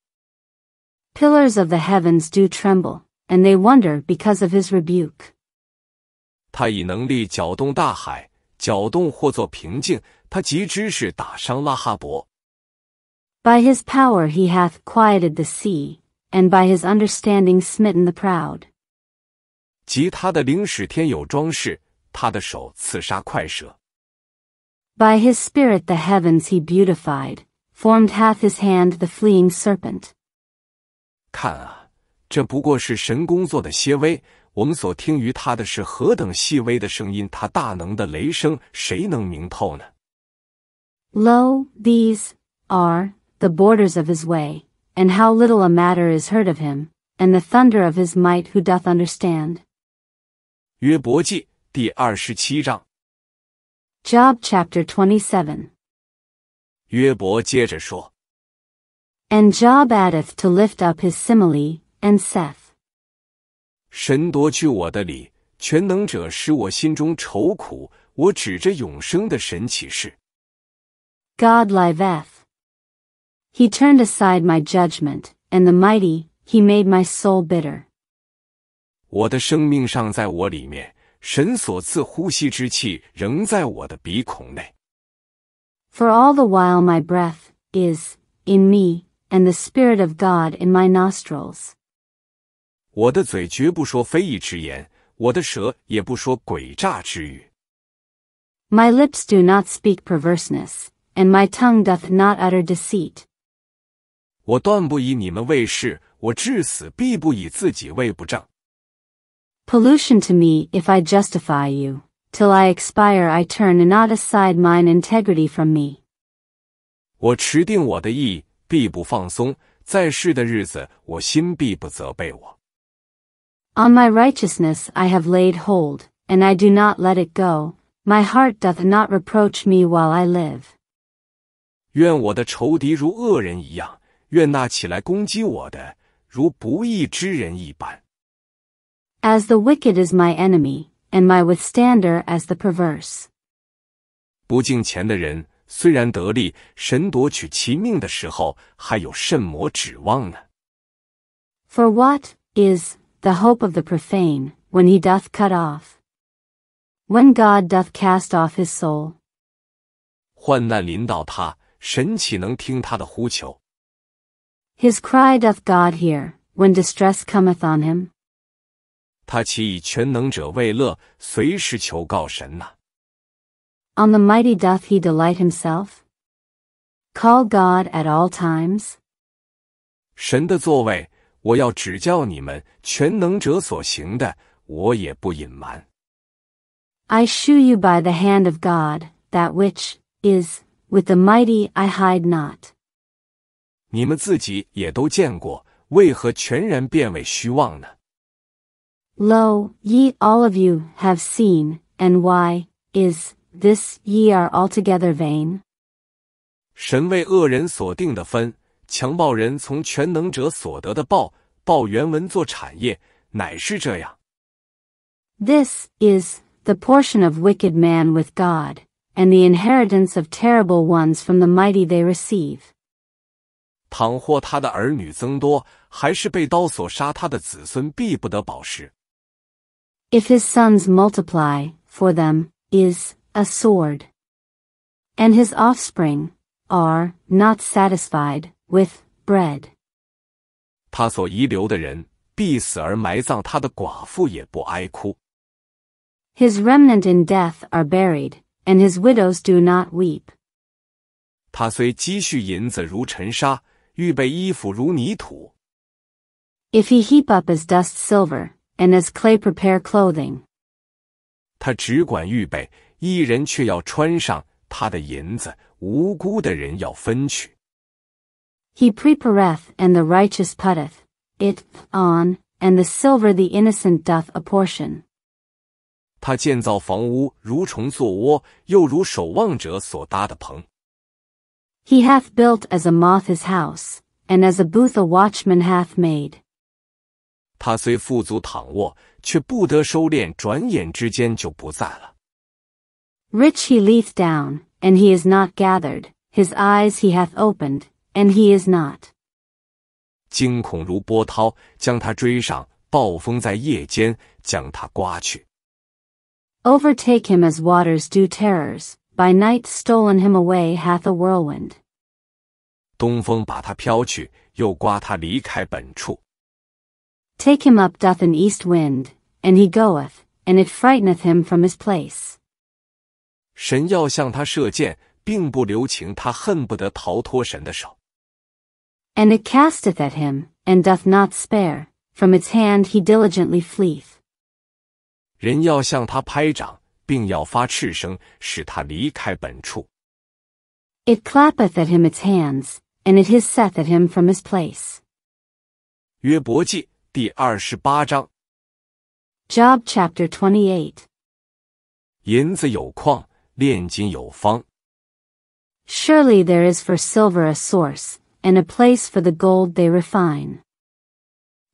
Pillars of the heavens do tremble, and they wonder because of his rebuke. 他以能力搅动大海，搅动或作平静。他极知识打伤拉哈伯。By his power he hath quieted the sea, and by his understanding smitten the proud. 及他的灵使天有装饰，他的手刺杀快蛇。by his spirit the heavens he beautified, formed hath his hand the fleeing serpent. 看啊，这不过是神工作的些微，我们所听于他的是何等细微的声音，他大能的雷声，谁能明透呢？Lo, these are the borders of his way, and how little a matter is heard of him, and the thunder of his might who doth understand. 约伯记第二十七章。Job chapter 27. 约伯接着说 And Job addeth to lift up his simile, and saith, 神夺去我的理，全能者使我心中愁苦，我指着永生的神起誓。God liveth. He turned aside my judgment, and the mighty, he made my soul bitter. 我的生命尚在我里面，神所赐呼吸之气仍在我的鼻孔内。For all the while my breath is in me, and the Spirit of God in my nostrils. 我的嘴绝不说非议之言，我的舌也不说诡诈之语。My lips do not speak perverseness, and my tongue doth not utter deceit. 我断不以你们为是，我至死必不以自己为不正。Pollution to me if I justify you, till I expire I turn and not aside mine integrity from me. 我持定我的意，必不放松。在世的日子，我心必不责备我。On my righteousness I have laid hold, and I do not let it go. My heart doth not reproach me while I live. 愿我的仇敌如恶人一样，愿那起来攻击我的如不义之人一般。as the wicked is my enemy, and my withstander as the perverse. For what is the hope of the profane when he doth cut off? When God doth cast off his soul. His cry doth God hear when distress cometh on him. On the mighty doth he delight himself. Call God at all times. 神的座位，我要指教你们，全能者所行的，我也不隐瞒。I shew you by the hand of God that which is with the mighty I hide not. Lo, ye all of you have seen, and why, is, this ye are altogether vain? 神为恶人所定的分，强暴人从全能者所得的报，报原文作产业，乃是这样。This is the portion of wicked man with God, and the inheritance of terrible ones from the mighty they receive. If his sons multiply, for them, is, a sword. And his offspring, are, not satisfied, with, bread. His remnant in death are buried, and his widows do not weep. 他虽积蓄银子如尘沙，预备衣服如泥土。If he heap up as dust silver, and as clay prepare clothing. 他只管预备，一人却要穿上他的银子，无辜的人要分去。He prepareth, and the righteous putteth it on, and the silver the innocent doth apportion. 他建造房屋，如虫做窝，又如守望者所搭的棚。He hath built as a moth his house, and as a booth a watchman hath made. 他虽富足躺卧，却不得收敛，转眼之间就不在了。Rich he leath down, and he is not gathered; his eyes he hath opened, and he is not. 惊恐如波涛将他追上，暴风在夜间将他刮去。Overtake him as waters do terrors, by night stolen him away hath a whirlwind. 东风把他飘去，又刮他离开本处，Take him up doth an east wind, and he goeth, and it frighteneth him from his place. 神要向他射箭，并不留情，他恨不得逃脱神的手。And it casteth at him, and doth not spare; from its hand he diligently fleeth. 人要向他拍掌，并要发斥声，使他离开本处。It clappeth at him its hands, and it hisseth at him from his place. 约伯记第二十八章。Job Chapter Twenty Eight。银子有矿，炼金有方。Surely there is for silver a source, and a place for the gold they refine.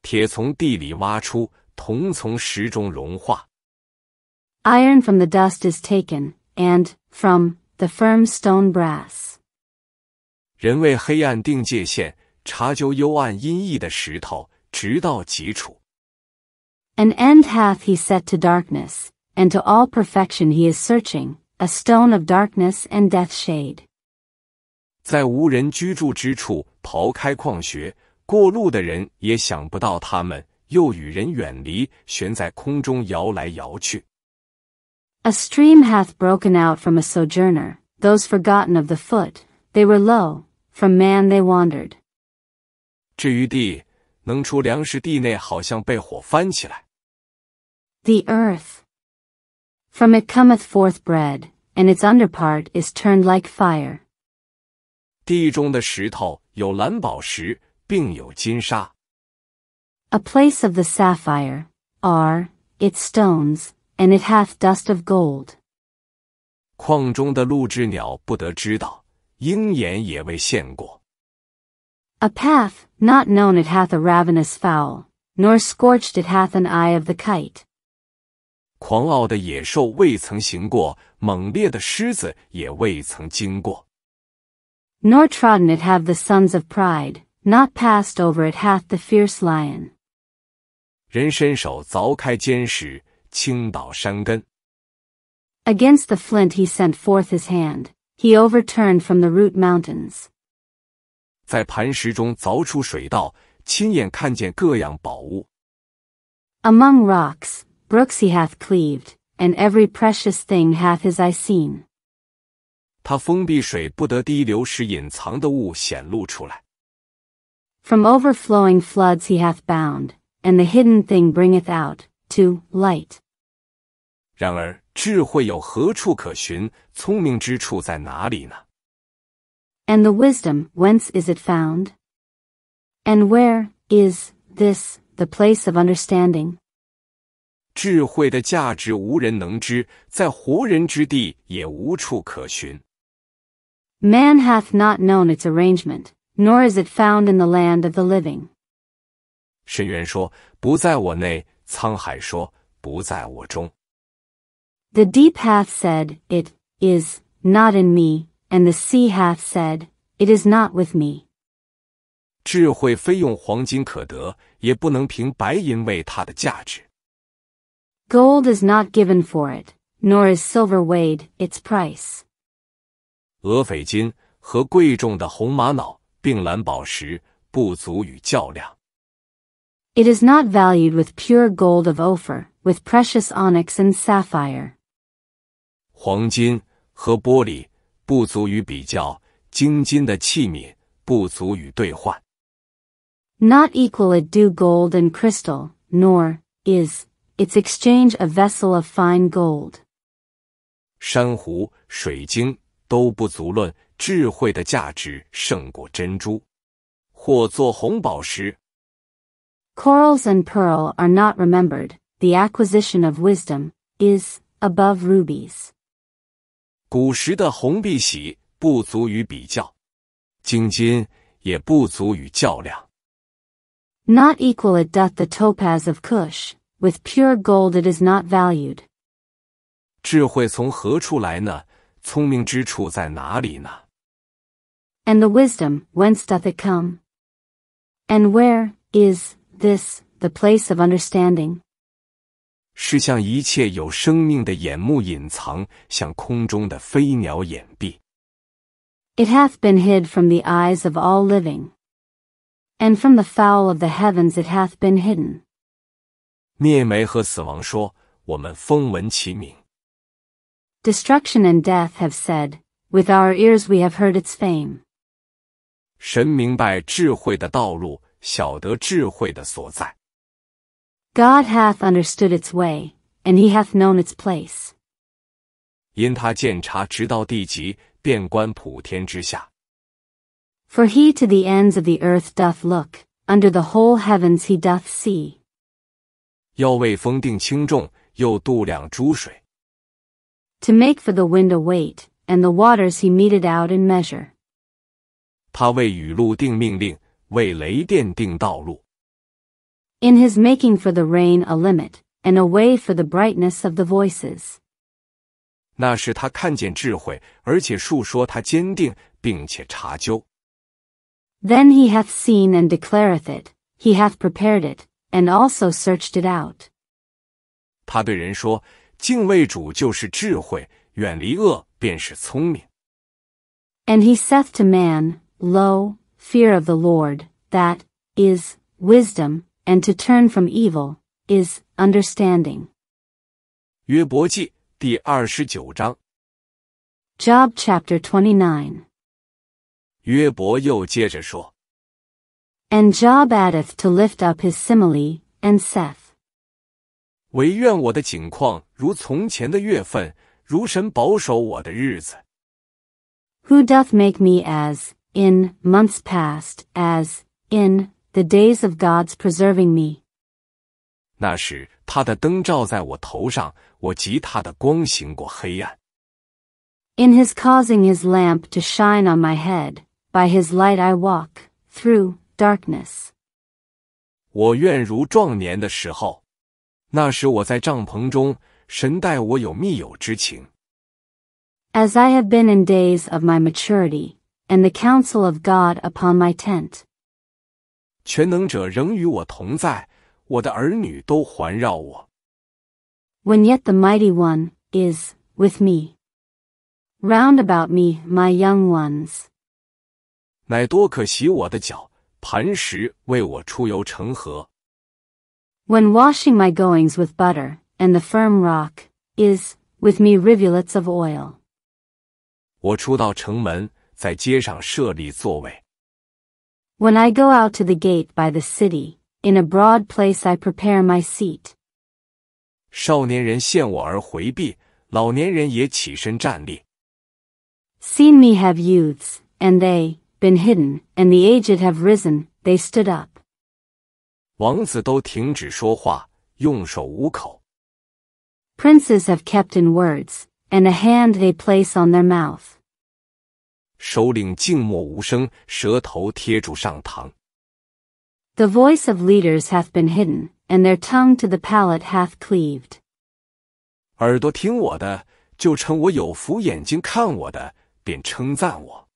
铁从地里挖出，铜从石中融化。Iron from the dust is taken, and from the firm stone brass. 人为黑暗定界限，查究幽暗阴翳的石头。直到极处。An end hath he set to darkness, and to all perfection he is searching, a stone of darkness and death shade. 在无人居住之处刨开矿穴，过路的人也想不到他们，又与人远离，悬在空中摇来摇去。A stream hath broken out from a sojourner, those forgotten of the foot, they were low, from man they wandered. 至于地，the earth, from it cometh forth bread, and its underpart is turned like fire. 地中的石头有蓝宝石，并有金沙。A place of the sapphire are its stones, and it hath dust of gold. 矿中的鹭鸷鸟不得知道，鹰眼也未现过。a path, not known it hath a ravenous fowl, nor scorched it hath an eye of the kite. 狂傲的野兽未曾行过，猛烈的狮子也未曾经过。Nor trodden it have the sons of pride, not passed over it hath the fierce lion. 人伸手凿开坚石，倾倒山根。Against the flint he sent forth his hand, he overturned from the root mountains. 在磐石中凿出水道，亲眼看见各样宝物。Among rocks, brooks he hath cleaved, and every precious thing hath his eye seen. From overflowing floods he hath bound, and the hidden thing bringeth out to light. 然而，智慧有何处可寻？聪明之处在哪里呢？and the wisdom, whence is it found? And where is this the place of understanding? 智慧的价值无人能知，在活人之地也无处可寻。Man hath not known its arrangement, nor is it found in the land of the living. 深渊说：“不在我内。”沧海说：“不在我中。” The deep hath said, "It is not in me." and the sea hath said, It is not with me. 智慧非用黄金可得，也不能凭白银为它的价值。Gold is not given for it, nor is silver weighed its price. 俄斐金和贵重的红玛瑙、并蓝宝石不足与较量。It is not valued with pure gold of Ophir, with precious onyx and sapphire. 黄金和玻璃不足于比较；精金的器皿不足于兑换。Not equal it do gold and crystal, nor is its exchange a vessel of fine gold。珊瑚、水晶都不足论，智慧的价值胜过珍珠，或做红宝石。Corals and pearl are not remembered. The acquisition of wisdom is above rubies. 古时的红碧玺不足与比较，今今也不足与较量。Not equal it doth the topaz of Cush, with pure gold it is not valued. 智慧从何处来呢？聪明之处在哪里呢？And the wisdom whence doth it come? And where is this the place of understanding? 是向一切有生命的眼目隐藏，向空中的飞鸟掩蔽。It hath been hid from the eyes of all living, and from the fowl of the heavens it hath been hidden. Destruction and death have said, "With our ears we have heard its fame." 神明白智慧的道路，晓得智慧的所在。God hath understood its way, and he hath known its place. 因他鉴察直到地极，遍观普天之下。For he to the ends of the earth doth look, under the whole heavens he doth see. 要为风定轻重，又度量诸水。To make for the wind a weight, and the waters he meted out in measure. 他为雨露定命令，为雷电定道路。in his making for the rain a limit, and a way for the brightness of the voices. 那是他看见智慧，而且述说他坚定，并且查究。Then he hath seen and declareth it; he hath prepared it, and also searched it out. 他对人说：“敬畏主就是智慧，远离恶便是聪明。” And he saith to man, Lo, fear of the Lord, that is wisdom and to turn from evil, is understanding. 约伯记第二十九章。Job chapter 29. 约伯又接着说。And Job addeth to lift up his simile, and saith, 唯愿我的景况如从前的月份，如神保守我的日子。Who doth make me as in months past, as in the days of God's preserving me. 那时，他的灯照在我头上，我及他的光行过黑暗。In his causing his lamp to shine on my head, by his light I walk through darkness. 我愿如壮年的时候，那时我在帐篷中，神待我有密友之情。As I have been in days of my maturity, and the counsel of God upon my tent. 全能者仍与我同在，我的儿女都环绕我。When yet the mighty one is with me, round about me, my young ones. washing my goings with butter, and the firm rock is with me rivulets of oil. When I go out to the gate by the city, in a broad place I prepare my seat. 少年人见我而回避，老年人也起身站立。Seen me have youths, and they, been hidden, and the aged have risen, they stood up. 王子都停止说话，用手捂口。Princes have kept in words, and a hand they place on their mouth. 首领静默无声，舌头贴住上膛。The voice of leaders hath been hidden, and their tongue to the palate hath cleaved. 耳朵听我的，就称我有福；眼睛看我的，便称赞我。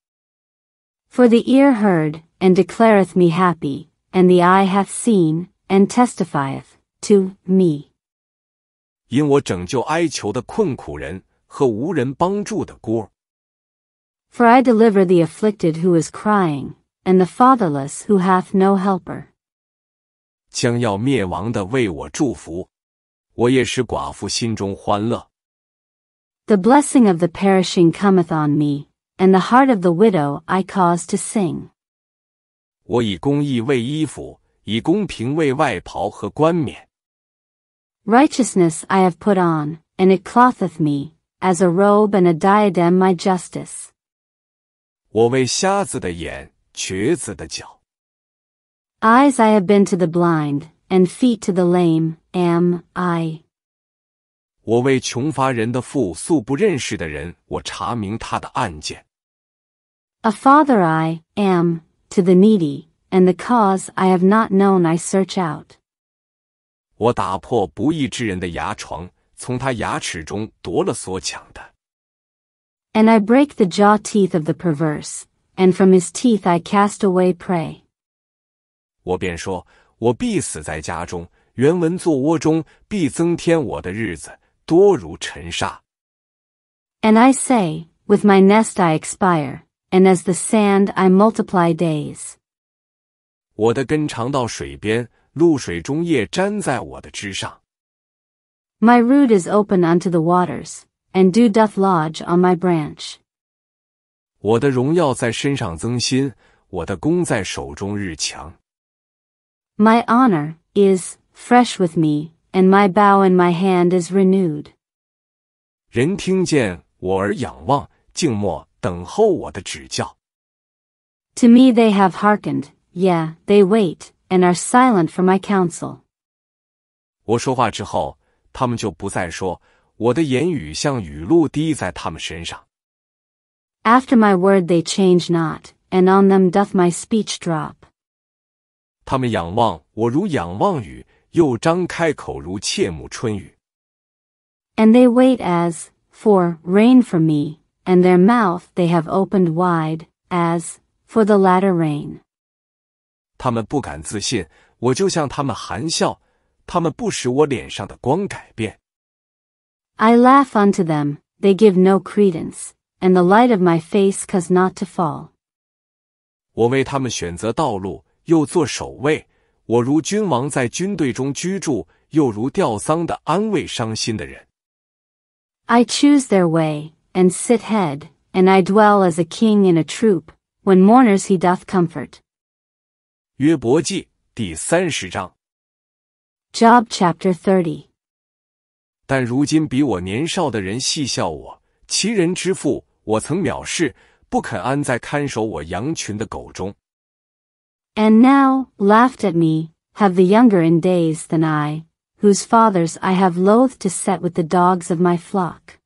For the ear heard, and declareth me happy, and the eye hath seen, and testifieth to me. For I deliver the afflicted who is crying, and the fatherless who hath no helper. 将要灭亡的为我祝福，我也使寡妇心中欢乐。The blessing of the perishing cometh on me, and the heart of the widow I cause to sing. 我以公义为衣服，以公平为外袍和冠冕。Righteousness I have put on, and it clotheth me, as a robe and a diadem my justice. 我为瞎子的眼，瘸子的脚。Eyes I have been to the blind, and feet to the lame, am I. 我为穷乏人的父素不认识的人，我查明他的案件。A father I am to the needy, and the cause I have not known I search out. 我打破不义之人的牙床，从他牙齿中夺了所抢的。and I break the jaw teeth of the perverse, and from his teeth I cast away prey. And I say, with my nest I expire, and as the sand I multiply days. 我的根长到水边，露水中叶粘在我的枝上。My root is open unto the waters, and dew doth lodge on my branch. My honor is fresh with me, and my bow in my hand is renewed. 人听见我而仰望，静默等候我的指教。To me they have hearkened, yea, they wait and are silent for my counsel. 我说话之后，他们就不再说我的言语像雨露滴在他们身上。After my word they change not, and on them doth my speech drop. 他们仰望我如仰望雨，又张开口如切慕春雨。And they wait as for rain for me, and their mouth they have opened wide as for the latter rain. 他们不敢自信，我就向他们含笑；他们不使我脸上的光改变。I laugh unto them, they give no credence, and the light of my face cause not to fall. 我为他们选择道路，又做守卫。我如君王在军队中居住，又如吊丧的安慰伤心的人。I choose their way and sit head, and I dwell as a king in a troop. When mourners he doth comfort. 约伯记第三十章。Job chapter thirty. 但如今比我年少的人戏笑我，其人之父，我曾藐视，不肯安在看守我羊群的狗中。And now laughed at me have the younger in days than I, whose fathers I have loathed to set with the dogs of my flock.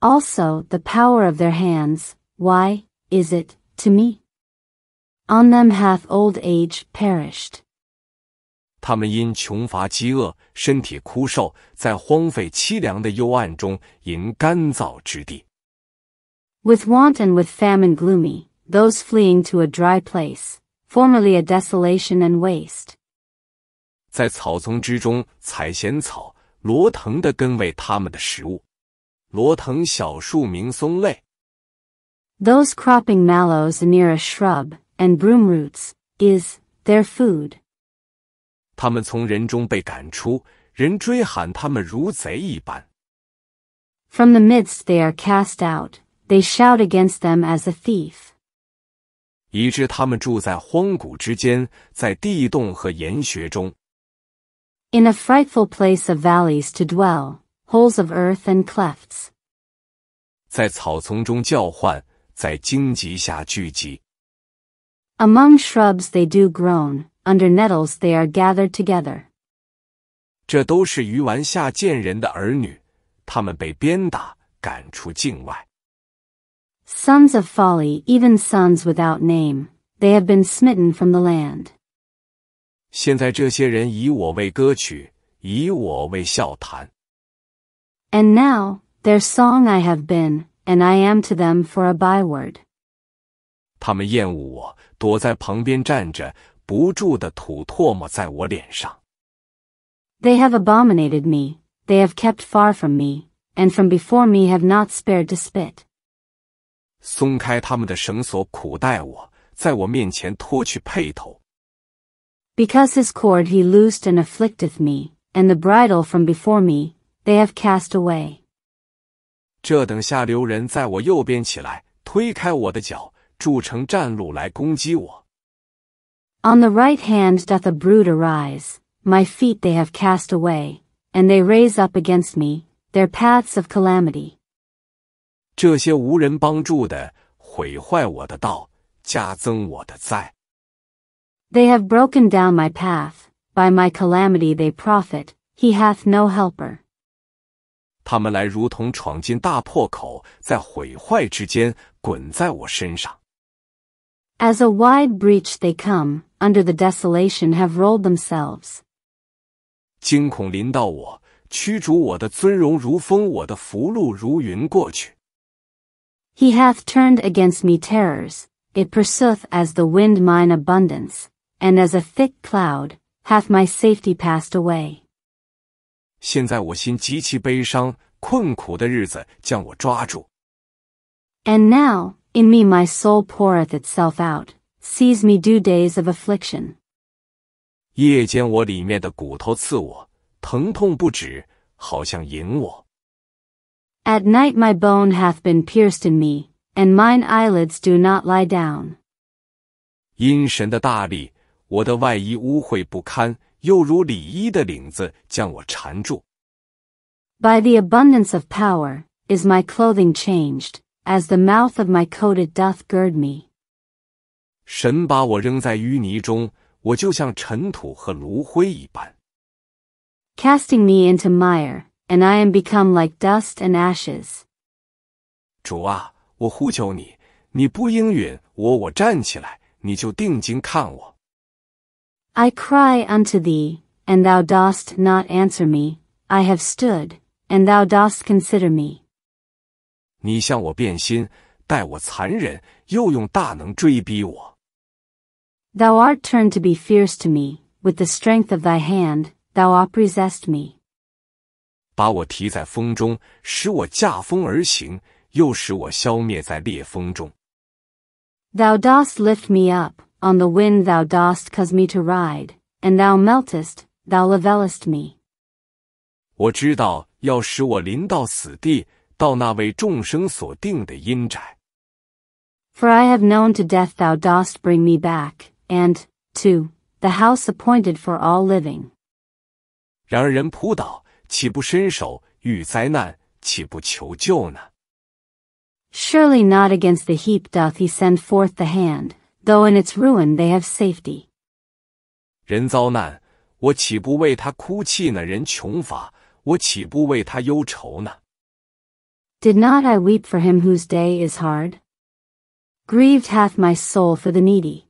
Also, the power of their hands, why is it to me? On them hath old age perished。他们因穷乏饥饿，身体枯瘦，在荒废凄凉的幽暗中，吟干燥之地。With want and with famine gloomy, those fleeing to a dry place, formerly a desolation and waste。在草丛之中采咸草、罗藤的根为他们的食物。罗藤小树名松类。Those cropping mallows near a shrub and broom roots is their food. 他们从人中被赶出，人追喊他们如贼一般。From the midst they are cast out; they shout against them as a thief. 以致他们住在荒谷之间，在地洞和岩穴中。In a frightful place of valleys to dwell, holes of earth and clefts. 在草丛中叫唤，在荆棘下聚集。among shrubs they do groan, under nettles they are gathered together. 这都是鱼丸下贱人的儿女，他们被鞭打，赶出境外。Sons of folly, even sons without name, they have been smitten from the land. 现在这些人以我为歌曲，以我为笑谈。And now their song I have been, and I am to them for a byword. 他们厌恶我，躲在旁边站着，不住的吐唾沫在我脸上。They have abominated me, they have kept far from me, and from before me have not spared to spit. 松开他们的绳索，苦待我，在我面前脱去辔头。Because his cord he loosed and afflicteth me, and the bridle from before me, they have cast away. 这等下流人在我右边起来，推开我的脚，筑成战路来攻击我。On the right hand doth a brood arise, my feet they have cast away, and they raise up against me, their paths of calamity. 这些无人帮助的，毁坏我的道，加增我的灾。They have broken down my path, by my calamity they profit, he hath no helper. 他们来如同闯进大破口，在毁坏之间滚在我身上。as a wide breach they come, under the desolation have rolled themselves. 惊恐临到我，驱逐我的尊荣如风，我的福禄如云过去。He hath turned against me terrors, it pursueth as the wind mine abundance, and as a thick cloud, hath my safety passed away. 现在我心极其悲伤，困苦的日子将我抓住。And now, in me my soul poureth itself out, sees me do days of affliction. 夜间我里面的骨头刺我，疼痛不止，好像引我。At night my bone hath been pierced in me, and mine eyelids do not lie down. 因神的大力，我的外衣污秽不堪，又如里衣的领子将我缠住。By the abundance of power is my clothing changed as the mouth of my coat it doth gird me. 神把我扔在淤泥中，我就像尘土和炉灰一般。Casting me into mire, and I am become like dust and ashes. 主啊，我呼求你，你不应允我，我站起来，你就定睛看我。I cry unto thee, and thou dost not answer me. I have stood, and thou dost consider me. 你向我变心，待我残忍，又用大能追逼我。Thou art turned to be fierce to me, with the strength of thy hand, thou oppressest me. 把我提在风中，使我驾风而行，又使我消灭在烈风中。Thou dost lift me up, on the wind thou dost cause me to ride, and thou meltest, thou levelest me. 我知道要使我临到死地，到那为众生所定的阴宅。For I have known to death thou dost bring me back, and, to, the house appointed for all living. Surely not against the heap doth he send forth the hand, though in its ruin they have safety. 人遭难，我岂不为他哭泣呢？人穷乏，我岂不为他忧愁呢？did not I weep for him whose day is hard? Grieved hath my soul for the needy.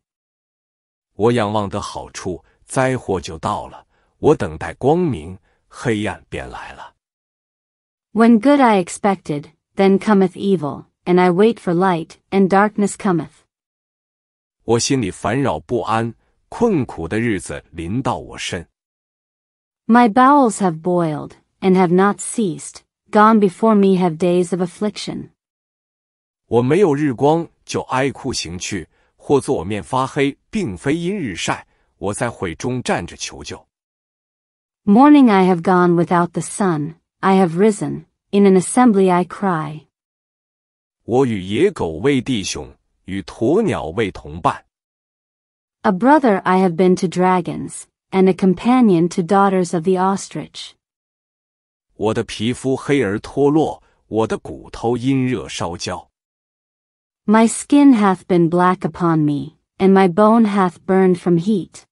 我仰望的好处，灾祸就到了；我等待光明，黑暗便来了。When good I expected, then cometh evil, and I wait for light, and darkness cometh. 我心里烦扰不安，困苦的日子临到我身。My bowels have boiled and have not ceased, Gone before me have days of affliction。我没有日光，就哀哭行去；或作我面发黑，并非因日晒。我在悔中站着求救。Morning I have gone without the sun, I have risen, in an assembly I cry. 我与野狗为弟兄，与鸵鸟为同伴。A brother I have been to dragons, and a companion to daughters of the ostrich. 我的皮肤黑而脱落，我的骨头因热烧焦。My skin hath been black upon me, and my bone hath burned from heat.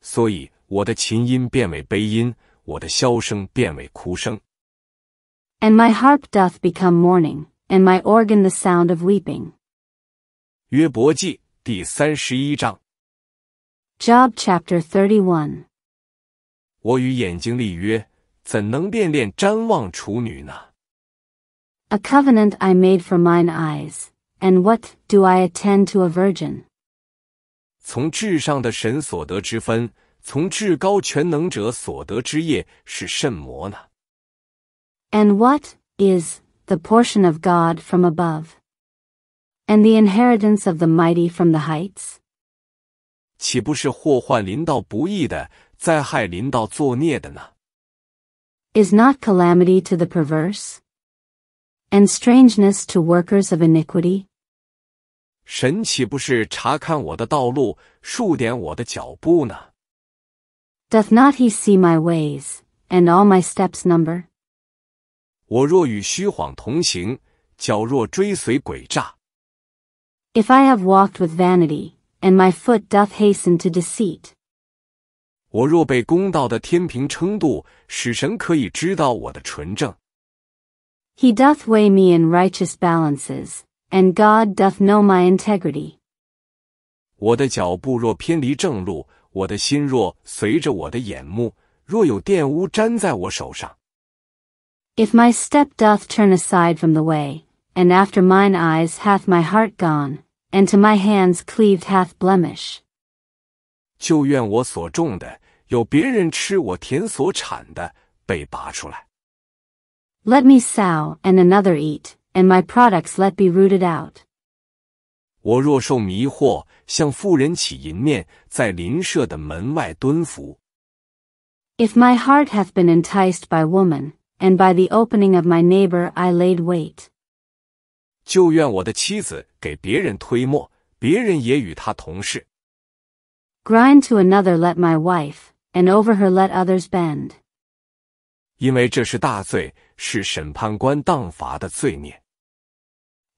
所以我的琴音变为悲音，我的箫声变为哭声。And my harp doth become mourning, and my organ the sound of weeping. 约伯记第三十一章。Job chapter thirty one。我与眼睛立约。怎能恋恋瞻望处女呢？A covenant I made for mine eyes, and what do I attend to a virgin? virgin？从至上的神所得之分，从至高全能者所得之业是甚么呢？And what is the portion of God from above? And the inheritance of the mighty from the heights? 岂不是祸患临到不义的，灾害临到作孽的呢？is not calamity to the perverse? And strangeness to workers of iniquity? 神岂不是查看我的道路，数点我的脚步呢？Doth not he see my ways, and all my steps number? I have walked with vanity, and my foot doth hasten to deceit. 我若被公道的天平称度，使神可以知道我的纯正。He doth weigh me in righteous balances, and God doth know my integrity. 我的脚步若偏离正路，我的心若随着我的眼目，若有玷污沾在我手上。If my step doth turn aside from the way, and after mine eyes hath my heart gone, and to my hands cleaved hath blemish. 就愿我所种的有别人吃我田所产的被拔出来。Let me sow and another eat, and my products let be rooted out. 我若受迷惑，向妇人起淫念，在邻舍的门外蹲伏。If my heart hath been enticed by woman, and by the opening of my neighbor I laid wait. 就愿我的妻子给别人推磨，别人也与她同事。Grind to another let my wife, and over her let others bend. 因为这是大罪，是审判官当罚的罪孽。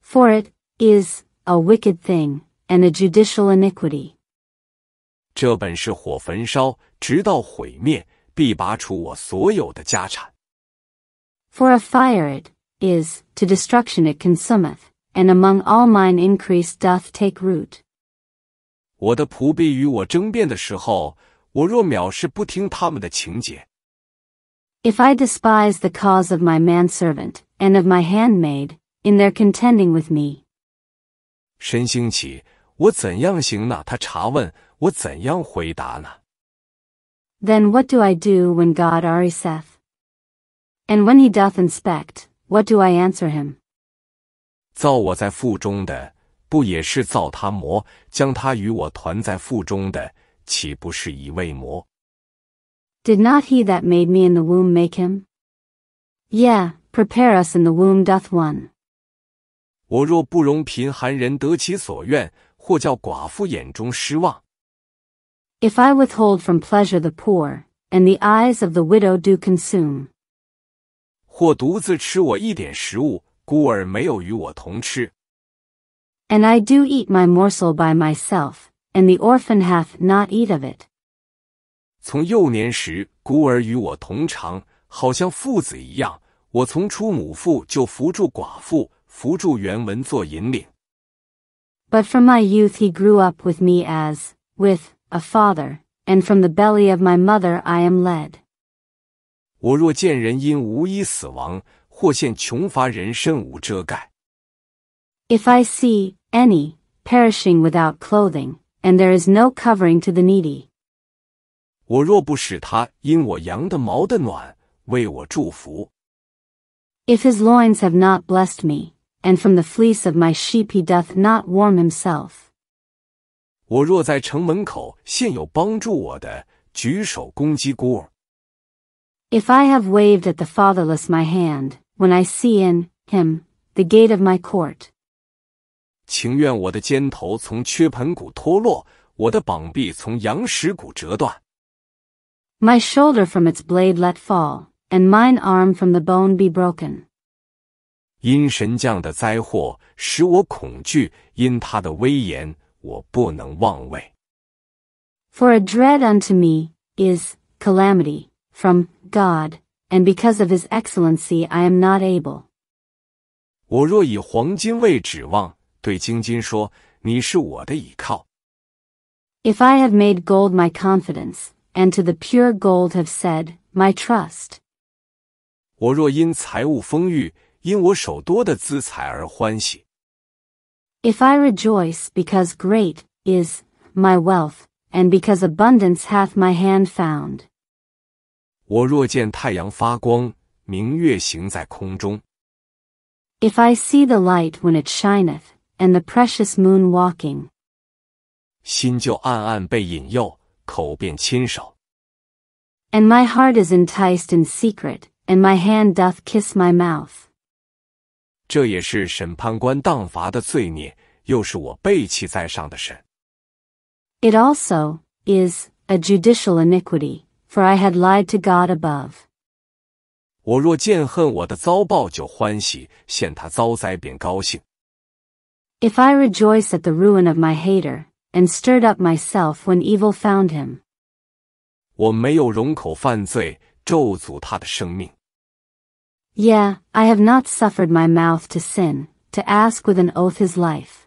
For it is a wicked thing and a judicial iniquity. 这本是火焚烧，直到毁灭，必拔除我所有的家产。For a fire it is to destruction it consumeth, and among all mine increase doth take root. 我的仆婢与我争辩的时候，我若藐视不听他们的情节，If I despise the cause of my manservant and of my handmaid in their contending with me, me，神兴起，我怎样行呢？他查问我怎样回答呢？Then what do I do when God ariseth? And when He doth inspect, what do I answer Him? 造我在腹中的，不也是造他魔，将他与我团在腹中的？did not he that made me in the womb make him? Yeah, prepare us in the womb doth one. 我若不容贫寒人得其所愿，或叫寡妇眼中失望。If I withhold from pleasure the poor, and the eyes of the widow do consume. 或独自吃我一点食物，孤儿没有与我同吃。And I do eat my morsel by myself, and the orphan hath not eat of it. 从幼年时，孤儿与我同常，好像父子一样。我从出母腹就扶助寡妇，扶助原文做引领。But from my youth he grew up with me as with a father, and from the belly of my mother I am led. 我若见人因无衣死亡，或现穷乏人身无遮盖。If I see any perishing without clothing, and there is no covering to the needy. 我若不使他因我羊的毛的暖为我祝福，If his loins have not blessed me, and from the fleece of my sheep he doth not warm himself. 我若在城门口现有帮助我的，举手攻击孤儿。If I have waved at the fatherless my hand, when I see in him the gate of my court. My shoulder from its blade let fall, and mine arm from the bone be broken. 因神降的灾祸使我恐惧，因他的威严我不能妄为。For a dread unto me is calamity from God, and because of his excellency I am not able. 我若以黄金为指望，if I have made gold my confidence, and to the pure gold have said, my trust. 我若因财物丰裕，因我手多的资财而欢喜。If I rejoice because great is my wealth, and because abundance hath my hand found. 我若见太阳发光，明月行在空中。If I see the light when it shineth, and the precious moon walking. 心就暗暗被引诱，口便亲手。And my heart is enticed in secret, and my hand doth kiss my mouth. 这也是审判官当罚的罪孽，又是我背弃在上的神。It also is a judicial iniquity, for I had lied to God above. 我若见恨我的遭报，就欢喜；现他遭灾，便高兴。if I rejoice at the ruin of my hater, and stirred up myself when evil found him. 我没有容口犯罪，咒诅他的生命。Yeah, I have not suffered my mouth to sin, to ask with an oath his life.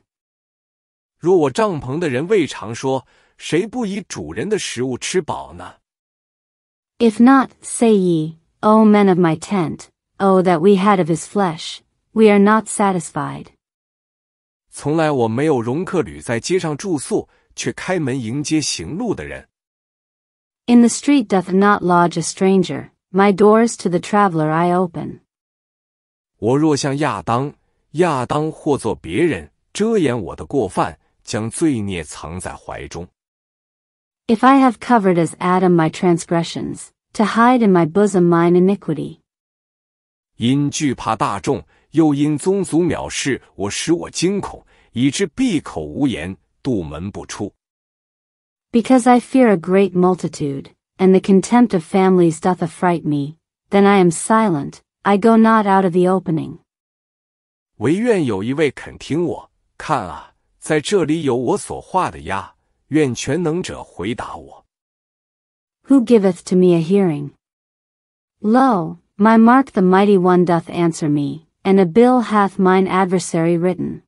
If not, say ye, O men of my tent, O that we had of his flesh, we are not satisfied. In the street doth not lodge a stranger, my doors to the traveler I open. 我若像亚当，亚当或做别人，遮掩我的过犯，将罪孽藏在怀中。If I have covered as Adam my transgressions, to hide in my bosom mine iniquity. 因惧怕大众。又因宗族藐视我，使我惊恐，以致闭口无言，杜门不出。Because I fear a great multitude, and the contempt of families doth affright me, then I am silent, I go not out of the opening. 唯愿有一位肯听我，看啊，在这里有我所画的呀，愿全能者回答我。Who giveth to me a hearing? Lo, my mark the mighty one doth answer me, and a bill hath mine adversary written.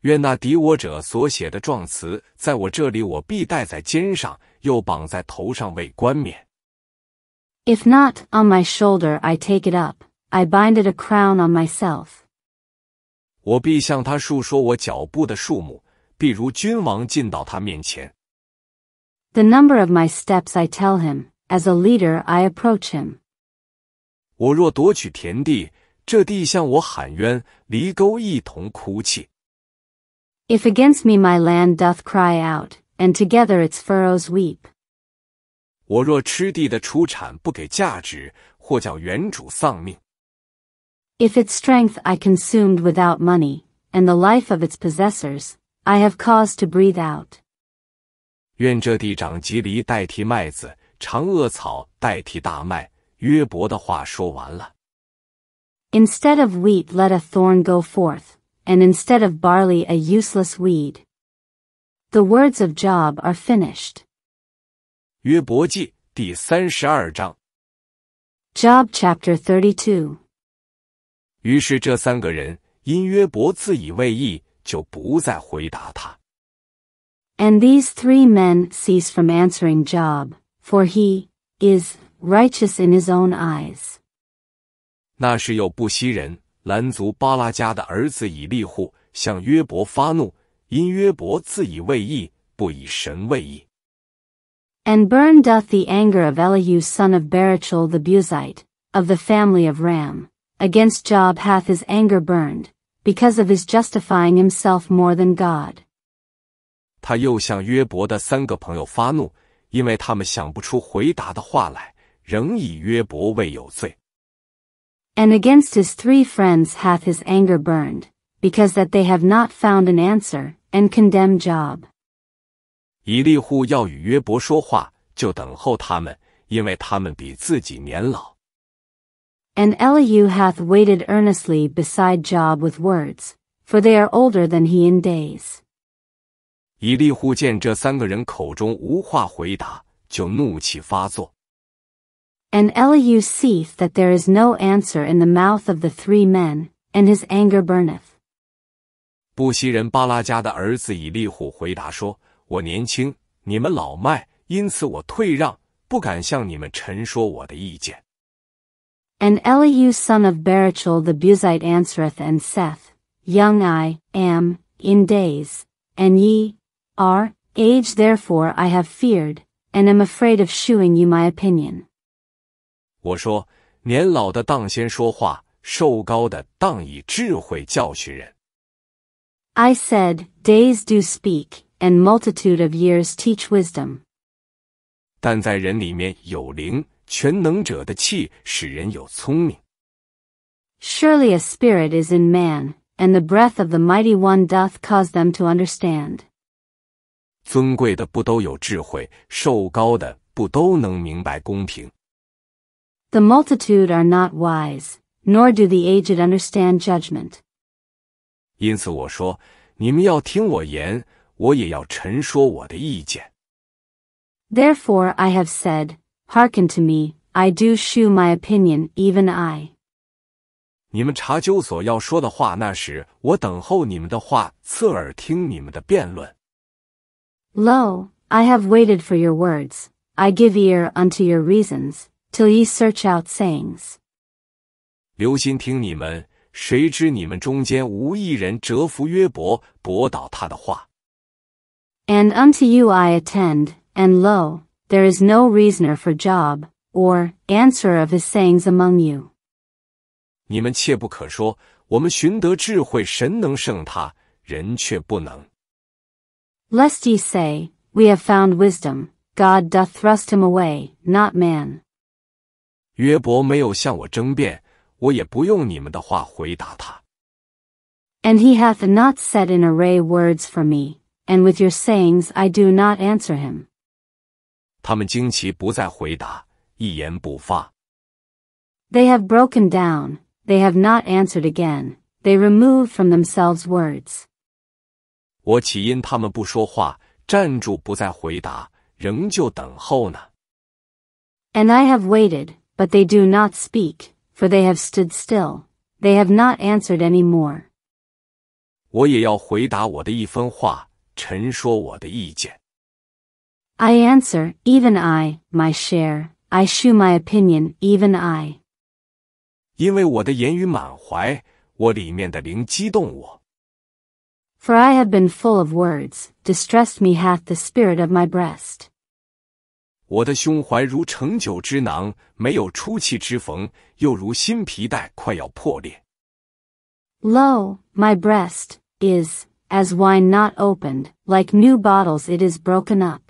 愿那敌我者所写的状词，在我这里我必戴在肩上，又绑在头上为冠冕。If not, on my shoulder I take it up, I bind it a crown on myself. 我必向他述说我脚步的数目，必如君王进到他面前。The number of my steps I tell him, as a leader I approach him. 我若夺取田地，if against me my land doth cry out, and together its furrows weep。我若吃地的出产不给价值，或叫原主丧命。If its strength I consumed without money, and the life of its possessors, I have cause to breathe out. Instead of wheat let a thorn go forth, and instead of barley a useless weed. The words of Job are finished. 约伯记第三十二章。Job chapter thirty two。于是这三个人因约伯自以为意，就不再回答他。And these three men cease from answering Job, for he is righteous in his own eyes. 那时有布西人兰族巴拉家的儿子以利户向约伯发怒，因约伯自以为义，不以神为义。And b u r n d o t h the anger of Elihu's son of Berachel the Buzite of the family of Ram against Job hath his anger burned because of his justifying himself more than God。他又向约伯的三个朋友发怒，因为他们想不出回答的话来，仍以约伯未有罪。And against his three friends hath his anger burned, because that they have not found an answer, and condemn Job. 一利户要与约伯说话，就等候他们，因为他们比自己年老。And Elihu hath waited earnestly beside Job with words, for they are older than he in days. 以利户见这三个人口中无话回答，就怒气发作。and Elihu seeth that there is no answer in the mouth of the three men, and his anger burneth. 布西人巴拉加的儿子以利虎回答说：“我年轻，你们老迈，因此我退让，不敢向你们陈说我的意见。” And Elihu son of Barachel the Buzite answereth and saith, Young I am, in days, and ye are, age therefore I have feared, and am afraid of shewing you my opinion. I said, "Days do speak, and multitude of years teach wisdom." 但在人里面有灵，全能者的气使人有聪明。Surely a spirit is in man, and the breath of the mighty one doth cause them to understand. 尊贵的不都有智慧，瘦高的不都能明白公平。the multitude are not wise, nor do the aged understand judgment. 因此我说，你们要听我言，我也要陈说我的意见。Therefore I have said, hearken to me, I do shew my opinion, even I. 你们查究所要说的话，那时我等候你们的话，侧耳听你们的辩论。Lo, I have waited for your words. I give ear unto your reasons till ye search out sayings. 留心听你们，谁知你们中间无一人折服约伯，驳倒他的话。And unto you I attend, and lo, there is no reasoner for Job, or answer of his sayings among you. 你们切不可说，我们寻得智慧，神能胜他，人却不能。Lest ye say, We have found wisdom, God doth thrust him away, not man. 约伯没有向我争辩，我也不用你们的话回答他。And he hath not set in array words for me, and with your sayings I do not answer him. 他们惊奇不再回答，一言不发。They have broken down, they have not answered again, they remove from themselves words. 我岂因他们不说话，站住不再回答，仍旧等候呢？And I have waited, but they do not speak, for they have stood still, they have not answered any more. 我也要回答我的一分话，陈说我的意见。I answer, even I, my share, I shew my opinion, even I. 因为我的言语满怀，我里面的灵激动我。For I have been full of words, distressed me hath the spirit of my breast. Lo, my breast is as wine not opened, like new bottles it is broken up.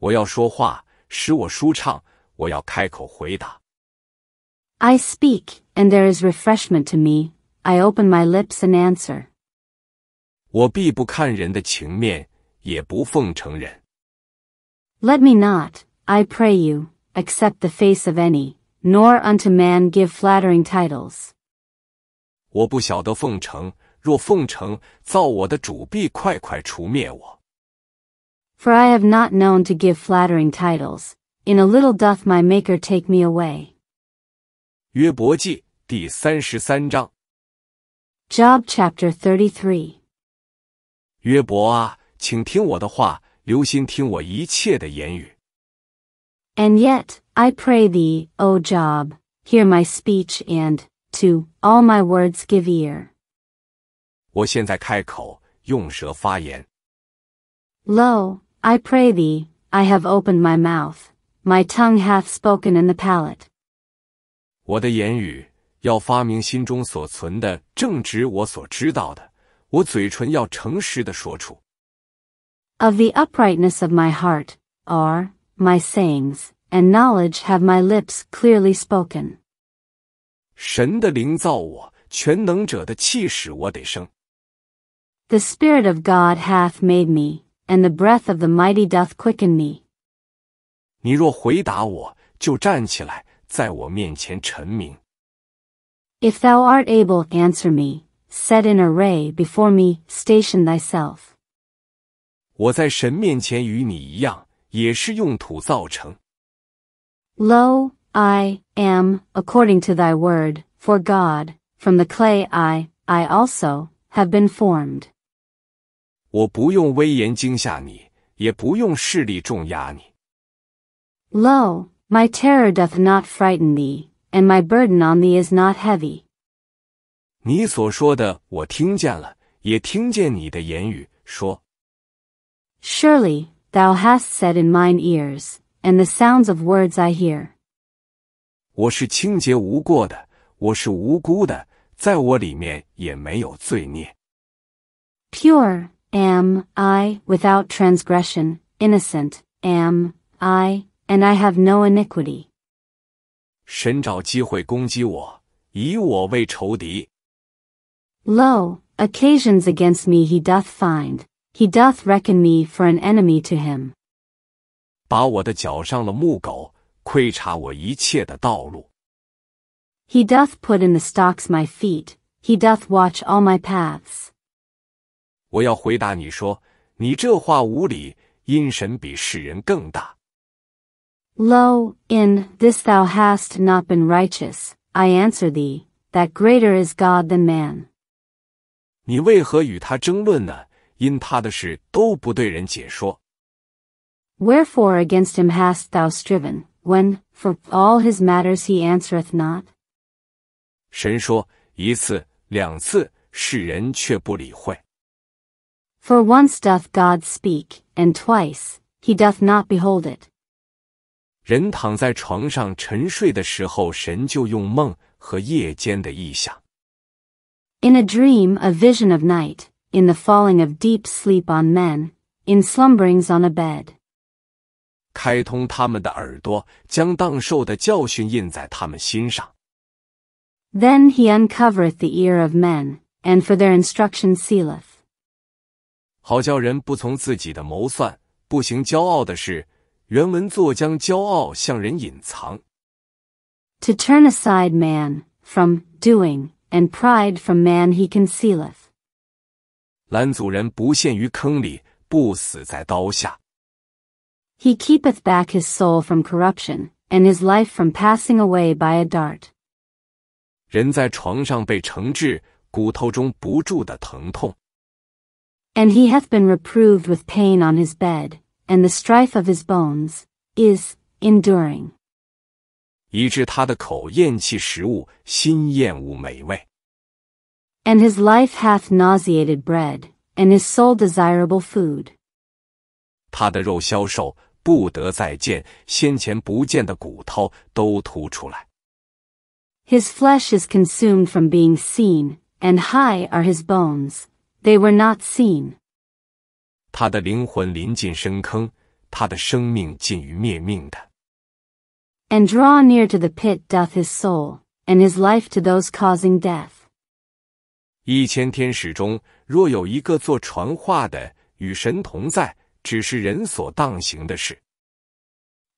我要说话，使我舒畅。我要开口回答。I speak, and there is refreshment to me. I open my lips and answer. 我必不看人的情面，也不奉承人。let me not, I pray you, accept the face of any, nor unto man give flattering titles. 我不晓得奉承，若奉承，造我的主必快快除灭我。For I have not known to give flattering titles, in a little doth my Maker take me away. 约伯记第三十三章。Job chapter thirty-three. 约伯啊，请听我的话，留心听我一切的言语。And yet, I pray thee, O Job, hear my speech and, to, all my words give ear. 我现在开口，用舌发言。Lo, I pray thee, I have opened my mouth, my tongue hath spoken in the palate. 我的言语要发明心中所存的，正直我所知道的，我嘴唇要诚实的说出。of the uprightness of my heart, are, my sayings, and knowledge have my lips clearly spoken. 神的灵造我，全能者的气使我得生。The Spirit of God hath made me, and the breath of the mighty doth quicken me. If thou art able, answer me. Set in array before me, station thyself. 我在神面前与你一样，也是用土造成。Lo, I am, according to thy word, for God, from the clay I, I also, have been formed. 我不用威严惊吓你，也不用势力重压你。Lo, my terror doth not frighten thee, and my burden on thee is not heavy. 你所说的我听见了，也听见你的言语，说 Surely, thou hast said in mine ears, and the sounds of words I hear. 我是清洁无过的，我是无辜的，在我里面也没有罪孽。Pure am I without transgression, innocent am I, and I have no iniquity. 神找机会攻击我，以我为仇敌。Lo, occasions against me he doth find, he doth reckon me for an enemy to him. 把我的脚上了木狗，窥察我一切的道路。He doth put in the stocks my feet, he doth watch all my paths. Lo, in this thou hast not been righteous, I answer thee, that greater is God than man. 你为何与他争论呢？因他的事都不对人解说。Wherefore against him hast thou striven, when for all his matters he answereth not? 神说一次两次，世人却不理会。For once doth God speak, and twice he doth not behold it. 人躺在床上沉睡的时候，神就用梦和夜间的异象。In a dream, a vision of night in the falling of deep sleep on men, in slumberings on a bed. 开通他们的耳朵，将当受的教训印在他们心上。Then he uncovereth the ear of men, and for their instruction sealeth. 好叫人不从自己的谋算，不行骄傲的事。原文作将骄傲向人隐藏。To turn aside man from doing, and pride from man he concealeth. He keepeth back his soul from corruption, and his life from passing away by a dart. 人在床上被惩治，骨头中不住的疼痛。And he hath been reproved with pain on his bed, and the strife of his bones is enduring. And his life hath nauseated bread, and his soul desirable food. 他的肉消瘦，不得再见，先前不见的骨头都凸出来。His flesh is consumed from being seen, and high are his bones. They were not seen. 他的灵魂临近深坑，他的生命近于灭命的。And draw near to the pit doth his soul, and his life to those causing death. 一千天使中，若有一个做传话的，与神同在，只是人所当行的事。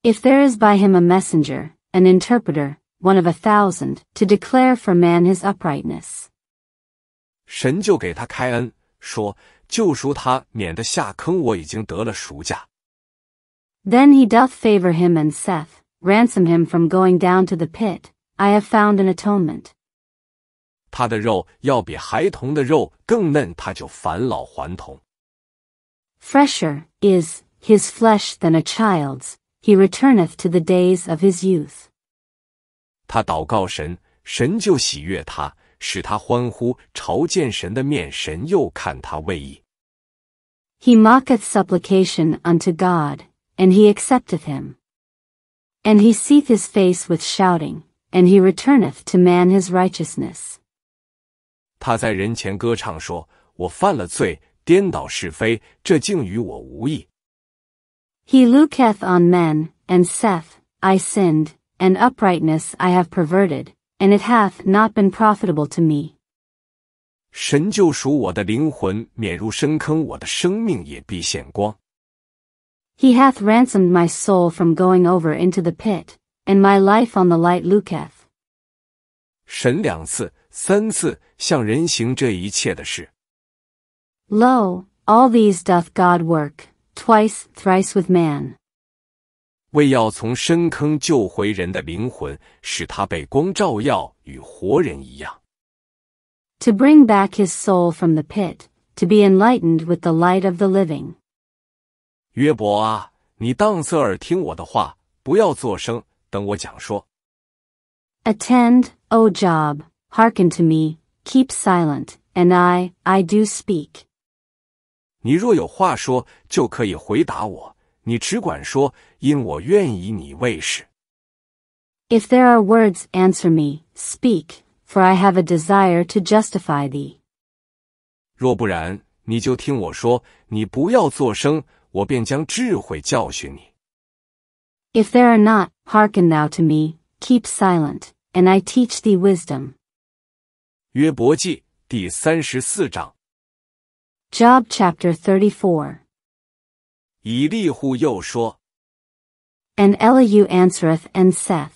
If there is by him a messenger, an interpreter, one of a thousand, to declare for man his uprightness, Then he doth favor him and saith, ransom him from going down to the pit. I have found an atonement. 他的肉要比孩童的肉更嫩，他就返老还童。Fresher is his flesh than a child's; he returneth to the days of his youth. 他祷告神，神就喜悦他，使他欢呼，朝见神的面，神又看他为义。He mocketh supplication unto God, and he accepteth him. And he seeth his face with shouting, and he returneth to man his righteousness. 他在人前歌唱说：“我犯了罪，颠倒是非，这竟与我无益。” He looketh on men and saith, I sinned, and uprightness I have perverted, and it hath not been profitable to me. 神救赎我的灵魂，免入深坑，我的生命也必显光。He hath ransomed my soul from going over into the pit, and my life on the light looketh. 神两次三次向人行这一切的事。Lo, all these doth God work twice, thrice with man. 为要从深坑救回人的灵魂，使他被光照耀，与活人一样。To bring back his soul from the pit, to be enlightened with the light of the living. 约伯啊，你当侧耳听我的话，不要作声，等我讲说。Attend, O Job, hearken to me, keep silent, and I, I do speak. 你若有话说，就可以回答我，你只管说，因我愿以你为是。If there are words, answer me, speak, for I have a desire to justify thee. 若不然，你就听我说，你不要作声，我便将智慧教训你。If there are not, hearken thou to me, keep silent, and I teach thee wisdom. 约伯记第三十四章。Job chapter Thirty four。以利户又说：“And Elihu answereth and saith，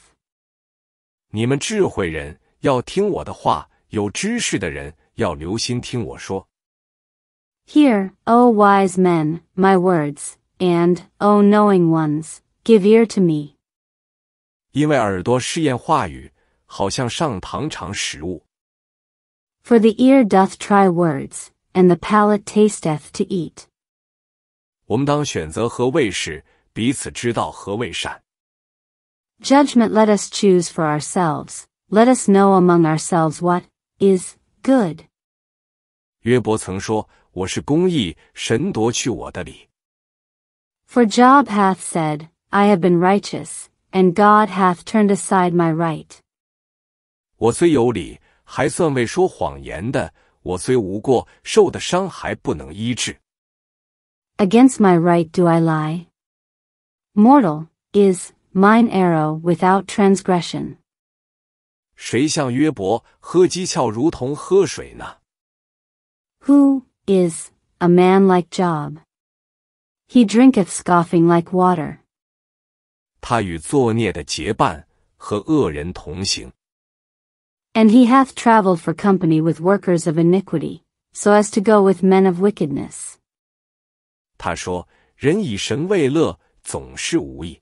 你们智慧人要听我的话，有知识的人要留心听我说。Hear, O wise men, my words, and O knowing ones, give ear to me. me。”因为耳朵试验话语，好像上堂尝食物。for the ear doth try words, and the palate tasteth to eat. 我们当选择和卫士，彼此知道何为善。Judgment let us choose for ourselves, let us know among ourselves what is good. 约伯曾说：“我是公义，神夺去我的理。” For Job hath said, I have been righteous, and God hath turned aside my right. 我虽有理，Against my right do I lie? Mortal is mine arrow without transgression. Who is a man like Job? He drinketh scoffing like water. 他与作孽的结伴，和恶人同行。and he hath travelled for company with workers of iniquity, so as to go with men of wickedness. 他说：“人以神为乐，总是无益。”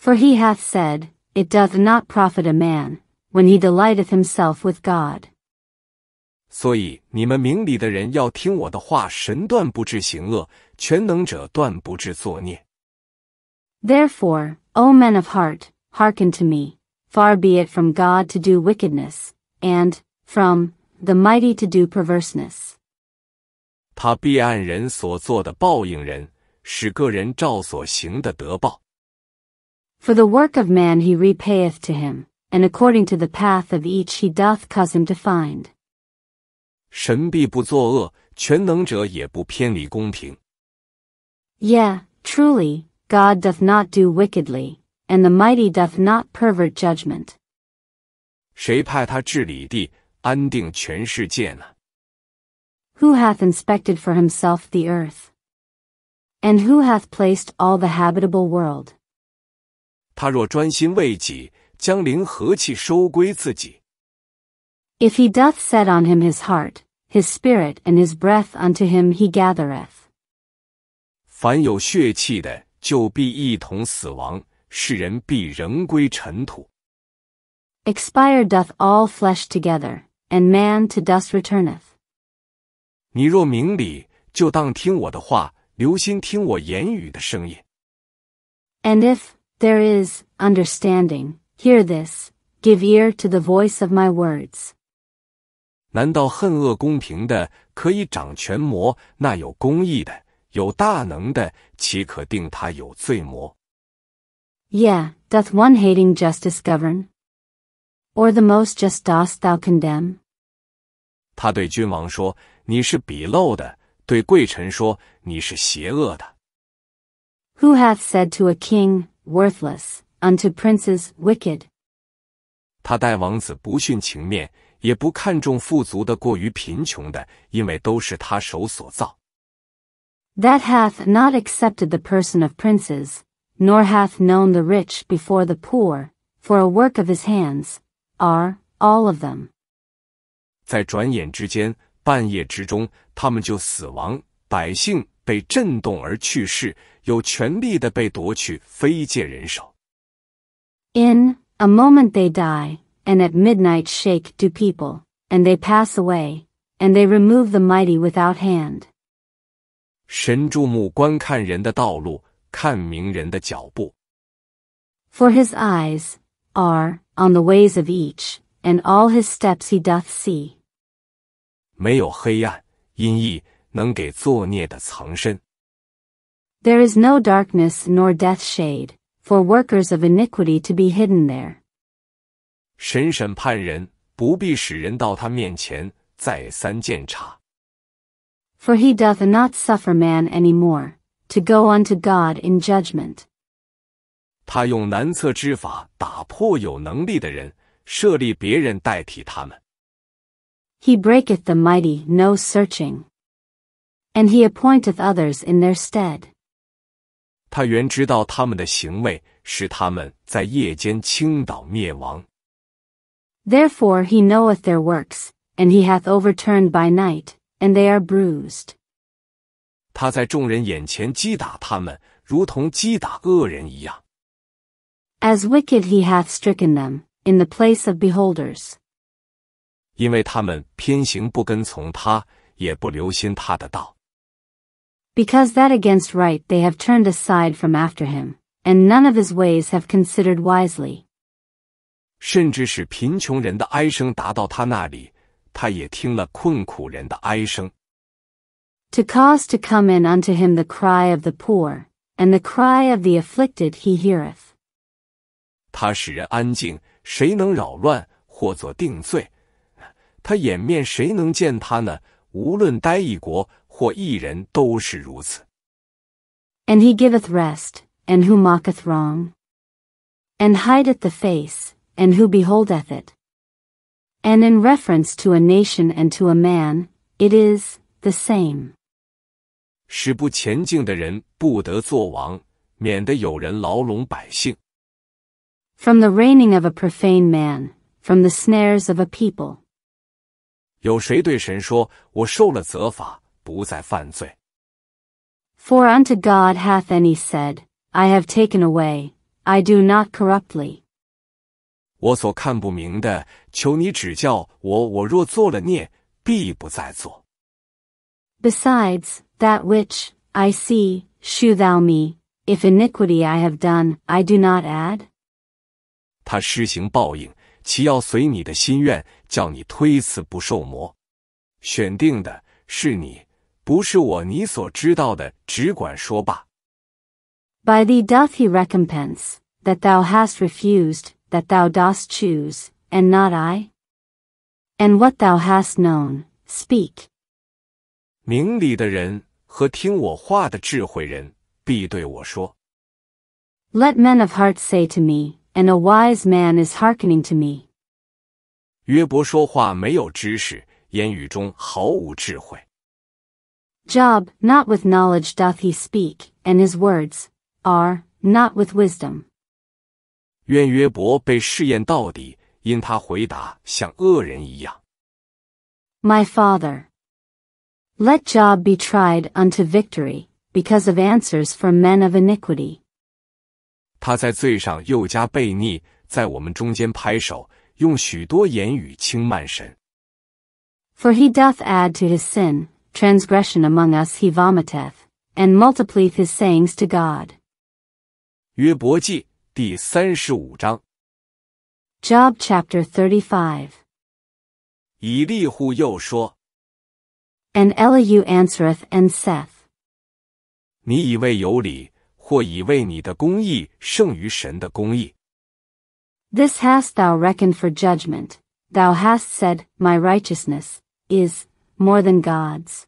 For he hath said, It doth not profit a man, when he delighteth himself with God. 所以你们明理的人要听我的话，神断不至行恶，全能者断不至作孽。Therefore, O men of heart, hearken to me. Far be it from God to do wickedness, and, from, the mighty to do perverseness. 他必按人所做的报应人，使个人照所行的得报。For the work of man he repayeth to him, and according to the path of each he doth cause him to find. 神必不作恶，全能者也不偏离公平。Yeah, truly, God doth not do wickedly, and the mighty doth not pervert judgment. 谁派他治理地，安定全世界呢？Who hath inspected for himself the earth? And who hath placed all the habitable world? 他若专心为己，将灵和气收归自己。If he doth set on him his heart, his spirit and his breath unto him he gathereth. 凡有血气的，就必一同死亡。世人必仍归尘土。Expire doth all flesh together, and man to dust returneth. 你若明理，就当听我的话，留心听我言语的声音。And if there is understanding, hear this, give ear to the voice of my words. 难道恨恶公平的可以掌权魔？那有公义的，有大能的，岂可定他有罪魔？Yea, doth one hating justice govern? Or the most just dost thou condemn? 他对君王说：“你是鄙陋的。”对贵臣说：“你是邪恶的。” Who hath said to a king, worthless, unto princes, wicked? 他待王子不徇情面，也不看重富足的过于贫穷的，因为都是他手所造。That hath not accepted the person of princes, nor hath known the rich before the poor, for a work of his hands, are, all of them. In a moment they die, and at midnight shake do people, and they pass away, and they remove the mighty without hand. 神注目观看人的道路，看名人的脚步。For his eyes are on the ways of each, and all his steps he doth see. 没有黑暗、阴翳能给作孽的藏身。There is no darkness nor death shade for workers of iniquity to be hidden there. For he doth not suffer man any more to go unto God in judgment. 他用难测之法打破有能力的人，设立别人代替他们。He breaketh the mighty no searching, and he appointeth others in their stead. 他原知道他们的行为，使他们在夜间倾倒灭亡。Therefore he knoweth their works, and he hath overturned by night, and they are bruised. 他在众人眼前击打他们，如同击打恶人一样。As wicked he hath stricken them in the place of beholders。因为他们偏行不跟从他，也不留心他的道。Because that against right they have turned aside from after him, and none of his ways have considered wisely. 甚至使贫穷人的哀声达到他那里，他也听了困苦人的哀声。to cause to come in unto him the cry of the poor, and the cry of the afflicted he heareth. 他使人安静，谁能扰乱或作定罪？他掩面，谁能见他呢？无论待一国或一人，都是如此。And he giveth rest, and who mocketh wrong, and hideth the face, and who beholdeth it. And in reference to a nation and to a man, it is the same. 使不前进的人不得做王，免得有人牢笼百姓。From the reigning of a profane man, from the snares of a people. 有谁对神说：“我受了责罚，不再犯罪。”For unto God hath any said, I have taken away; I do not corruptly. 我所看不明的，求你指教我。我若作了孽，必不再作。Besides, that which, I see, shew thou me, if iniquity I have done, I do not add. 他施行报应，其要随你的心愿，叫你推辞不受磨。选定的是你，不是我。你所知道的，只管说吧。By thee doth he recompense that thou hast refused, that thou dost choose, and not I. And what thou hast known, speak. 明理的人和听我话的智慧人必对我说：“Let men of heart say to me, and a wise man is hearkening to me. Job, not with knowledge doth he speak, and his words are not with wisdom. 愿约伯被试验到底，因他回答像恶人一样。My father, let Job be tried unto victory, because of answers from men of iniquity. 他在罪上又加悖逆，在我们中间拍手，用许多言语轻慢神。For he doth add to his sin, transgression among us he vomiteth, and multiplieth his sayings to God. 约伯记第三十五章。Job chapter thirty-five. 以利户又说。and Elihu answereth and saith, 你以为有理，或以为你的公义胜于神的公义。This hast thou reckoned for judgment. Thou hast said, My righteousness is more than God's.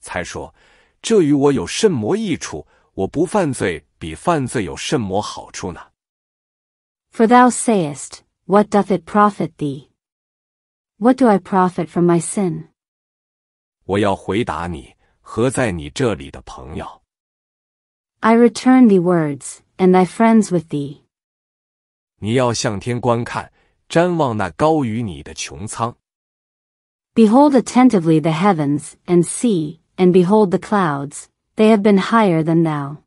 才说，这与我有甚么益处？我不犯罪，比犯罪有甚么好处呢？For thou sayest, What doth it profit thee? What do I profit from my sin? 我要回答你和在你这里的朋友。I return the words and thy friends with thee。你要向天观看，瞻望那高于你的穹苍。Behold attentively the heavens and see, and behold the clouds; they have been higher than thou.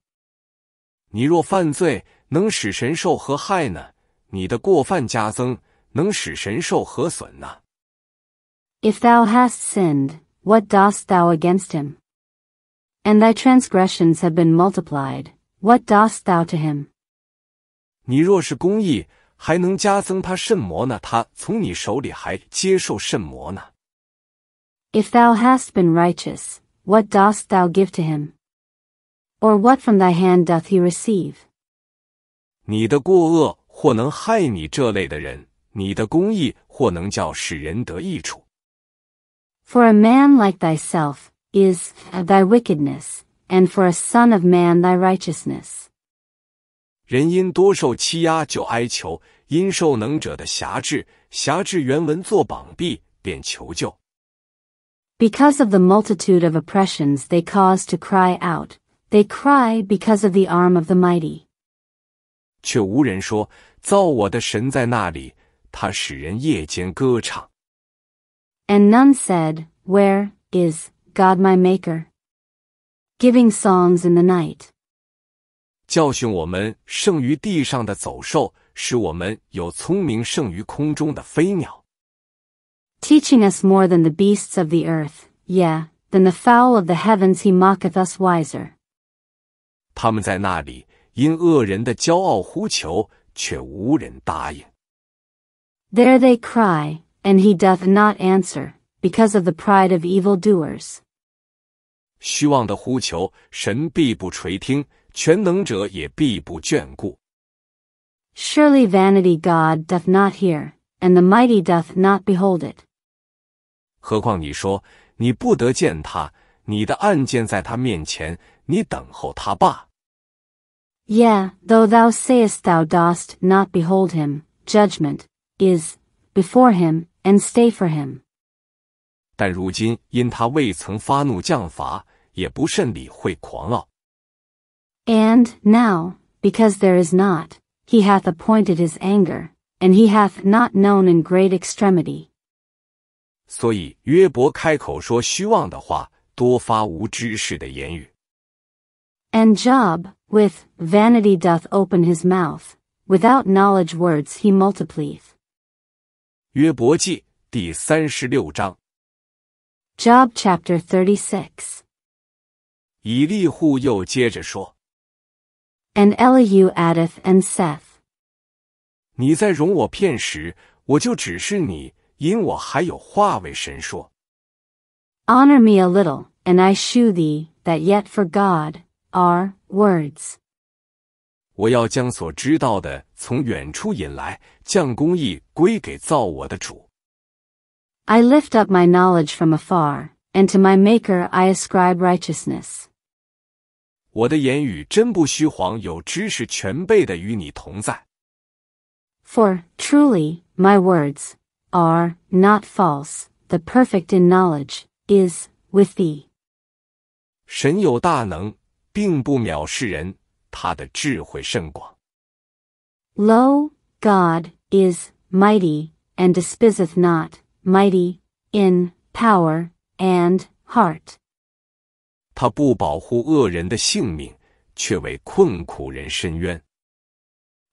你若犯罪，能使神受何害呢？你的过犯加增，能使神受何损呢？If thou hast sinned, what dost thou against him? And thy transgressions have been multiplied, what dost thou to him? If thou hast been righteous, what dost thou give to him? Or what from thy hand doth he receive? 你的过恶或能害你这类的人，你的公义或能叫使人得益处。for a man like thyself, is thy wickedness, and for a son of man thy righteousness. 人因多受欺压就哀求，因受能者的辖制，辖制原文作绑臂，便求救。Because of the multitude of oppressions they cause to cry out, they cry because of the arm of the mighty. 却无人说，造我的神在那里，他使人夜间歌唱。and none said, Where is God my Maker? Giving songs in the night. 教训我们胜于地上的走兽，使我们有聪明胜于空中的飞鸟。Teaching us more than the beasts of the earth, yea, than the fowl of the heavens, he mocketh us wiser. 他们在那里因恶人的骄傲呼求，却无人答应。There they cry, and he doth not answer, because of the pride of evildoers. doers. vanity God doth not hear, and the mighty doth not behold it. 何况你说你不得见他，你的案件在他面前，你等候他吧。Yea, though thou sayest thou dost not behold him, judgment is before him, and stay for him. 但如今因他未曾发怒降罚，也不甚理会狂傲。And now, because there is not, he hath appointed his anger, and he hath not known in great extremity. 所以约伯开口说虚妄的话，多发无知识的言语。And Job, with vanity doth open his mouth, without knowledge words he multiplieth. 约伯记第三十六章。Job Chapter Thirty Six。以利户又接着说：“And Elihu addeth and saith，你在容我骗时，我就指示你，因我还有话为神说。Honor me a little, and I shew thee that yet for God are words。我要将所知道的从远处引来，将公义归给造我的主。I lift up my knowledge from afar, and to my Maker I ascribe righteousness. For truly my words are not false; the perfect in knowledge is with thee. 神有大能，并不藐视人，他的智慧甚广。Lo, God, is, mighty, and despiseth not, mighty, in, power, and, heart. 他不保护恶人的性命，却为困苦人伸冤。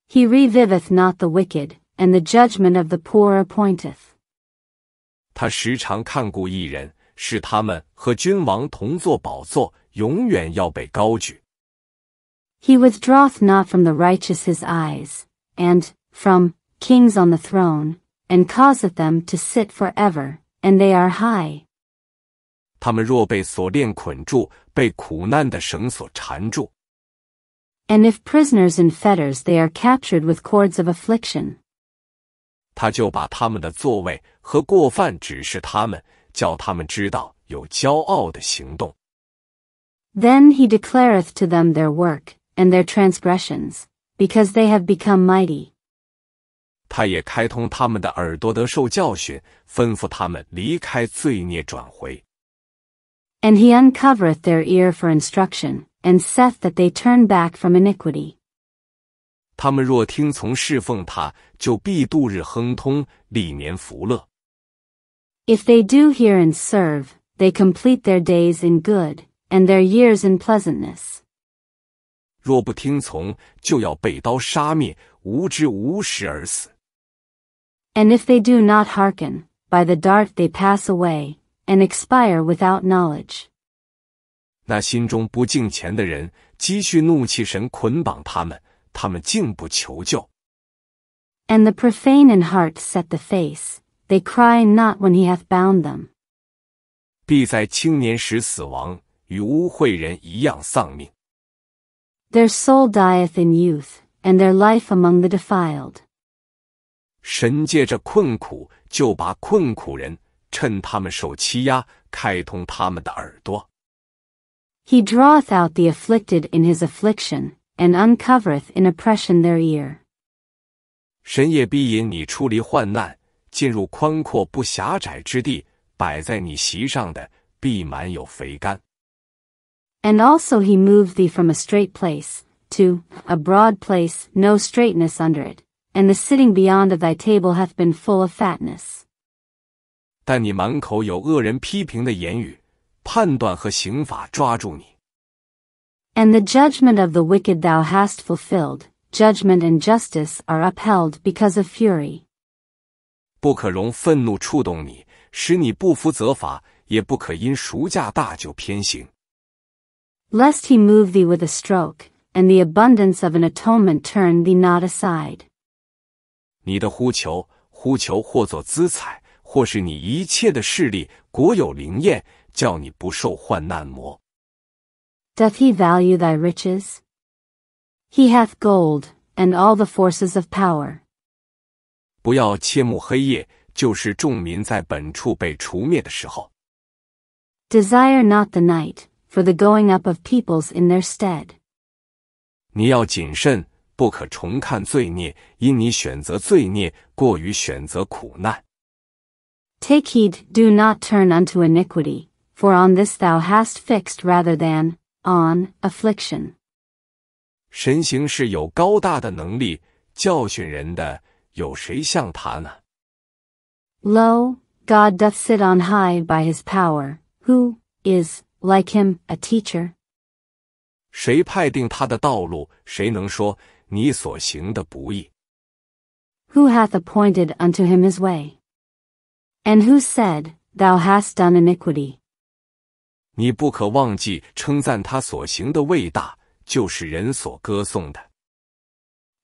He reviveth not the wicked, and the judgment of the poor appointeth. 他时常看顾一人，使他们和君王同坐宝座，永远要被高举。He withdraweth not from the righteous his eyes, and from kings on the throne, and causeth them to sit forever, and they are high. 他们若被锁链捆住，被苦难的绳索缠住。And if prisoners in fetters, they are captured with cords of affliction. 他就把他们的座位和过犯指示他们，叫他们知道有骄傲的行动。Then he declareth to them their work and their transgressions because they have become mighty. 他也开通他们的耳朵得受教训，吩咐他们离开罪孽转回。And he uncovereth their ear for instruction, and saith that they turn back from iniquity. 他们若听从侍奉他，就必度日亨通，历年福乐。If they do hear and serve, they complete their days in good, and their years in pleasantness. 若不听从，就要被刀杀灭，无知无识而死。And if they do not hearken by the dart they pass away and expire without knowledge. 那心中不敬虔的人，积蓄怒气神捆绑他们，他们竟不求救。And the profane in heart set the face; they cry not when he hath bound them. 必在青年时死亡，与污秽人一样丧命。Their soul dieth in youth, and their life among the defiled. 神借着困苦，就把困苦人趁他们受欺压，开通他们的耳朵。He draweth out the afflicted in his affliction, and uncovereth in oppression their ear. 神也必引你出离患难，进入宽阔不狭窄之地。摆在你席上的，必满有肥甘。and also he moved thee from a straight place, to a broad place, no straightness under it, and the sitting beyond of thy table hath been full of fatness. And the judgment of the wicked thou hast fulfilled, judgment and justice are upheld because of fury. 不可容愤怒触动你，使你不服责罚，也不可因赎价大就偏行。lest he move thee with a stroke, and the abundance of an atonement turn thee not aside. Doth he value thy riches? He hath gold and all the forces of power. 不要切慕黑夜，就是众民在本处被除灭的时候。Desire not the night, for the going up of peoples in their stead. 你要谨慎，不可重看罪孽，因你选择罪孽过于选择苦难。Take heed, do not turn unto iniquity, for on this thou hast fixed rather than on affliction. Lo, God doth sit on high by his power, who is like him, a teacher. Who hath appointed unto him his way? And who said, Thou hast done iniquity? 你不可忘记称赞他所行的伟大，就是人所歌颂的。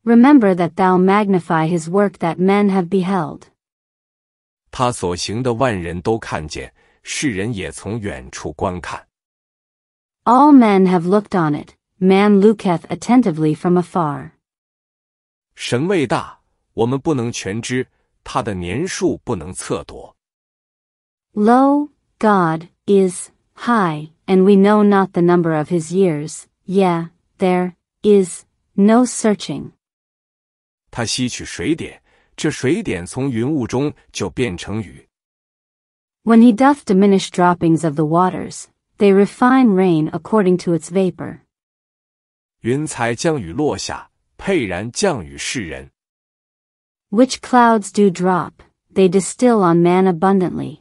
Remember that thou magnify his work that men have beheld. 他所行的万人都看见，世人也从远处观看。all men have looked on it, man looketh attentively from afar. 神位大，我们不能全知，他的年数不能测度。Lo, God is high, and we know not the number of his years. Yea, there is no searching. 他吸取水点，这水点从云雾中就变成雨。When he doth diminish droppings of the waters, they refine rain according to its vapor. 云彩降雨落下，沛然降雨世人。Which clouds do drop, they distill on man abundantly.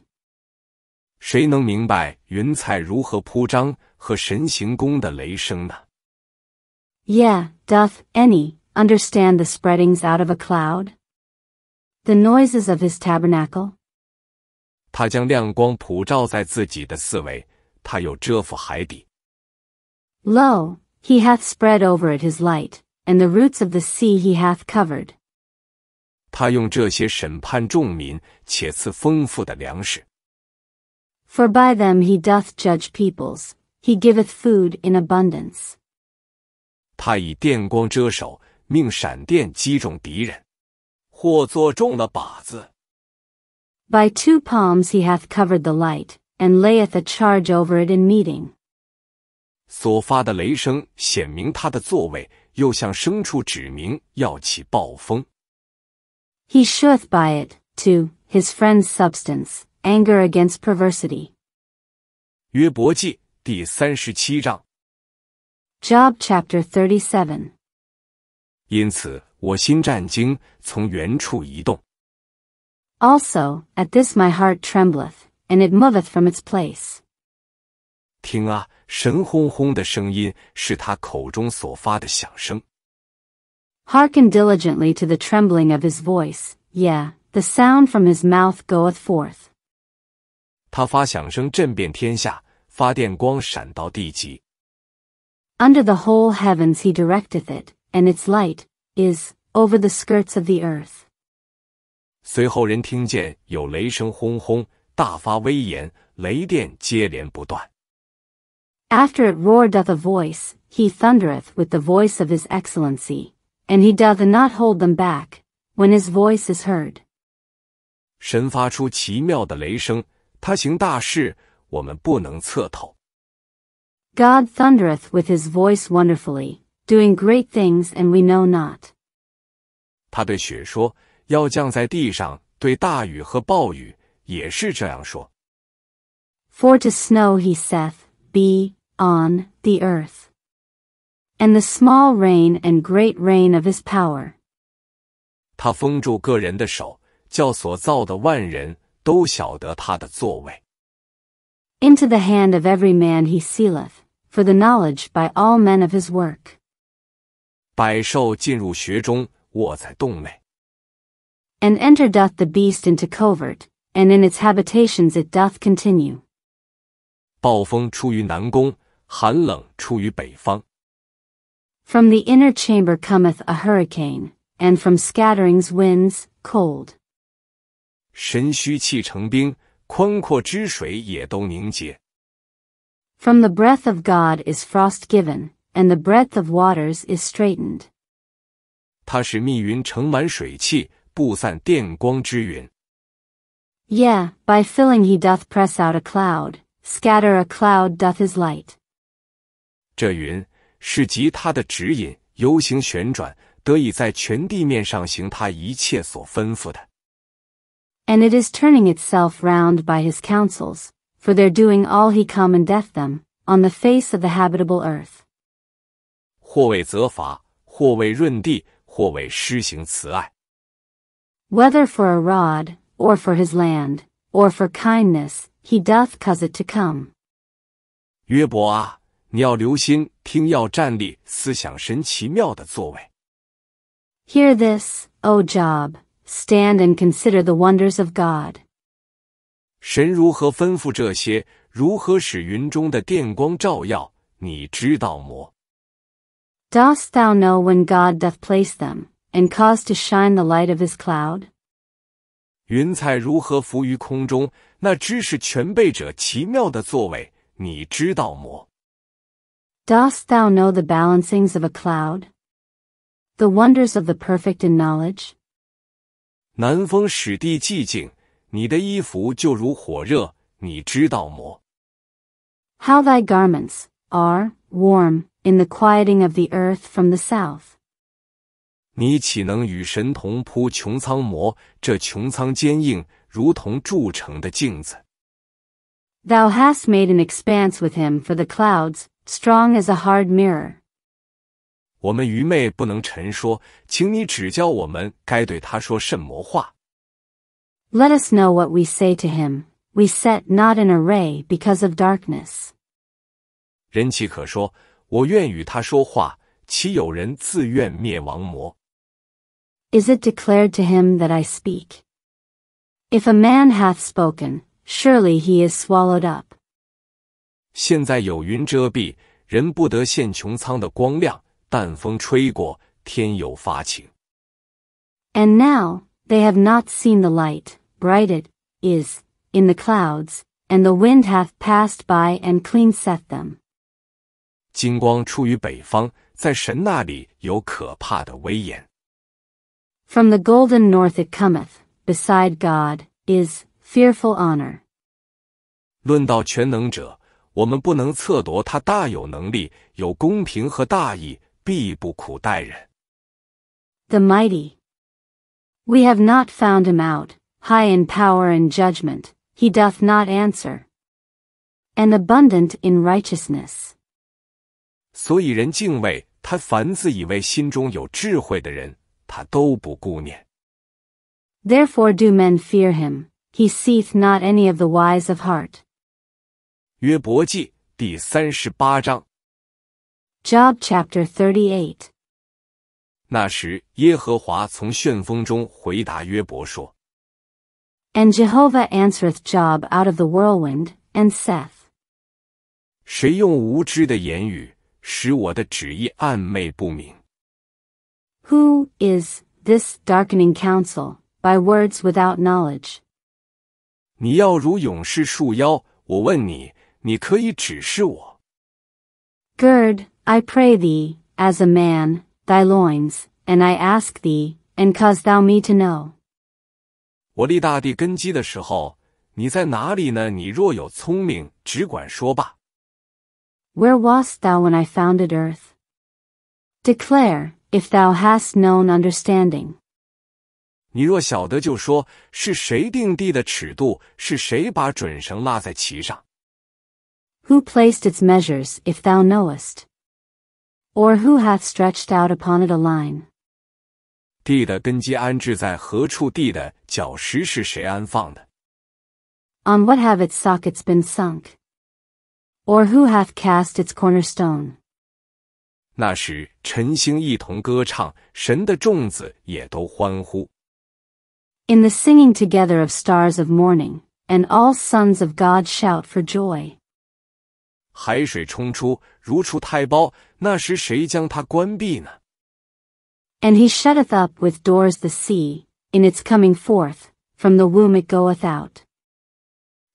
谁能明白云彩如何铺张和神行宫的雷声呢？Yeah, doth any understand the spreadings out of a cloud? The noises of his tabernacle? 他将亮光普照在自己的四围。他又遮覆海底。Lo, he hath spread over it his light, and the roots of the sea he hath covered. 他用这些审判众民，且赐丰富的粮食。For by them he doth judge peoples; he giveth food in abundance. 他以电光遮手，命闪电击中敌人，或作中了靶子。By two palms he hath covered the light, and layeth a charge over it in meeting。所发的雷声显明他的座位，又向牲畜指明要起暴风。He sheweth by it to his friend's substance anger against perversity。约伯记第三十七章。Job chapter thirty seven。因此，我心战惊，从原处移动。Also, at this my heart trembleth and it moveth from its place. 听啊，神轰轰的声音是他口中所发的响声。Hearken diligently to the trembling of his voice, yea, the sound from his mouth goeth forth. 他发响声震遍天下，发电光闪到地极。Under the whole heavens he directeth it, and its light is over the skirts of the earth. 随后人听见有雷声轰轰，大发威严，雷电接连不断。After it roared doth a voice, he thundereth with the voice of his excellency, and he doth not hold them back, when his voice is heard. 神发出奇妙的雷声，他行大事，我们不能测透。God thundereth with his voice wonderfully, doing great things and we know not. 他对雪说：“要降在地上，对大雨和暴雨，也是这样说。For to snow he saith, be on the earth. And the small rain and great rain of his power. 他封住个人的手，叫所造的万人都晓得他的作为。Into the hand of every man he sealeth, for the knowledge by all men of his work. 百兽进入穴中，卧在洞内。And enter doth the beast into covert, and in its habitations it doth continue. 暴风出于南宫，寒冷出于北方。From the inner chamber cometh a hurricane, and from scatterings winds, cold. 神虚气成冰，宽阔之水也都凝结。From the breath of God is frost given, and the breadth of waters is straightened. 它使密云盛满水汽，布散电光之云。yeah, by filling he doth press out a cloud, scatter a cloud doth his light. 这云是即他的指引，游行旋转，得以在全地面上行他一切所吩咐的。And it is turning itself round by his counsels, for they're doing all he commandeth them, on the face of the habitable earth. 或为责罚，或为润地，或为施行慈爱。Whether for a rod, or for his land, or for kindness, he doth cause it to come. 约伯啊，你要留心听，要站立，思想神奇妙的作为。Hear this, O Job, stand and consider the wonders of God. 神如何吩咐这些，如何使云中的电光照耀，你知道么？Dost thou know when God doth place them, and cause to shine the light of his cloud? 云彩如何浮于空中，那知识全备者奇妙的作为，你知道么？Dost thou know the balancings of a cloud? The wonders of the perfect in knowledge. 南风使地寂静，你的衣服就如火热，你知道么？How thy garments are warm in the quieting of the earth from the south. Thou hast made an expanse with him for the clouds, strong as a hard mirror. 我们愚昧不能陈说，请你指教我们该对他说什么话。Let us know what we say to him. We set not an array because of darkness. 人岂可说我愿与他说话？岂有人自愿灭亡魔？is it declared to him that I speak? If a man hath spoken, surely he is swallowed up. 现在有云遮蔽，人不得现穹苍的光亮。但风吹过，天有发晴。And now they have not seen the light, bright it is in the clouds, and the wind hath passed by and cleanseth them. 金光出于北方，在神那里有可怕的威严。from the golden north it cometh, beside God, is fearful honor. 论到全能者，我们不能测度他大有能力，有公平和大义，必不苦待人。The mighty. We have not found him out, high in power and judgment, he doth not answer. And abundant in righteousness. 所以人敬畏他，凡自以为心中有智慧的人，他都不顾念。Therefore do men fear him, he seeth not any of the wise of heart. 约伯记第三十八章。Job chapter thirty eight。那时耶和华从旋风中回答约伯说：“And Jehovah answereth Job out of the whirlwind and saith, saith，谁用无知的言语使我的旨意暗昧不明？” Who is this darkening counsel by words without knowledge? 你要如勇士束腰，我问你，你可以指示我。Gird, I pray thee, as a man, thy loins, and I ask thee, and cause thou me to know. 我立大地根基的时候，你在哪里呢？你若有聪明，只管说吧。Where wast thou when I founded earth? Declare, if thou hast known understanding. 你若晓得，就说是谁定地的尺度，是谁把准绳落在其上。Who placed its measures, if thou knowest? Or who hath stretched out upon it a line? 地的根基安置在何处？地的脚石是谁安放的？On what have its sockets been sunk? Or who hath cast its cornerstone? 那时晨星一同歌唱，神的众子也都欢呼。In the singing together of stars of morning, and all sons of God shout for joy. 海水冲出，如出胎胞。那时谁将它关闭呢？And he shutteth up with doors the sea, in its coming forth, from the womb it goeth out.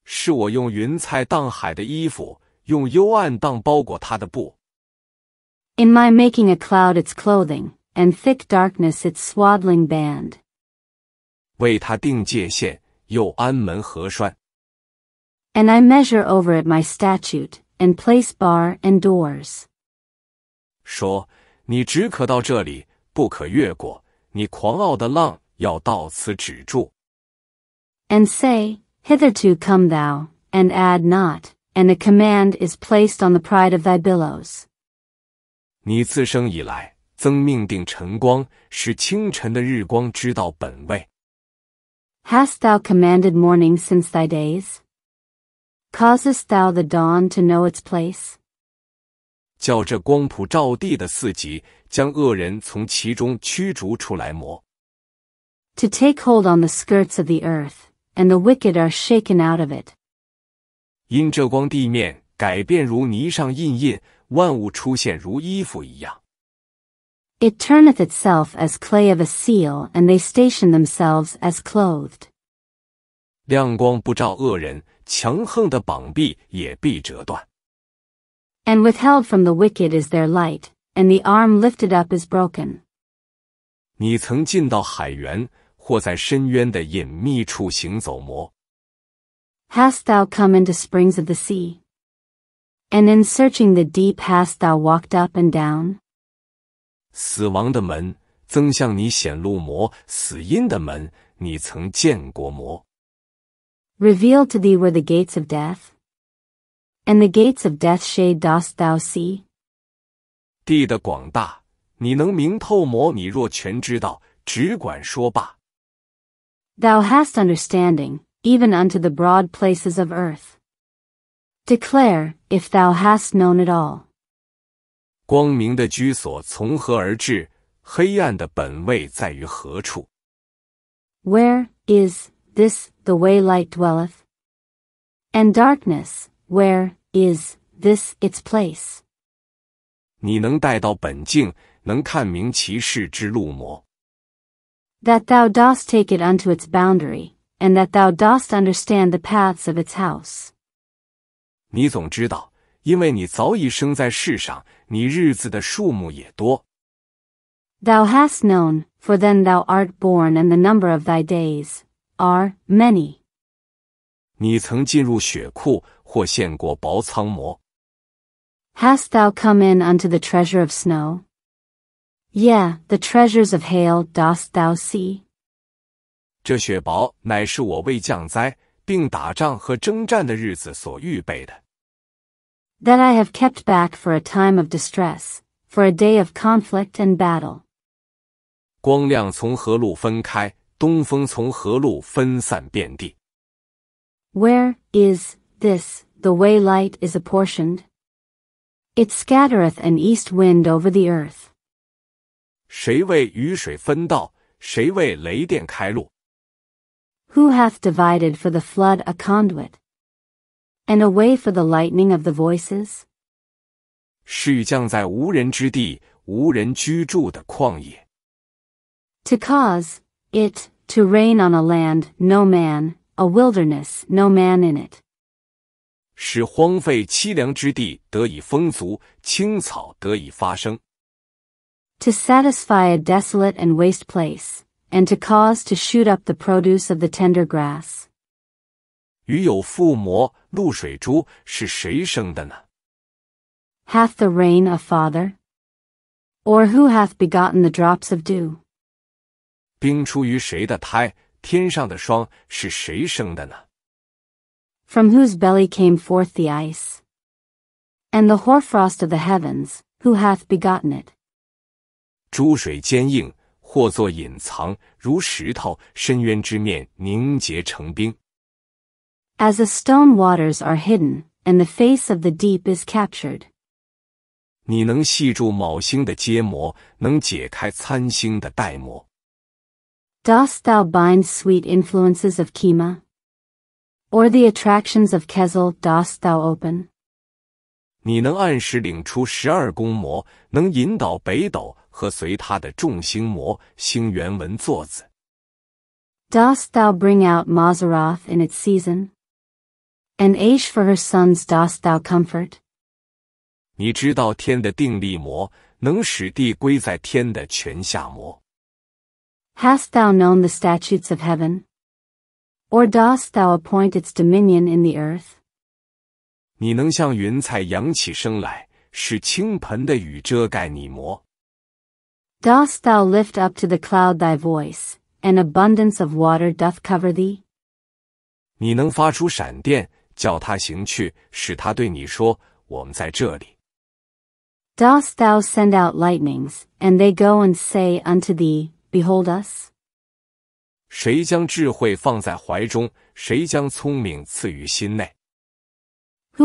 是我用云彩当海的衣服，用幽暗当包裹它的布。in my making a cloud its clothing, and thick darkness its swaddling band. and I measure over it my statute, and place bar and doors. 说，你只可到这里，不可越过。你狂傲的浪要到此止住。And say, hitherto come thou, and add not, and a command is placed on the pride of thy billows. 你自生以来，曾命定晨光，使清晨的日光知道本位。Hast thou commanded morning since thy days? Causest thou the dawn to know its place? To take hold on the skirts of the earth, and the wicked are shaken out of it. 因这光地面改变如泥上印印，万物出现如衣服一样。It turneth itself as clay of a seal, and they station themselves as clothed. 亮光不照恶人，强横的膀臂也必折断。And withheld from the wicked is their light, and the arm lifted up is broken. 你曾进到海源，或在深渊的隐秘处行走么？Hast thou come into springs of the sea? And in searching the deep hast thou walked up and down? 死亡的门曾向你显露魔，死因的门你曾见过魔。Revealed to thee were the gates of death, and the gates of death shade dost thou see? 地的广大，你能明透魔，你若全知道，只管说罢。Thou hast understanding, even unto the broad places of earth. Declare, if thou hast known it all. 光明的居所从何而至？黑暗的本位在于何处？Where is this the way light dwelleth? And darkness, where is this its place? 你能带到本境，能看明其事之路模。That thou dost take it unto its boundary, and that thou dost understand the paths of its house. 你总知道，因为你早已生在世上，你日子的数目也多。Thou hast known, for then thou art born, and the number of thy days are many. 你曾进入血库，或陷过薄苍磨。Hast thou come in unto the treasure of snow? Yea, the treasures of hail dost thou see? 这雪雹乃是我为降灾、并打仗和征战的日子所预备的。that I have kept back for a time of distress, for a day of conflict and battle. Where is this the way light is apportioned? It scattereth an east wind over the earth. 谁为雨水分道？谁为雷电开路？Who hath divided for the flood a conduit? and a way for the lightning of the voices? 是降在无人之地、无人居住的旷野。To cause it to rain on a land no man, a wilderness no man in it. 使荒废凄凉之地得以丰足，青草得以发生。To satisfy a desolate and waste place, and to cause to shoot up the produce of the tender grass. Hath the rain a father? Or who hath begotten the drops of dew? From whose belly came forth the ice? And the hoarfrost of the heavens, who hath begotten it? 珠水坚硬，或作隐藏，如石头，深渊之面凝结成冰。as a stone waters are hidden, and the face of the deep is captured. 你能系住卯星的结魔，能解开参星的带魔。Dost thou bind sweet influences of Kima? Or the attractions of Kezel dost thou open? 你能按时领出十二宫魔，能引导北斗和随他的众星魔星元文作子。Dost thou bring out Mazzaroth in its season? and age for her sons dost thou comfort. 你知道天的定力魔能使地归在天的权下魔。Hast thou known the statutes of heaven? Or dost thou appoint its dominion in the earth? 你能像云彩扬起升来，使倾盆的雨遮盖你魔。Dost thou lift up to the cloud thy voice, and abundance of water doth cover thee? 你能发出闪电，叫他行去，使他对你说：“我们在这里。” Dost thou send out lightnings, and they go and say unto thee, Behold us? Who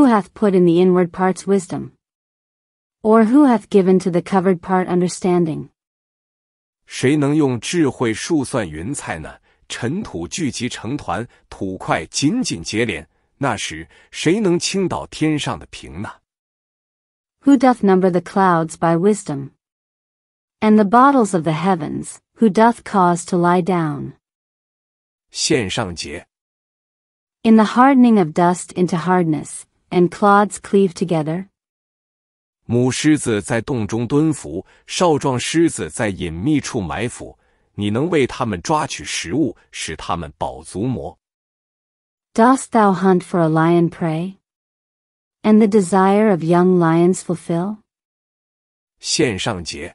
hath put in the inward parts wisdom? Or who hath given to the covered part understanding? 谁能用智慧数算云彩呢？尘土聚集成团，土块紧紧结连。那时谁能倾倒天上的瓶呢？Who doth number the clouds by wisdom, and the bottles of the heavens? Who doth cause to lie down? 献上节。In the hardening of dust into hardness, and clods cleave together. 母狮子在洞中蹲伏，少壮狮子在隐秘处埋伏。你能为它们抓取食物，使它们饱足磨。Dost thou hunt for a lion prey? And the desire of young lions fulfill? 献上节.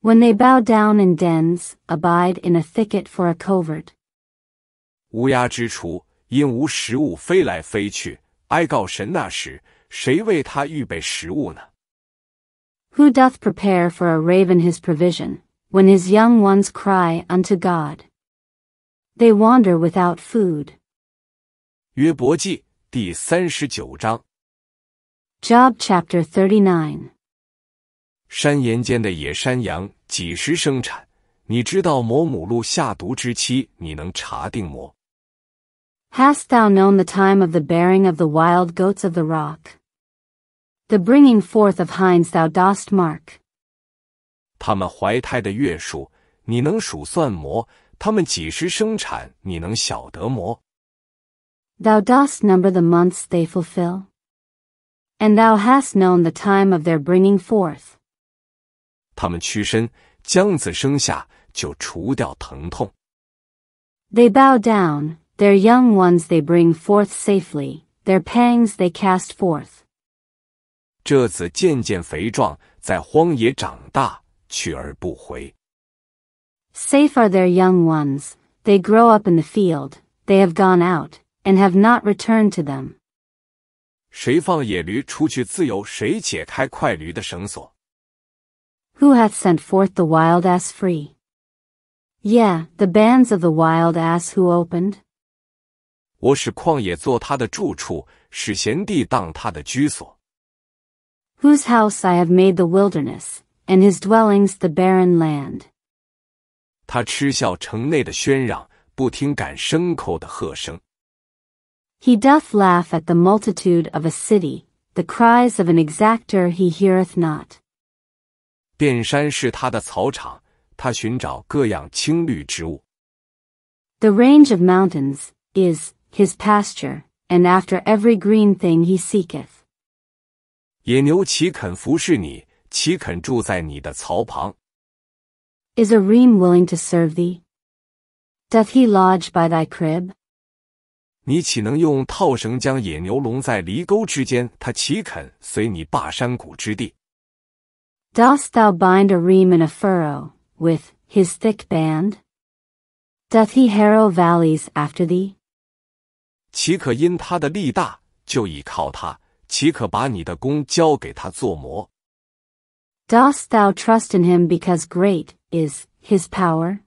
When they bow down in dens, abide in a thicket for a covert. 乌鸦之雏因无食物飞来飞去，哀告神那时，谁为他预备食物呢？Who doth prepare for a raven his provision, when his young ones cry unto God? They wander without food. 约伯记第三十九章。Job Chapter Thirty Nine。山岩间的野山羊几时生产？你知道某母鹿下毒之期？你能查定么？Hast thou known the time of the bearing of the wild goats of the rock? The bringing forth of hinds thou dost mark。他们怀胎的月数，你能数算么？他们几时生产？你能晓得么？Thou dost number the months they fulfill. And thou hast known the time of their bringing forth. 他们屈身，将子生下，就除掉疼痛。They bow down, their young ones they bring forth safely, their pangs they cast forth. 这子渐渐肥壮，在荒野长大，去而不回。Safe are their young ones, they grow up in the field, they have gone out, and have not returned to them. 谁放野驴出去自由，谁解开快驴的绳索。Who hath sent forth the wild ass free? Yeah, the bands of the wild ass who opened. 我使旷野做他的住处，使贤弟当他的居所。Whose house I have made the wilderness, and his dwellings the barren land. 他嗤笑城内的喧嚷，不听赶牲口的喝声。he doth laugh at the multitude of a city, the cries of an exactor he heareth not. The range of mountains is his pasture, and after every green thing he seeketh. Is a reem willing to serve thee? Doth he lodge by thy crib? Dost thou bind a ream in a furrow with his thick band? Doth he harrow valleys after thee? 岂可因他的力大就倚靠他？岂可把你的弓交给他做磨？Dost thou trust in him because great is his power?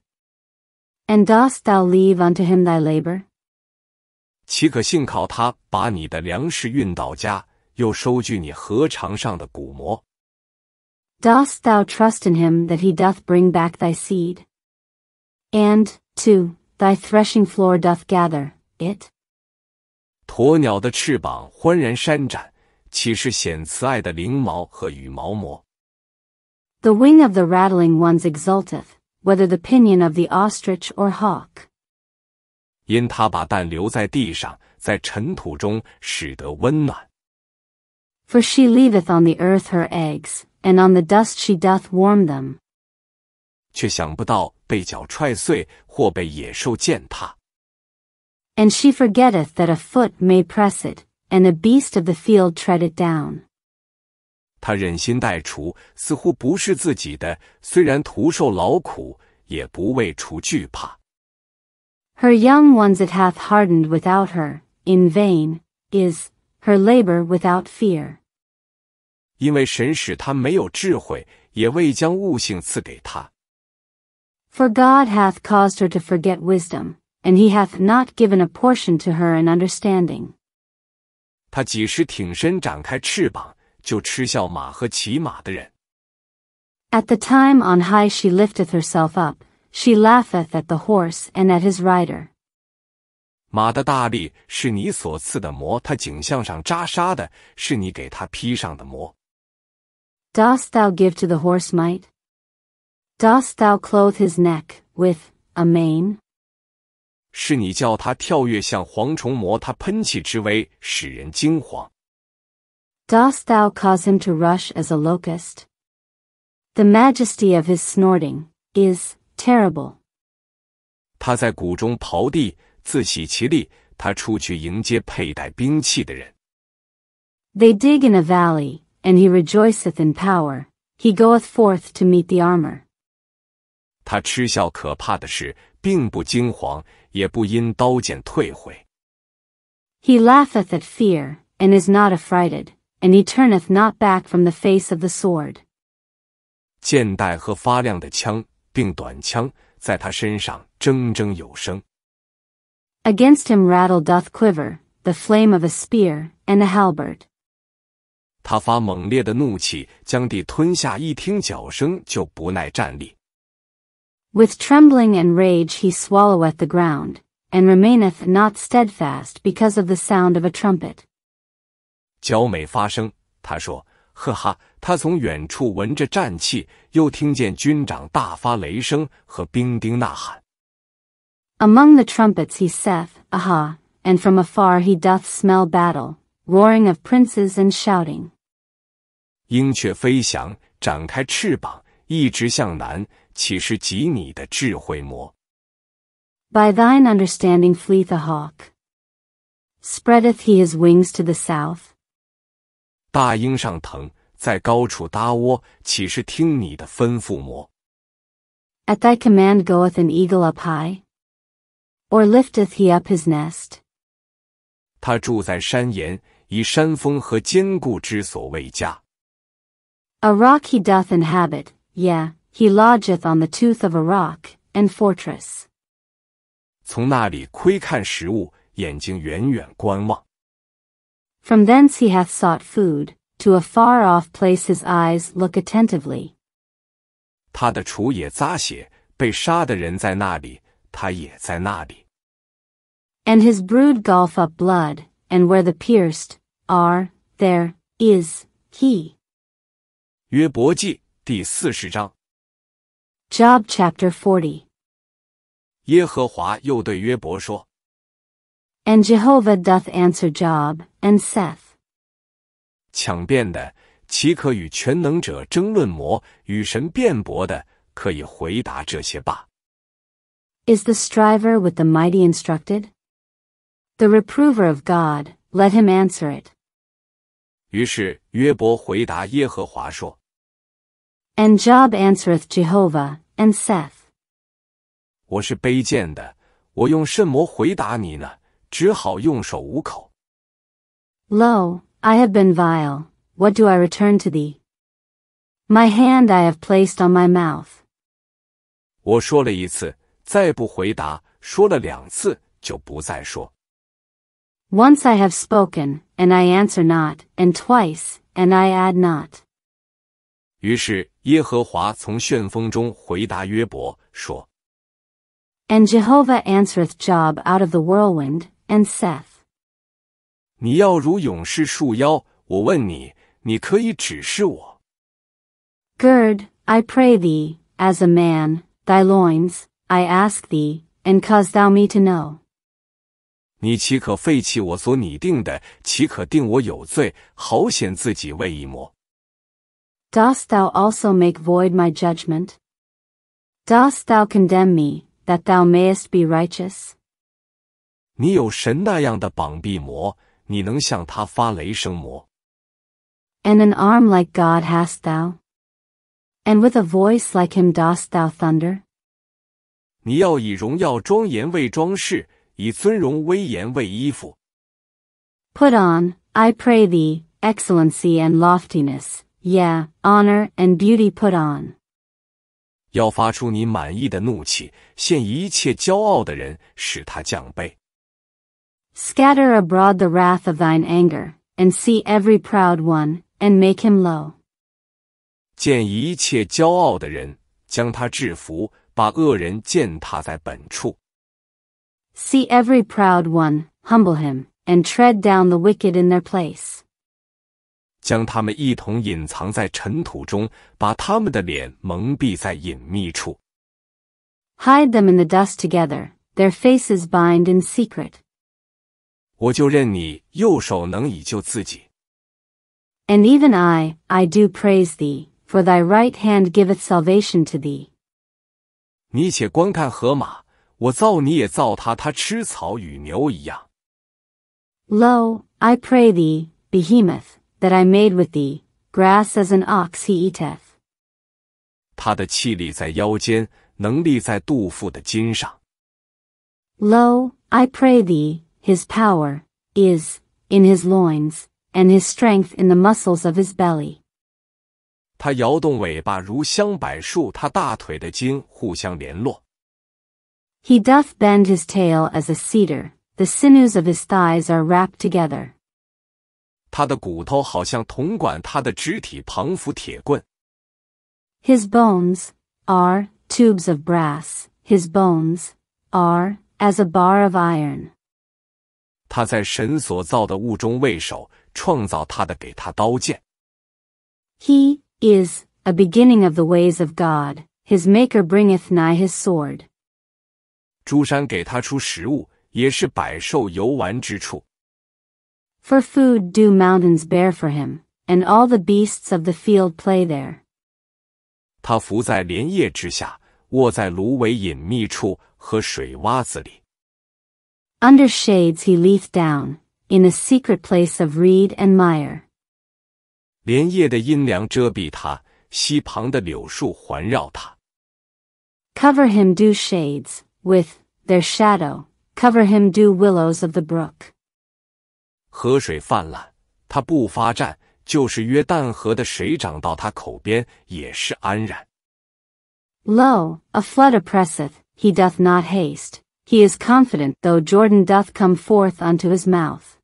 And dost thou leave unto him thy labor? 岂可信靠他把你的粮食运到家，又收据你禾场上的谷蘑？Dost thou trust in him that he doth bring back thy seed? And, too, thy threshing floor doth gather it? 鸵鸟的翅膀欢然伸展，岂是显慈爱的翎毛和羽毛么？The wing of the rattling ones exulteth, whether the pinion of the ostrich or hawk. 因他把蛋留在地上，在尘土中使得温暖。For she leaveth on the earth her eggs, and on the dust she doth warm them. 却想不到被脚踹碎，或被野兽践踏。And she forgetteth that a foot may press it, and a beast of the field tread it down. 她忍心待除，似乎不是自己的，虽然徒受劳苦，也不为除惧怕。her young ones it hath hardened without her, in vain, is, her labor without fear. 因为神使他没有智慧，也未将悟性赐给他。For God hath caused her to forget wisdom, and he hath not given a portion to her in understanding. At the time on high she lifteth herself up, she laugheth at the horse and at his rider. 马的大力是你所赐的磨，它颈项上扎纱的是你给它披上的磨。Dost thou give to the horse might? Dost thou clothe his neck with a mane? 是你叫它跳跃像蝗虫魔，它喷气之威使人惊惶。Dost thou cause him to rush as a locust? The majesty of his snorting is Terrible. terrible。他在谷中刨地，自喜其力。他出去迎接佩戴兵器的人。They dig in a valley, and he rejoiceth in power. He goeth forth to meet the armor. He laugheth at fear, and is not affrighted, and he turneth not back from the face of the sword. 剑带和发亮的枪并短枪在他身上铮铮有声。Against him rattle doth quiver the flame of a spear and a halberd. 他发猛烈的怒气，将地吞下，一听脚声就不耐站立。With trembling and rage he swalloweth the ground, and remaineth not steadfast because of the sound of a trumpet. 呵哈！他从远处闻着战气，又听见军长大发雷声和兵丁呐喊。Among the trumpets he saith, Aha! And from afar he doth smell battle, roaring of princes and shouting. 鹰雀飞翔，展开翅膀，一直向南，岂是及你的智慧么？By thine understanding fleeth a hawk. Spreadeth he his wings to the south. 大鹰上腾，在高处搭窝，岂是听你的吩咐么？At thy command goeth an eagle up high, or lifteth he up his nest. 他住在山岩，以山峰和坚固之所为家。A rock he doth inhabit, yea, he lodgeth on the tooth of a rock and fortress. 从那里窥看食物，眼睛远远观望。from thence he hath sought food, to a far off place his eyes look attentively. 他的厨也扎血，被杀的人在那里，他也在那里。And his brood gulf up blood, and where the pierced are, there is he. 约伯记第四十章。Job chapter forty. 耶和华又对约伯说：“ and Jehovah doth answer Job, and saith. 强辩的，岂可与全能者争论么？与神辩驳的，可以回答这些吧。Is the striver with the mighty instructed? The reprover of God, let him answer it. 于是约伯回答耶和华说：“And Job answereth Jehovah and Seth. saith，我是卑贱的，我用什么回答你呢？”只好用手捂口。Lo, I have been vile. What do I return to thee? My hand I have placed on my mouth. 我说了一次，再不回答；说了两次，就不再说。Once I have spoken, and I answer not, and twice, and I add not. 于是耶和华从旋风中回答约伯说：“And Jehovah answereth Job out of the whirlwind, and Seth. 你要如勇士束腰，我问你，你可以指示我。Gird, I pray thee, as a man, thy loins, I ask thee, and cause thou me to know. Dost thou also make void my judgment? Dost thou condemn me, that thou mayest be righteous? And an arm like God hast thou, and with a voice like him dost thou thunder. 你要以荣耀庄严为装饰，以尊荣威严为衣服。Put on, I pray thee, excellency and loftiness, yea, honor and beauty put on. 要发出你满意的怒气，现一切骄傲的人，使他降卑。Scatter abroad the wrath of thine anger, and see every proud one, and make him low. 见一切骄傲的人，将他制服，把恶人践踏在本处。See every proud one, humble him, and tread down the wicked in their place. 将他们一同隐藏在尘土中，把他们的脸蒙蔽在隐秘处。Hide them in the dust together, their faces bind in secret. 我就认你右手能以救自己。And even I, I do praise thee, for thy right hand giveth salvation to thee. 你且观看河马，我造你也造它，它吃草与牛一样。Lo, I pray thee, behemoth, that I made with thee, grass as an ox he eateth. 他的气力在腰间，能力在肚腹的筋上。Lo, I pray thee, his power, is, in his loins, and his strength in the muscles of his belly. 他摇动尾巴如香柏树，他大腿的筋互相联络。He doth bend his tail as a cedar; the sinews of his thighs are wrapped together. His bones are tubes of brass; his bones are as a bar of iron. 他在神所造的物中为首，创造他的给他刀剑。He is a beginning of the ways of God. His Maker bringeth nigh his sword. 诸山给他出食物，也是百兽游玩之处。For food do mountains bear for him, and all the beasts of the field play there. 他伏在莲叶之下，卧在芦苇隐密处和水洼子里。under shades he leath down, in a secret place of reed and mire. 莲叶的阴凉遮蔽他，溪旁的柳树环绕他。Cover him dew shades, with their shadow, cover him dew willows of the brook. 河水泛滥，他不发战，就是约旦河的水涨到他口边，也是安然。Lo, a flood oppresseth, he doth not haste, he is confident though Jordan doth come forth unto his mouth.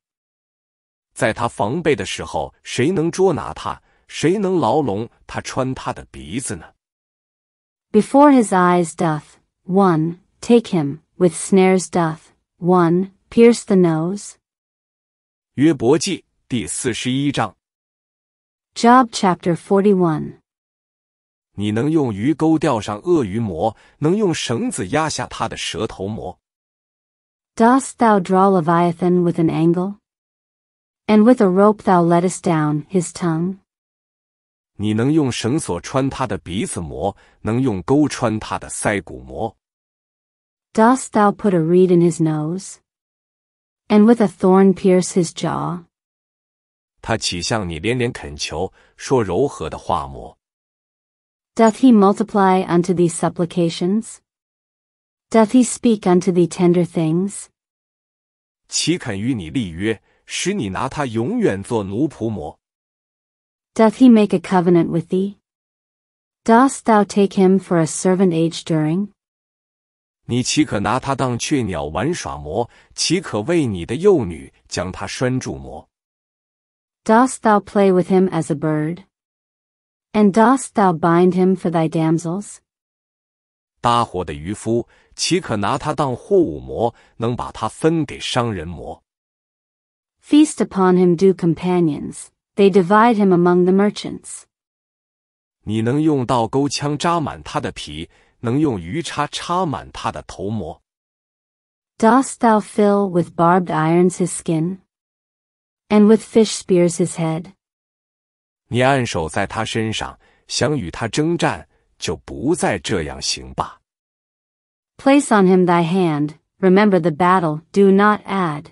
在他防备的时候，谁能捉拿他？谁能牢笼他穿他的鼻子呢？Before his eyes doth one take him with snares doth one pierce the nose。约伯记第四十一章。Job chapter forty one. 你能用鱼钩钓上鳄鱼魔，能用绳子压下它的蛇头魔。Dost thou draw Leviathan with an angle? And with a rope thou lettest down his tongue? Dost thou put a reed in his nose? And with a thorn pierce his jaw? Doth he multiply unto thee supplications? Doth he speak unto thee tender things? Doth he make a covenant with thee? Dost thou take him for a servant age during? 你岂可拿他当雀鸟玩耍么？岂可为你的幼女将他拴住么？Dost thou play with him as a bird? And dost thou bind him for thy damsels? Feast upon him, do companions. They divide him among the merchants. Dost thou fill with barbed irons his skin, and with fish spears his head? Place on him thy hand, remember the battle, do not add.？Lo,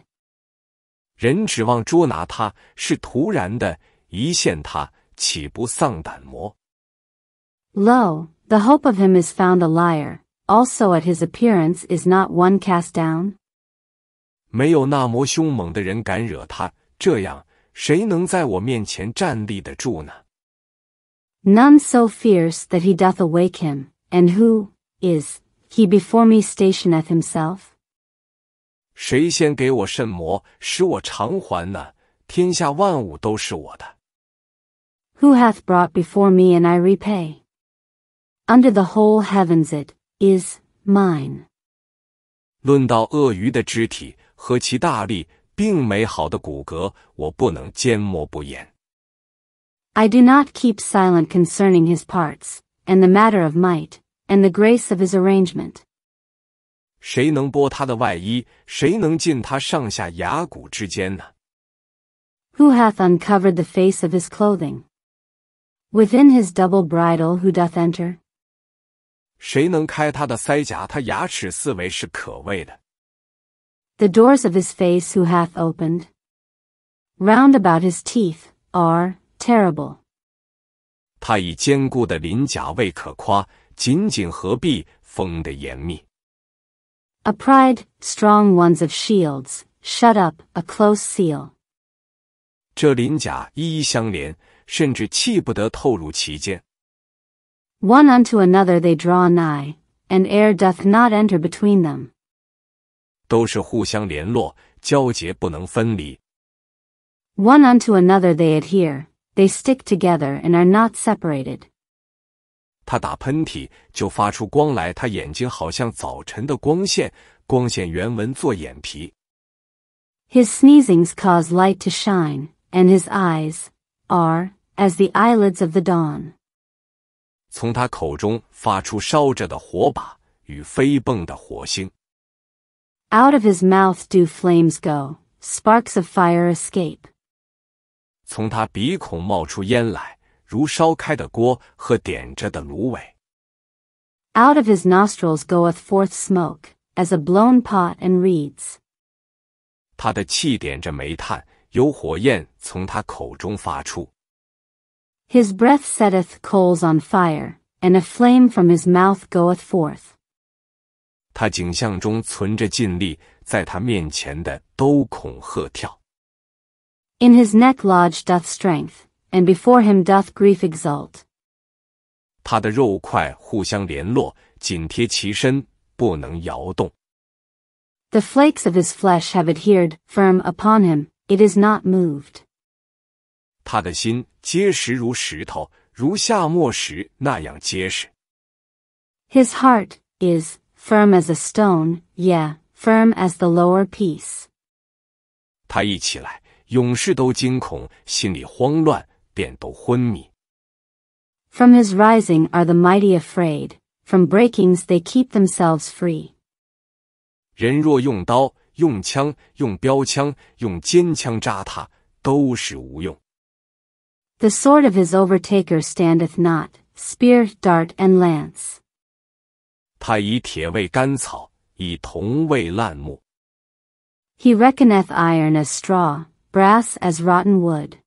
the hope of him is found a liar. Also at his appearance is not one cast down. 没有那么凶猛的人敢惹他，这样谁能在我面前站立得住呢？None so fierce that he doth awake him, and who is he before me stationeth himself? Who hath brought before me, and I repay? Under the whole heavens it is mine. 论到鳄鱼的肢体和其大力，I do not keep silent concerning his parts, and the matter of might, and the grace of his arrangement. Who hath uncovered the face of his clothing? Within his double bridle, who doth enter? 谁能开他的腮颊？他牙齿四围是可畏的。the doors of his face who hath opened. Round about his teeth are terrible. 他以坚固的鳞甲为可夸，紧紧合璧，封得严密。A pride, strong ones of shields, shut up a close seal. 这鳞甲一一相连，甚至气不得透入其间。One unto another they draw nigh, and air doth not enter between them. 都是互相联络、交结，不能分离。One unto another they adhere, they stick together and are not separated. 他打喷嚏就发出光来，他眼睛好像早晨的光线。光线原文做眼皮。His sneezings cause light to shine, and his eyes are as the eyelids of the dawn. 从他口中发出烧着的火把与飞蹦的火星。out of his mouth do flames go, sparks of fire escape. 从他鼻孔冒出烟来，如烧开的锅和点着的芦苇。Out of his nostrils goeth forth smoke, as a blown pot and reeds. 他的气点着煤炭，有火焰从他口中发出。His breath setteth coals on fire, and a flame from his mouth goeth forth. 他景象中存着尽力，在他面前的都恐吓跳。In his neck lodge doth strength, and before him doth grief exult. 他的肉块互相联络，紧贴其身，不能摇动。The flakes of his flesh have adhered firm upon him; it is not moved. 他的心结实如石头，如夏末时那样结实。His heart is firm as a stone, yeah, firm as the lower piece. 他一起来，勇士都惊恐，心里慌乱，便都昏迷。From his rising are the mighty afraid; from breakings they keep themselves free. 人若用刀、用枪、用标枪、用尖枪扎他，都是无用。The sword of his overtaker standeth not, spear, dart, and lance. 他以铁为干草，以铜为烂木。He reckoneth iron as straw, brass as rotten wood.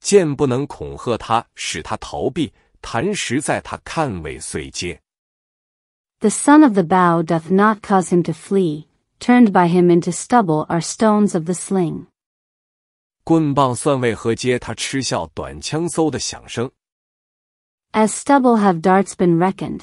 剑不能恐吓他，使他逃避；弹石在他看为碎阶。The son of the bow doth not cause him to flee, turned by him into stubble are stones of the sling. 棍棒算为何接他嗤笑短枪嗖的响声？As stubble have darts been reckoned,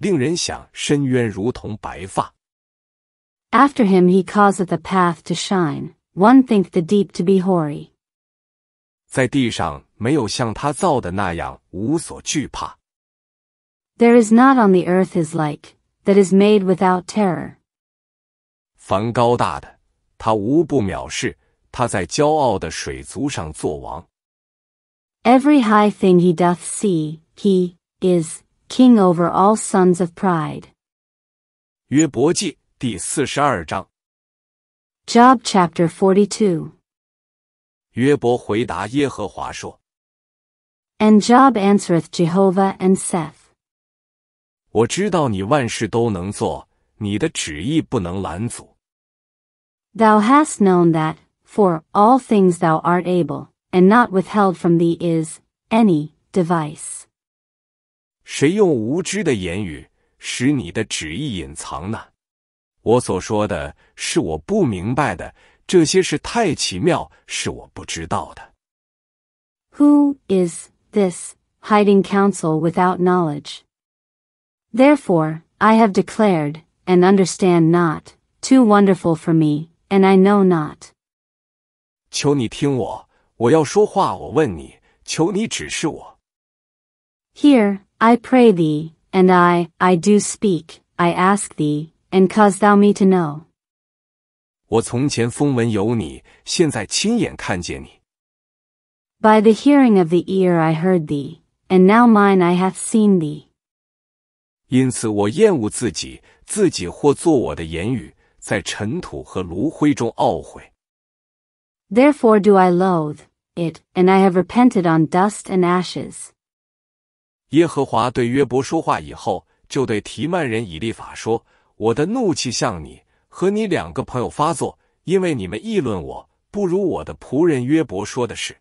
令人想深渊如同白发。After him he causeth a path to shine, one think the deep to be hoary. 在地上没有像他造的那样无所惧怕。There is not on the earth his like, that is made without terror. 凡高大的，他无不藐视；他在骄傲的水族上作王。Every high thing he doth see, he is king over all sons of pride. 约伯记第四十二章。Job chapter forty two. 约伯回答耶和华说：“And Job answereth Jehovah and saith, 我知道你万事都能做，你的旨意不能拦阻。Thou hast known that, for all things thou art able, and not withheld from thee is any device.” 谁用无知的言语使你的旨意隐藏呢？我所说的是我不明白的，这些事太奇妙，是我不知道的。Who is this hiding counsel without knowledge? Therefore, I have declared, and understand not, too wonderful for me, and I know not. 求你听我，我要说话，我问你，求你指示我。Here I pray thee, and I, I do speak, I ask thee, and cause thou me to know. 我从前风闻有你，现在亲眼看见你。By the hearing of the ear I heard thee, and now mine I hath seen thee. 因此我厌恶自己，自己或作我的言语，在尘土和炉灰中懊悔。Therefore do I loathe it, and I have repented on dust and ashes. 耶和华对约伯说话以后，就对提曼人以利法说：“我的怒气向你和你两个朋友发作，因为你们议论我，不如我的仆人约伯说的是。”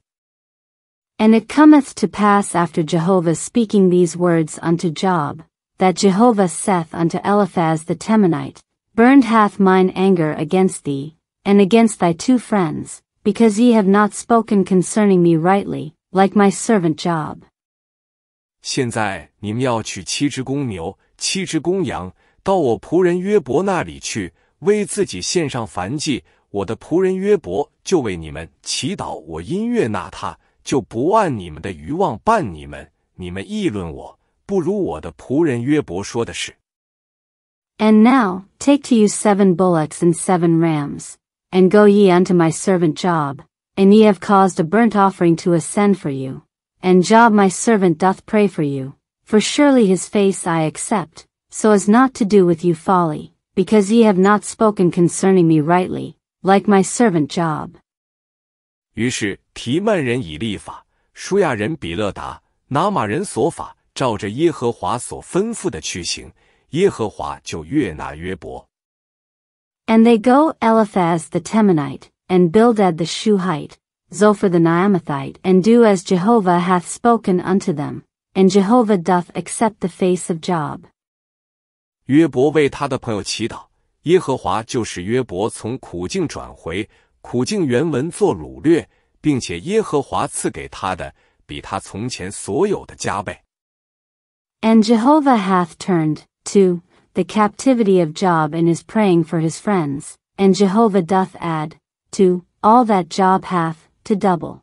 And it cometh to pass after Jehovah speaking these words unto Job, that Jehovah saith unto Eliphaz the Temanite, Burned hath mine anger against thee, and against thy two friends, because ye have not spoken concerning me rightly, like my servant Job. 现在你们要取七只公牛、七只公羊，到我仆人约伯那里去，为自己献上燔祭。我的仆人约伯就为你们祈祷。我音乐纳他，就不按你们的欲望办你们。你们议论我，不如我的仆人约伯说的是。And now take to you seven bullocks and seven rams, and go ye unto my servant Job, and ye have caused a burnt offering to ascend for you. and Job my servant doth pray for you, for surely his face I accept, so as not to do with you folly, because ye have not spoken concerning me rightly, like my servant Job. 于是提曼人以立法，舒亚人比勒达、拿马人所法，照着耶和华所吩咐的去行，耶和华就悦纳约伯。And they go Eliphaz the Temanite, and Bildad the Shuhite, Zophar the Niamathite, and do as Jehovah hath spoken unto them, and Jehovah doth accept the face of Job. 约伯为他的朋友祈祷，耶和华就使约伯从苦境转回。苦境原文作掳掠，并且耶和华赐给他的比他从前所有的加倍。And Jehovah hath turned to the captivity of Job and is praying for his friends, and Jehovah doth add to all that Job hath to double。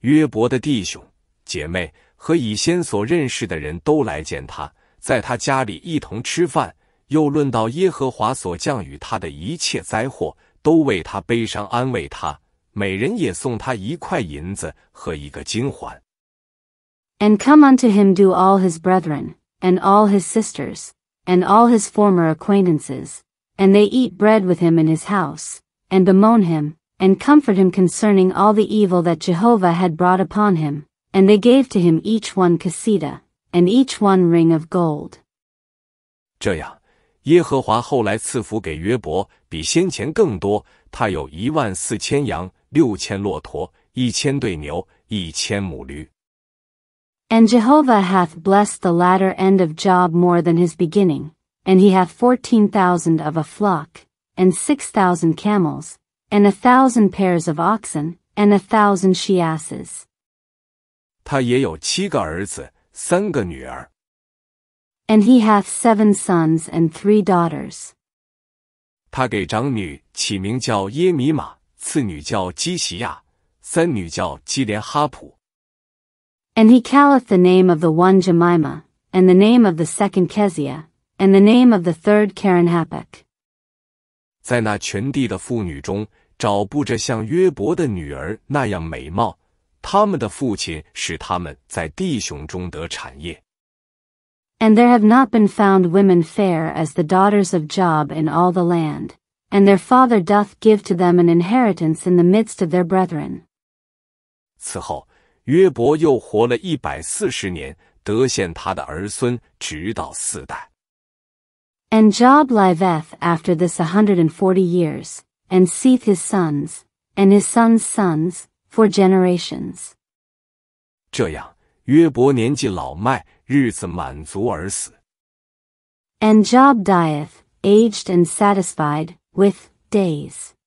约伯的弟兄、姐妹和以先所认识的人都来见他，在他家里一同吃饭，又论到耶和华所降与他的一切灾祸，都为他悲伤安慰他。每人也送他一块银子和一个金环。And come unto him do all his brethren, and all his sisters, and all his former acquaintances, and they eat bread with him in his house, and bemoan him, and comfort him concerning all the evil that Jehovah had brought upon him, and they gave to him each one casita, and each one ring of gold. 这样，耶和华后来赐福给约伯，比先前更多。他有一万四千羊，六千骆驼，一千对牛，一千母驴。And Jehovah hath blessed the latter end of Job more than his beginning, and he hath fourteen thousand of a flock, and six thousand camels, and a thousand pairs of oxen, and a thousand she asses. 他也有七个儿子，三个女儿。And he hath seven sons and three daughters. 他给长女起名叫耶米玛，次女叫基西亚，三女叫基连哈普。And he calleth the name of the one Jemima, and the name of the second Keziah, and the name of the third Karen Hapach. 在那全地的妇女中，找不着像约伯的女儿那样美貌。他们的父亲使他们在弟兄中得产业。And there have not been found women fair as the daughters of Job in all the land, and their father doth give to them an inheritance in the midst of their brethren. 此后，约伯又活了一百四十年，得见他的儿孙，直到四代。And Job liveth after this a hundred and forty years, and seeth his sons, and his sons' sons, for generations. 这样，约伯年纪老迈，日子满足而死。And Job dieth, aged and satisfied, with days.